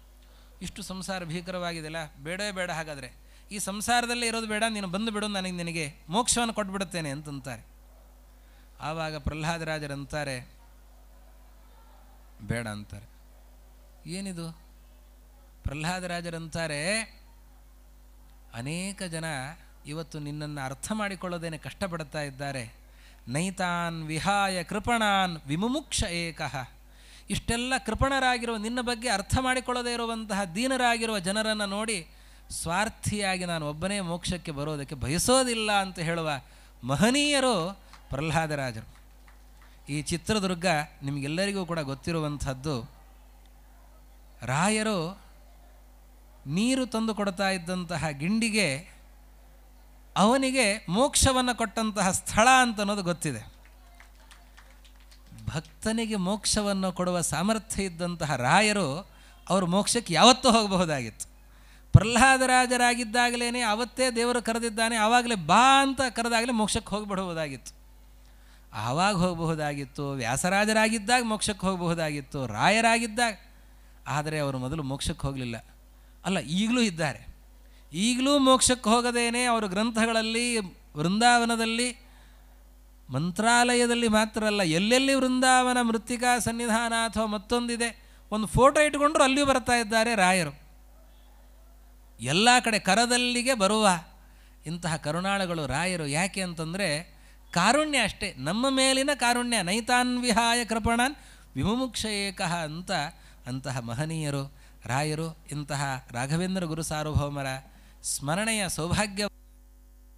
ಇಷ್ಟು ಸಂಸಾರ ಭೀಕರವಾಗಿದೆಯಲ್ಲ ಬೇಡವೇ ಬೇಡ ಹಾಗಾದರೆ ಈ ಸಂಸಾರದಲ್ಲೇ ಇರೋದು ಬೇಡ ನೀನು ಬಂದು ಬಿಡು ನನಗೆ ನಿನಗೆ ಮೋಕ್ಷವನ್ನು ಕೊಟ್ಬಿಡುತ್ತೇನೆ ಅಂತಂತಾರೆ ಆವಾಗ ಪ್ರಹ್ಲಾದರಾಜರಂತಾರೆ ಬೇಡ ಅಂತಾರೆ ಏನಿದು ಪ್ರಹ್ಲಾದರಾಜರಂತಾರೆ ಅನೇಕ ಜನ ಇವತ್ತು ನಿನ್ನನ್ನು ಅರ್ಥ ಮಾಡಿಕೊಳ್ಳೋದೇನೆ ಕಷ್ಟಪಡ್ತಾ ಇದ್ದಾರೆ ನೈತಾನ್ ವಿಹಾಯ ಕೃಪಣಾನ್ ವಿಮುಮುಕ್ಷ ಏಕಃ ಇಷ್ಟೆಲ್ಲ ಕೃಪಣರಾಗಿರುವ ನಿನ್ನ ಬಗ್ಗೆ ಅರ್ಥ ಮಾಡಿಕೊಳ್ಳದೇ ಇರುವಂತಹ ದೀನರಾಗಿರುವ ಜನರನ್ನು ನೋಡಿ ಸ್ವಾರ್ಥಿಯಾಗಿ ನಾನು ಒಬ್ಬನೇ ಮೋಕ್ಷಕ್ಕೆ ಬರೋದಕ್ಕೆ ಬಯಸೋದಿಲ್ಲ ಅಂತ ಹೇಳುವ ಮಹನೀಯರು ಪ್ರಹ್ಲಾದರಾಜರು ಈ ಚಿತ್ರದುರ್ಗ ನಿಮಗೆಲ್ಲರಿಗೂ ಕೂಡ ಗೊತ್ತಿರುವಂಥದ್ದು ರಾಯರು ನೀರು ತಂದು ಕೊಡ್ತಾ ಇದ್ದಂತಹ ಗಿಂಡಿಗೆ ಅವನಿಗೆ ಮೋಕ್ಷವನ್ನು ಕೊಟ್ಟಂತಹ ಸ್ಥಳ ಅಂತ ಅನ್ನೋದು ಗೊತ್ತಿದೆ ಭಕ್ತನಿಗೆ ಮೋಕ್ಷವನ್ನು ಕೊಡುವ ಸಾಮರ್ಥ್ಯ ಇದ್ದಂತಹ ರಾಯರು ಅವರು ಮೋಕ್ಷಕ್ಕೆ ಯಾವತ್ತೂ ಹೋಗಬಹುದಾಗಿತ್ತು ಪ್ರಹ್ಲಾದರಾಜರಾಗಿದ್ದಾಗಲೇ ಅವತ್ತೇ ದೇವರು ಕರೆದಿದ್ದಾನೆ ಆವಾಗಲೇ ಬಾ ಅಂತ ಕರೆದಾಗಲೇ ಮೋಕ್ಷಕ್ಕೆ ಹೋಗಿಬಿಡಬಹುದಾಗಿತ್ತು ಆವಾಗ ಹೋಗಬಹುದಾಗಿತ್ತು ವ್ಯಾಸರಾಜರಾಗಿದ್ದಾಗ ಮೋಕ್ಷಕ್ಕೆ ಹೋಗಬಹುದಾಗಿತ್ತು ರಾಯರಾಗಿದ್ದಾಗ ಆದರೆ ಅವರು ಮೊದಲು ಮೋಕ್ಷಕ್ಕೆ ಹೋಗಲಿಲ್ಲ ಅಲ್ಲ ಈಗಲೂ ಇದ್ದಾರೆ ಈಗಲೂ ಮೋಕ್ಷಕ್ಕೆ ಹೋಗದೇನೆ ಅವರು ಗ್ರಂಥಗಳಲ್ಲಿ ವೃಂದಾವನದಲ್ಲಿ ಮಂತ್ರಾಲಯದಲ್ಲಿ ಮಾತ್ರ ಅಲ್ಲ ಎಲ್ಲೆಲ್ಲಿ ವೃಂದಾವನ ಮೃತ್ತಿಕಾ ಸನ್ನಿಧಾನ ಅಥವಾ ಮತ್ತೊಂದಿದೆ ಒಂದು ಫೋಟೋ ಇಟ್ಕೊಂಡ್ರು ಅಲ್ಲಿಯೂ ಬರ್ತಾ ಇದ್ದಾರೆ ರಾಯರು ಎಲ್ಲ ಕಡೆ ಕರದಲ್ಲಿಗೆ ಬರುವ ಇಂತಹ ಕರುಣಾಳುಗಳು ರಾಯರು ಯಾಕೆ ಅಂತಂದರೆ ಕಾರುಣ್ಯ ಅಷ್ಟೇ ನಮ್ಮ ಮೇಲಿನ ಕಾರುಣ್ಯ ನೈತಾನ್ವಿಹಾಯ ಕೃಪಣಾನ್ ವಿಮುಮುಕ್ಷ ಏಕಃ ಅಂತ ಅಂತಹ ಮಹನೀಯರು ರಾಯರು ಇಂತಹ ರಾಘವೇಂದ್ರ ಗುರು ಸಾರ್ವಭೌಮರ ಸ್ಮರಣೆಯ ಸೌಭಾಗ್ಯ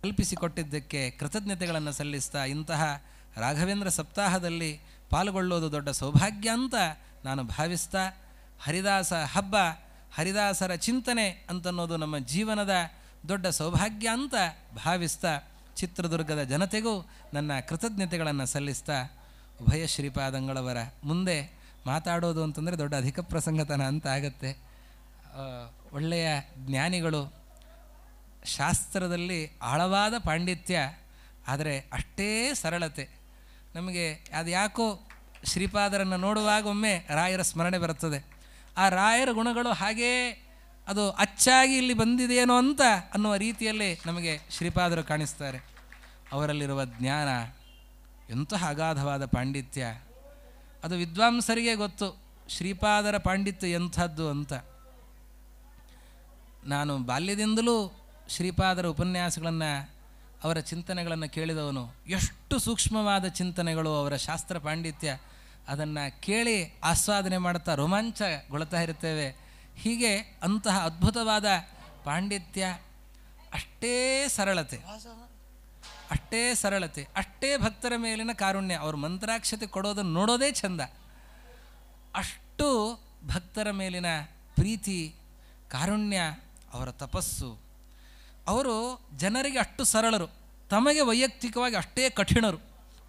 ಕಲ್ಪಿಸಿಕೊಟ್ಟಿದ್ದಕ್ಕೆ ಕೃತಜ್ಞತೆಗಳನ್ನು ಸಲ್ಲಿಸ್ತಾ ಇಂತಹ ರಾಘವೇಂದ್ರ ಸಪ್ತಾಹದಲ್ಲಿ ಪಾಲ್ಗೊಳ್ಳೋದು ದೊಡ್ಡ ಸೌಭಾಗ್ಯ ಅಂತ ನಾನು ಭಾವಿಸ್ತಾ ಹರಿದಾಸ ಹಬ್ಬ ಹರಿದಾಸರ ಚಿಂತನೆ ಅಂತನ್ನೋದು ನಮ್ಮ ಜೀವನದ ದೊಡ್ಡ ಸೌಭಾಗ್ಯ ಅಂತ ಭಾವಿಸ್ತಾ ಚಿತ್ರದುರ್ಗದ ಜನತೆಗೂ ನನ್ನ ಕೃತಜ್ಞತೆಗಳನ್ನು ಸಲ್ಲಿಸ್ತಾ ಉಭಯ ಶ್ರೀಪಾದಂಗಳವರ ಮುಂದೆ ಮಾತಾಡೋದು ಅಂತಂದರೆ ದೊಡ್ಡ ಅಧಿಕ ಪ್ರಸಂಗತನ ಅಂತ ಆಗತ್ತೆ ಒಳ್ಳೆಯ ಜ್ಞಾನಿಗಳು ಶಾಸ್ತ್ರದಲ್ಲಿ ಆಳವಾದ ಪಾಂಡಿತ್ಯ ಆದರೆ ಅಷ್ಟೇ ಸರಳತೆ ನಮಗೆ ಅದು ಯಾಕೋ ಶ್ರೀಪಾದರನ್ನು ನೋಡುವಾಗ ಒಮ್ಮೆ ರಾಯರ ಸ್ಮರಣೆ ಬರುತ್ತದೆ ಆ ರಾಯರ ಗುಣಗಳು ಹಾಗೇ ಅದು ಅಚ್ಚಾಗಿ ಇಲ್ಲಿ ಬಂದಿದೆಯೇನೋ ಅಂತ ಅನ್ನುವ ರೀತಿಯಲ್ಲಿ ನಮಗೆ ಶ್ರೀಪಾದರು ಕಾಣಿಸ್ತಾರೆ ಅವರಲ್ಲಿರುವ ಜ್ಞಾನ ಎಂತಹ ಅಗಾಧವಾದ ಪಾಂಡಿತ್ಯ ಅದು ವಿದ್ವಾಂಸರಿಗೆ ಗೊತ್ತು ಶ್ರೀಪಾದರ ಪಾಂಡಿತ್ಯ ಎಂಥದ್ದು ಅಂತ ನಾನು ಬಾಲ್ಯದಿಂದಲೂ ಶ್ರೀಪಾದರ ಉಪನ್ಯಾಸಗಳನ್ನು ಅವರ ಚಿಂತನೆಗಳನ್ನು ಕೇಳಿದವನು ಎಷ್ಟು ಸೂಕ್ಷ್ಮವಾದ ಚಿಂತನೆಗಳು ಅವರ ಶಾಸ್ತ್ರ ಪಾಂಡಿತ್ಯ ಅದನ್ನು ಕೇಳಿ ಆಸ್ವಾದನೆ ಮಾಡುತ್ತಾ ರೋಮಾಂಚಗೊಳ್ತಾ ಇರ್ತೇವೆ ಹೀಗೆ ಅಂತಹ ಅದ್ಭುತವಾದ ಪಾಂಡಿತ್ಯ ಅಷ್ಟೇ ಸರಳತೆ ಅಷ್ಟೇ ಸರಳತೆ ಅಷ್ಟೇ ಭಕ್ತರ ಮೇಲಿನ ಕಾರುಣ್ಯ ಅವ್ರ ಮಂತ್ರಾಕ್ಷತೆ ಕೊಡೋದನ್ನು ನೋಡೋದೇ ಚಂದ ಅಷ್ಟು ಭಕ್ತರ ಮೇಲಿನ ಪ್ರೀತಿ ಕಾರುಣ್ಯ ಅವರ ತಪಸ್ಸು ಅವರು ಜನರಿಗೆ ಅಷ್ಟು ಸರಳರು ತಮಗೆ ವೈಯಕ್ತಿಕವಾಗಿ ಅಷ್ಟೇ ಕಠಿಣರು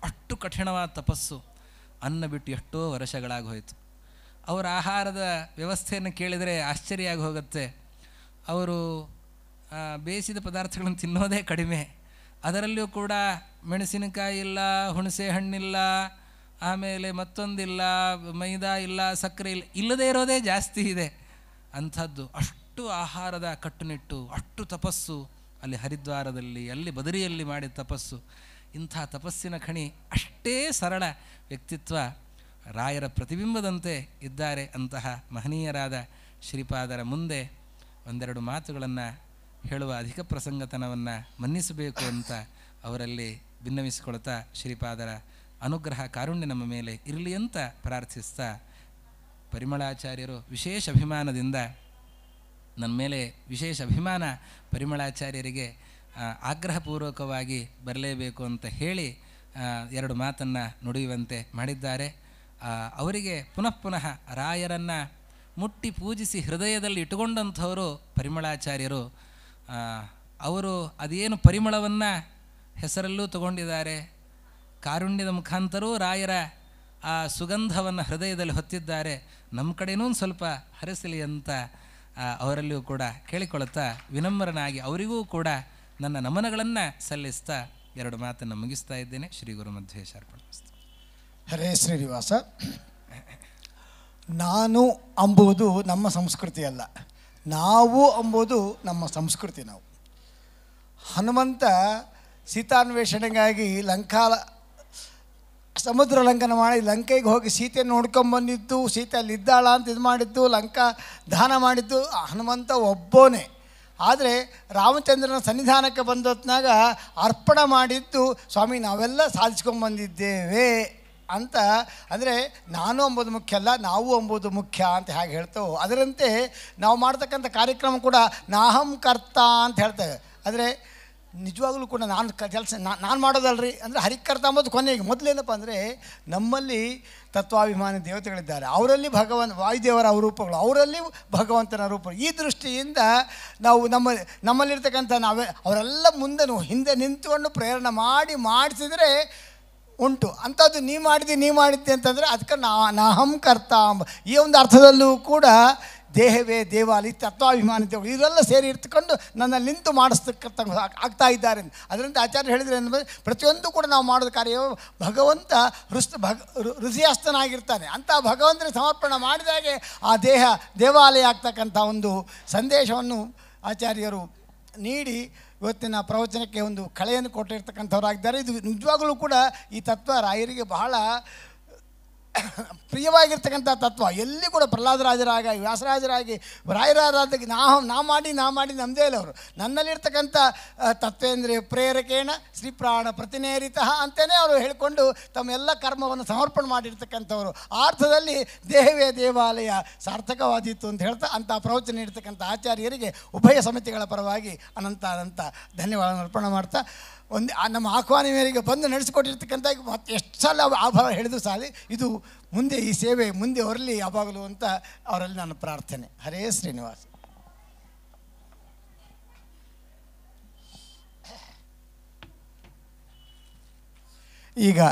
ಅಷ್ಟು ಕಠಿಣವಾದ ತಪಸ್ಸು ಅನ್ನ ಬಿಟ್ಟು ಎಷ್ಟೋ ವರ್ಷಗಳಾಗೋಯಿತು ಅವರ ಆಹಾರದ ವ್ಯವಸ್ಥೆಯನ್ನು ಕೇಳಿದರೆ ಆಶ್ಚರ್ಯ ಆಗಿ ಹೋಗುತ್ತೆ ಅವರು ಬೇಯಿಸಿದ ಪದಾರ್ಥಗಳನ್ನು ತಿನ್ನೋದೇ ಕಡಿಮೆ ಅದರಲ್ಲಿಯೂ ಕೂಡ ಮೆಣಸಿನಕಾಯಿ ಇಲ್ಲ ಹುಣಸೆ ಹಣ್ಣಿಲ್ಲ ಆಮೇಲೆ ಮತ್ತೊಂದಿಲ್ಲ ಮೈದಾ ಇಲ್ಲ ಸಕ್ಕರೆ ಇಲ್ಲ ಇಲ್ಲದೇ ಇರೋದೇ ಜಾಸ್ತಿ ಇದೆ ಅಂಥದ್ದು ಅಷ್ಟು ಆಹಾರದ ಕಟ್ಟುನಿಟ್ಟು ಅಷ್ಟು ತಪಸ್ಸು ಅಲ್ಲಿ ಹರಿದ್ವಾರದಲ್ಲಿ ಅಲ್ಲಿ ಬದರಿಯಲ್ಲಿ ಮಾಡಿದ ತಪಸ್ಸು ಇಂಥ ತಪಸ್ಸಿನ ಖಣಿ ಅಷ್ಟೇ ಸರಳ ವ್ಯಕ್ತಿತ್ವ ರಾಯರ ಪ್ರತಿಬಿಂಬದಂತೆ ಇದ್ದಾರೆ ಅಂತಹ ಮಹನೀಯರಾದ ಶ್ರೀಪಾದರ ಮುಂದೆ ಒಂದೆರಡು ಮಾತುಗಳನ್ನು ಹೇಳುವ ಅಧಿಕ ಪ್ರಸಂಗತನವನ್ನು ಮನ್ನಿಸಬೇಕು ಅಂತ ಅವರಲ್ಲಿ ಭಿನ್ನವಿಸಿಕೊಳ್ತಾ ಶ್ರೀಪಾದರ ಅನುಗ್ರಹ ಕಾರುಣ್ಯ ನಮ್ಮ ಮೇಲೆ ಇರಲಿ ಅಂತ ಪ್ರಾರ್ಥಿಸ್ತಾ ಪರಿಮಳಾಚಾರ್ಯರು ವಿಶೇಷ ಅಭಿಮಾನದಿಂದ ನನ್ನ ಮೇಲೆ ವಿಶೇಷ ಅಭಿಮಾನ ಪರಿಮಳಾಚಾರ್ಯರಿಗೆ ಆಗ್ರಹಪೂರ್ವಕವಾಗಿ ಬರಲೇಬೇಕು ಅಂತ ಹೇಳಿ ಎರಡು ಮಾತನ್ನು ನುಡಿಯುವಂತೆ ಮಾಡಿದ್ದಾರೆ ಅವರಿಗೆ ಪುನಃ ಪುನಃ ರಾಯರನ್ನು ಮುಟ್ಟಿ ಪೂಜಿಸಿ ಹೃದಯದಲ್ಲಿ ಇಟ್ಟುಕೊಂಡಂಥವರು ಪರಿಮಳಾಚಾರ್ಯರು ಅವರು ಅದೇನು ಪರಿಮಳವನ್ನು ಹೆಸರಲ್ಲೂ ತಗೊಂಡಿದ್ದಾರೆ ಕಾರುಣ್ಯದ ಮುಖಾಂತರವೂ ರಾಯರ ಆ ಸುಗಂಧವನ್ನು ಹೃದಯದಲ್ಲಿ ಹೊತ್ತಿದ್ದಾರೆ ನಮ್ಮ ಕಡೆಯೂ ಸ್ವಲ್ಪ ಹರಿಸಲಿ ಅಂತ ಅವರಲ್ಲಿಯೂ ಕೂಡ ಕೇಳಿಕೊಳ್ಳುತ್ತಾ ವಿನಮ್ರನಾಗಿ ಅವರಿಗೂ ಕೂಡ ನನ್ನ ನಮನಗಳನ್ನು ಸಲ್ಲಿಸ್ತಾ ಎರಡು ಮಾತನ್ನು ಮುಗಿಸ್ತಾ ಇದ್ದೇನೆ ಶ್ರೀ ಗುರು ಮಧ್ವೇಶಾರ್ಪಣ ಹರೇ ಶ್ರೀನಿವಾಸ ನಾನು ಅಂಬುವುದು ನಮ್ಮ ಸಂಸ್ಕೃತಿಯಲ್ಲ ನಾವು ಅಂಬೋದು ನಮ್ಮ ಸಂಸ್ಕೃತಿ ನಾವು ಹನುಮಂತ ಸೀತಾನ್ವೇಷಣೆಗಾಗಿ ಲಂಕಾ ಸಮುದ್ರ ಲಂಕನ ಮಾಡಿ ಲಂಕೆಗೆ ಹೋಗಿ ಸೀತೆ ನೋಡ್ಕೊಂಬಂದಿದ್ದು ಸೀತೆ ಅಲ್ಲಿದ್ದಾಳ ಅಂತ ಇದು ಮಾಡಿದ್ದು ಲಂಕಾ ದಾನ ಮಾಡಿದ್ದು ಹನುಮಂತ ಒಬ್ಬನೇ ಆದರೆ ರಾಮಚಂದ್ರನ ಸನ್ನಿಧಾನಕ್ಕೆ ಬಂದೊತ್ನಾಗ ಅರ್ಪಣೆ ಮಾಡಿದ್ದು ಸ್ವಾಮಿ ನಾವೆಲ್ಲ ಸಾಧಿಸ್ಕೊಂಬಂದಿದ್ದೇವೆ ಅಂತ ಅಂದರೆ ನಾನು ಅಂಬೋದು ಮುಖ್ಯ ಅಲ್ಲ ನಾವು ಅಂಬೋದು ಮುಖ್ಯ ಅಂತ ಹೇಗೆ ಹೇಳ್ತೇವೆ ಅದರಂತೆ ನಾವು ಮಾಡ್ತಕ್ಕಂಥ ಕಾರ್ಯಕ್ರಮ ಕೂಡ ನಾಹಂ ಕರ್ತ ಅಂತ ಹೇಳ್ತೇವೆ ಆದರೆ ನಿಜವಾಗ್ಲೂ ಕೂಡ ನಾನು ಕೆಲಸ ನಾನು ಮಾಡೋದಲ್ರಿ ಅಂದರೆ ಹರಿಕರ್ತ ಅಂಬೋದು ಕೊನೆಗೆ ಮೊದಲೇನಪ್ಪ ಅಂದರೆ ನಮ್ಮಲ್ಲಿ ತತ್ವಾಭಿಮಾನಿ ದೇವತೆಗಳಿದ್ದಾರೆ ಅವರಲ್ಲಿ ಭಗವನ್ ವಾಯುದೇವರ ರೂಪಗಳು ಅವರಲ್ಲಿ ಭಗವಂತನ ರೂಪ ಈ ದೃಷ್ಟಿಯಿಂದ ನಾವು ನಮ್ಮ ನಮ್ಮಲ್ಲಿರ್ತಕ್ಕಂಥ ನಾವೇ ಅವರೆಲ್ಲ ಮುಂದೆ ಹಿಂದೆ ನಿಂತುಕೊಂಡು ಪ್ರೇರಣೆ ಮಾಡಿ ಮಾಡಿಸಿದರೆ ಉಂಟು ಅಂಥದ್ದು ನೀ ಮಾಡಿದೆ ನೀ ಮಾಡಿದ್ದೆ ಅಂತಂದರೆ ಅದಕ್ಕೆ ನಾ ನಾಹಂ ಕರ್ತ ಅಂಬ ಈ ಒಂದು ಅರ್ಥದಲ್ಲೂ ಕೂಡ ದೇಹವೇ ದೇವಾಲಯ ತತ್ವಾಭಿಮಾನಿ ದೇವರು ಸೇರಿ ಇರ್ತಕೊಂಡು ನನ್ನ ನಿಂತು ಮಾಡಿಸ್ತಕ್ಕಂಥ ಆಗ್ತಾ ಇದ್ದಾರೆ ಅದರಿಂದ ಆಚಾರ್ಯ ಹೇಳಿದರೆ ಅಂದರೆ ಪ್ರತಿಯೊಂದು ಕೂಡ ನಾವು ಮಾಡೋದು ಕಾರ್ಯ ಭಗವಂತ ಹೃಸ್ತ ಭಗ ಋಷಿಯಾಸ್ತನಾಗಿರ್ತಾನೆ ಅಂಥ ಭಗವಂತನ ಸಮರ್ಪಣೆ ಮಾಡಿದಾಗೆ ಆ ದೇಹ ದೇವಾಲಯ ಆಗ್ತಕ್ಕಂಥ ಒಂದು ಸಂದೇಶವನ್ನು ಆಚಾರ್ಯರು ನೀಡಿ ಇವತ್ತಿನ ಪ್ರವಚನಕ್ಕೆ ಒಂದು ಕಳೆಯನ್ನು ಆಗಿದ್ದಾರೆ ಇದು ನಿಜವಾಗಲೂ ಕೂಡ ಈ ತತ್ವ ರಾಯರಿಗೆ ಬಹಳ ಪ್ರಿಯವಾಗಿರ್ತಕ್ಕಂಥ ತತ್ವ ಎಲ್ಲಿ ಕೂಡ ಪ್ರಹ್ಲಾದರಾಜರಾಗಿ ವ್ಯಾಸರಾಜರಾಗಿ ರಾಯರಾರಾದಕ್ಕೆ ನಾ ನಾ ಮಾಡಿ ನಾ ಮಾಡಿ ನಮ್ಮದೇ ಇಲ್ಲ ಅವರು ನನ್ನಲ್ಲಿರ್ತಕ್ಕಂಥ ತತ್ವೇಂದ್ರಿಯ ಪ್ರೇರಕೇಣ ಶ್ರೀಪ್ರಾಣ ಪ್ರಾಣ ಪ್ರತಿನೇರಿತ ಅಂತಲೇ ಅವರು ಹೇಳಿಕೊಂಡು ತಮ್ಮ ಕರ್ಮವನ್ನು ಸಮರ್ಪಣೆ ಮಾಡಿರ್ತಕ್ಕಂಥವರು ಆ ಅರ್ಥದಲ್ಲಿ ದೇಹವೇ ದೇವಾಲಯ ಸಾರ್ಥಕವಾದೀತು ಅಂತ ಹೇಳ್ತಾ ಅಂಥ ಪ್ರವಚನ ನೀಡ್ತಕ್ಕಂಥ ಆಚಾರ್ಯರಿಗೆ ಉಭಯ ಸಮಿತಿಗಳ ಪರವಾಗಿ ಅನಂತ ಅನಂತ ಧನ್ಯವಾದ ಅರ್ಪಣೆ ಮಾಡ್ತಾ ಒಂದು ನಮ್ಮ ಆಹ್ವಾನ ಮೇರೆಗೆ ಬಂದು ನಡೆಸಿಕೊಟ್ಟಿರ್ತಕ್ಕಂಥ ಮತ್ತೆ ಎಷ್ಟು ಸಲ ಆಭಾರ ಹಿಡಿದು ಸಾಲಿ ಇದು ಮುಂದೆ ಈ ಸೇವೆ ಮುಂದೆ ಅವರಲ್ಲಿ ಯಾವಾಗಲೂ ಅಂತ ಅವರಲ್ಲಿ ನಾನು ಪ್ರಾರ್ಥನೆ ಹರೇ ಶ್ರೀನಿವಾಸ್ ಈಗ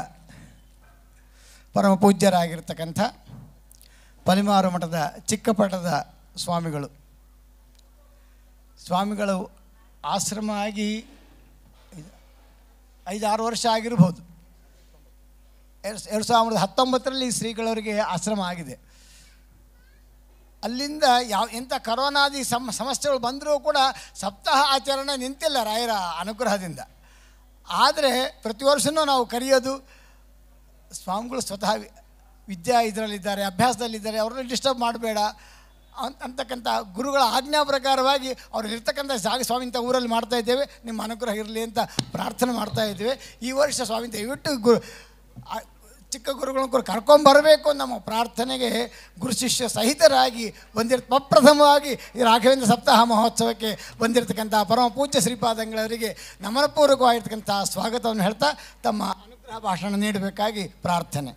ಪರಮ ಪೂಜ್ಯರಾಗಿರ್ತಕ್ಕಂಥ ಪಲಿಮಾರು ಮಠದ ಚಿಕ್ಕಪಟ್ಟದ ಸ್ವಾಮಿಗಳು ಸ್ವಾಮಿಗಳು ಆಶ್ರಮ ಆಗಿ ಐದಾರು ವರ್ಷ ಆಗಿರ್ಬೋದು ಎರಡು ಎರಡು ಸಾವಿರದ ಹತ್ತೊಂಬತ್ತರಲ್ಲಿ ಶ್ರೀಗಳವರಿಗೆ ಆಶ್ರಮ ಆಗಿದೆ ಅಲ್ಲಿಂದ ಯಾವ ಎಂಥ ಕರೋನಾದಿ ಸಮ ಸಮಸ್ಯೆಗಳು ಬಂದರೂ ಕೂಡ ಸಪ್ತಾಹ ಆಚರಣೆ ನಿಂತಿಲ್ಲ ರಾಯರ ಅನುಗ್ರಹದಿಂದ ಆದರೆ ಪ್ರತಿ ವರ್ಷವೂ ನಾವು ಕರೆಯೋದು ಸ್ವಾಮಿಗಳು ಸ್ವತಃ ವಿದ್ಯಾ ಇದರಲ್ಲಿದ್ದಾರೆ ಅಭ್ಯಾಸದಲ್ಲಿದ್ದಾರೆ ಅವರನ್ನು ಡಿಸ್ಟರ್ಬ್ ಮಾಡಬೇಡ ಅಂತಕ್ಕಂಥ ಗುರುಗಳ ಆಜ್ಞಾ ಪ್ರಕಾರವಾಗಿ ಅವ್ರು ಇರ್ತಕ್ಕಂಥ ಜಾಗ ಸ್ವಾಮಿಂತ ಊರಲ್ಲಿ ಮಾಡ್ತಾ ಇದ್ದೇವೆ ನಿಮ್ಮ ಅನುಗ್ರಹ ಇರಲಿ ಅಂತ ಪ್ರಾರ್ಥನೆ ಮಾಡ್ತಾ ಇದ್ದೇವೆ ಈ ವರ್ಷ ಸ್ವಾಮಿ ದಯವಿಟ್ಟು ಗುರು ಚಿಕ್ಕ ಗುರುಗಳನ್ನ ಕರ್ಕೊಂಬರಬೇಕು ನಮ್ಮ ಪ್ರಾರ್ಥನೆಗೆ ಗುರು ಶಿಷ್ಯ ಸಹಿತರಾಗಿ ಬಂದಿರತ್ ಪ್ರಪ್ರಥಮವಾಗಿ ಈ ರಾಘವೇಂದ್ರ ಸಪ್ತಾಹ ಮಹೋತ್ಸವಕ್ಕೆ ಬಂದಿರತಕ್ಕಂಥ ಪರಮ ಪೂಜ್ಯ ಶ್ರೀಪಾದಂಗಳವರಿಗೆ ನಮನಪೂರ್ವಕವಾಗಿರ್ತಕ್ಕಂಥ ಸ್ವಾಗತವನ್ನು ಹೇಳ್ತಾ ತಮ್ಮ ಅನುಗ್ರಹ ಭಾಷಣ ನೀಡಬೇಕಾಗಿ ಪ್ರಾರ್ಥನೆ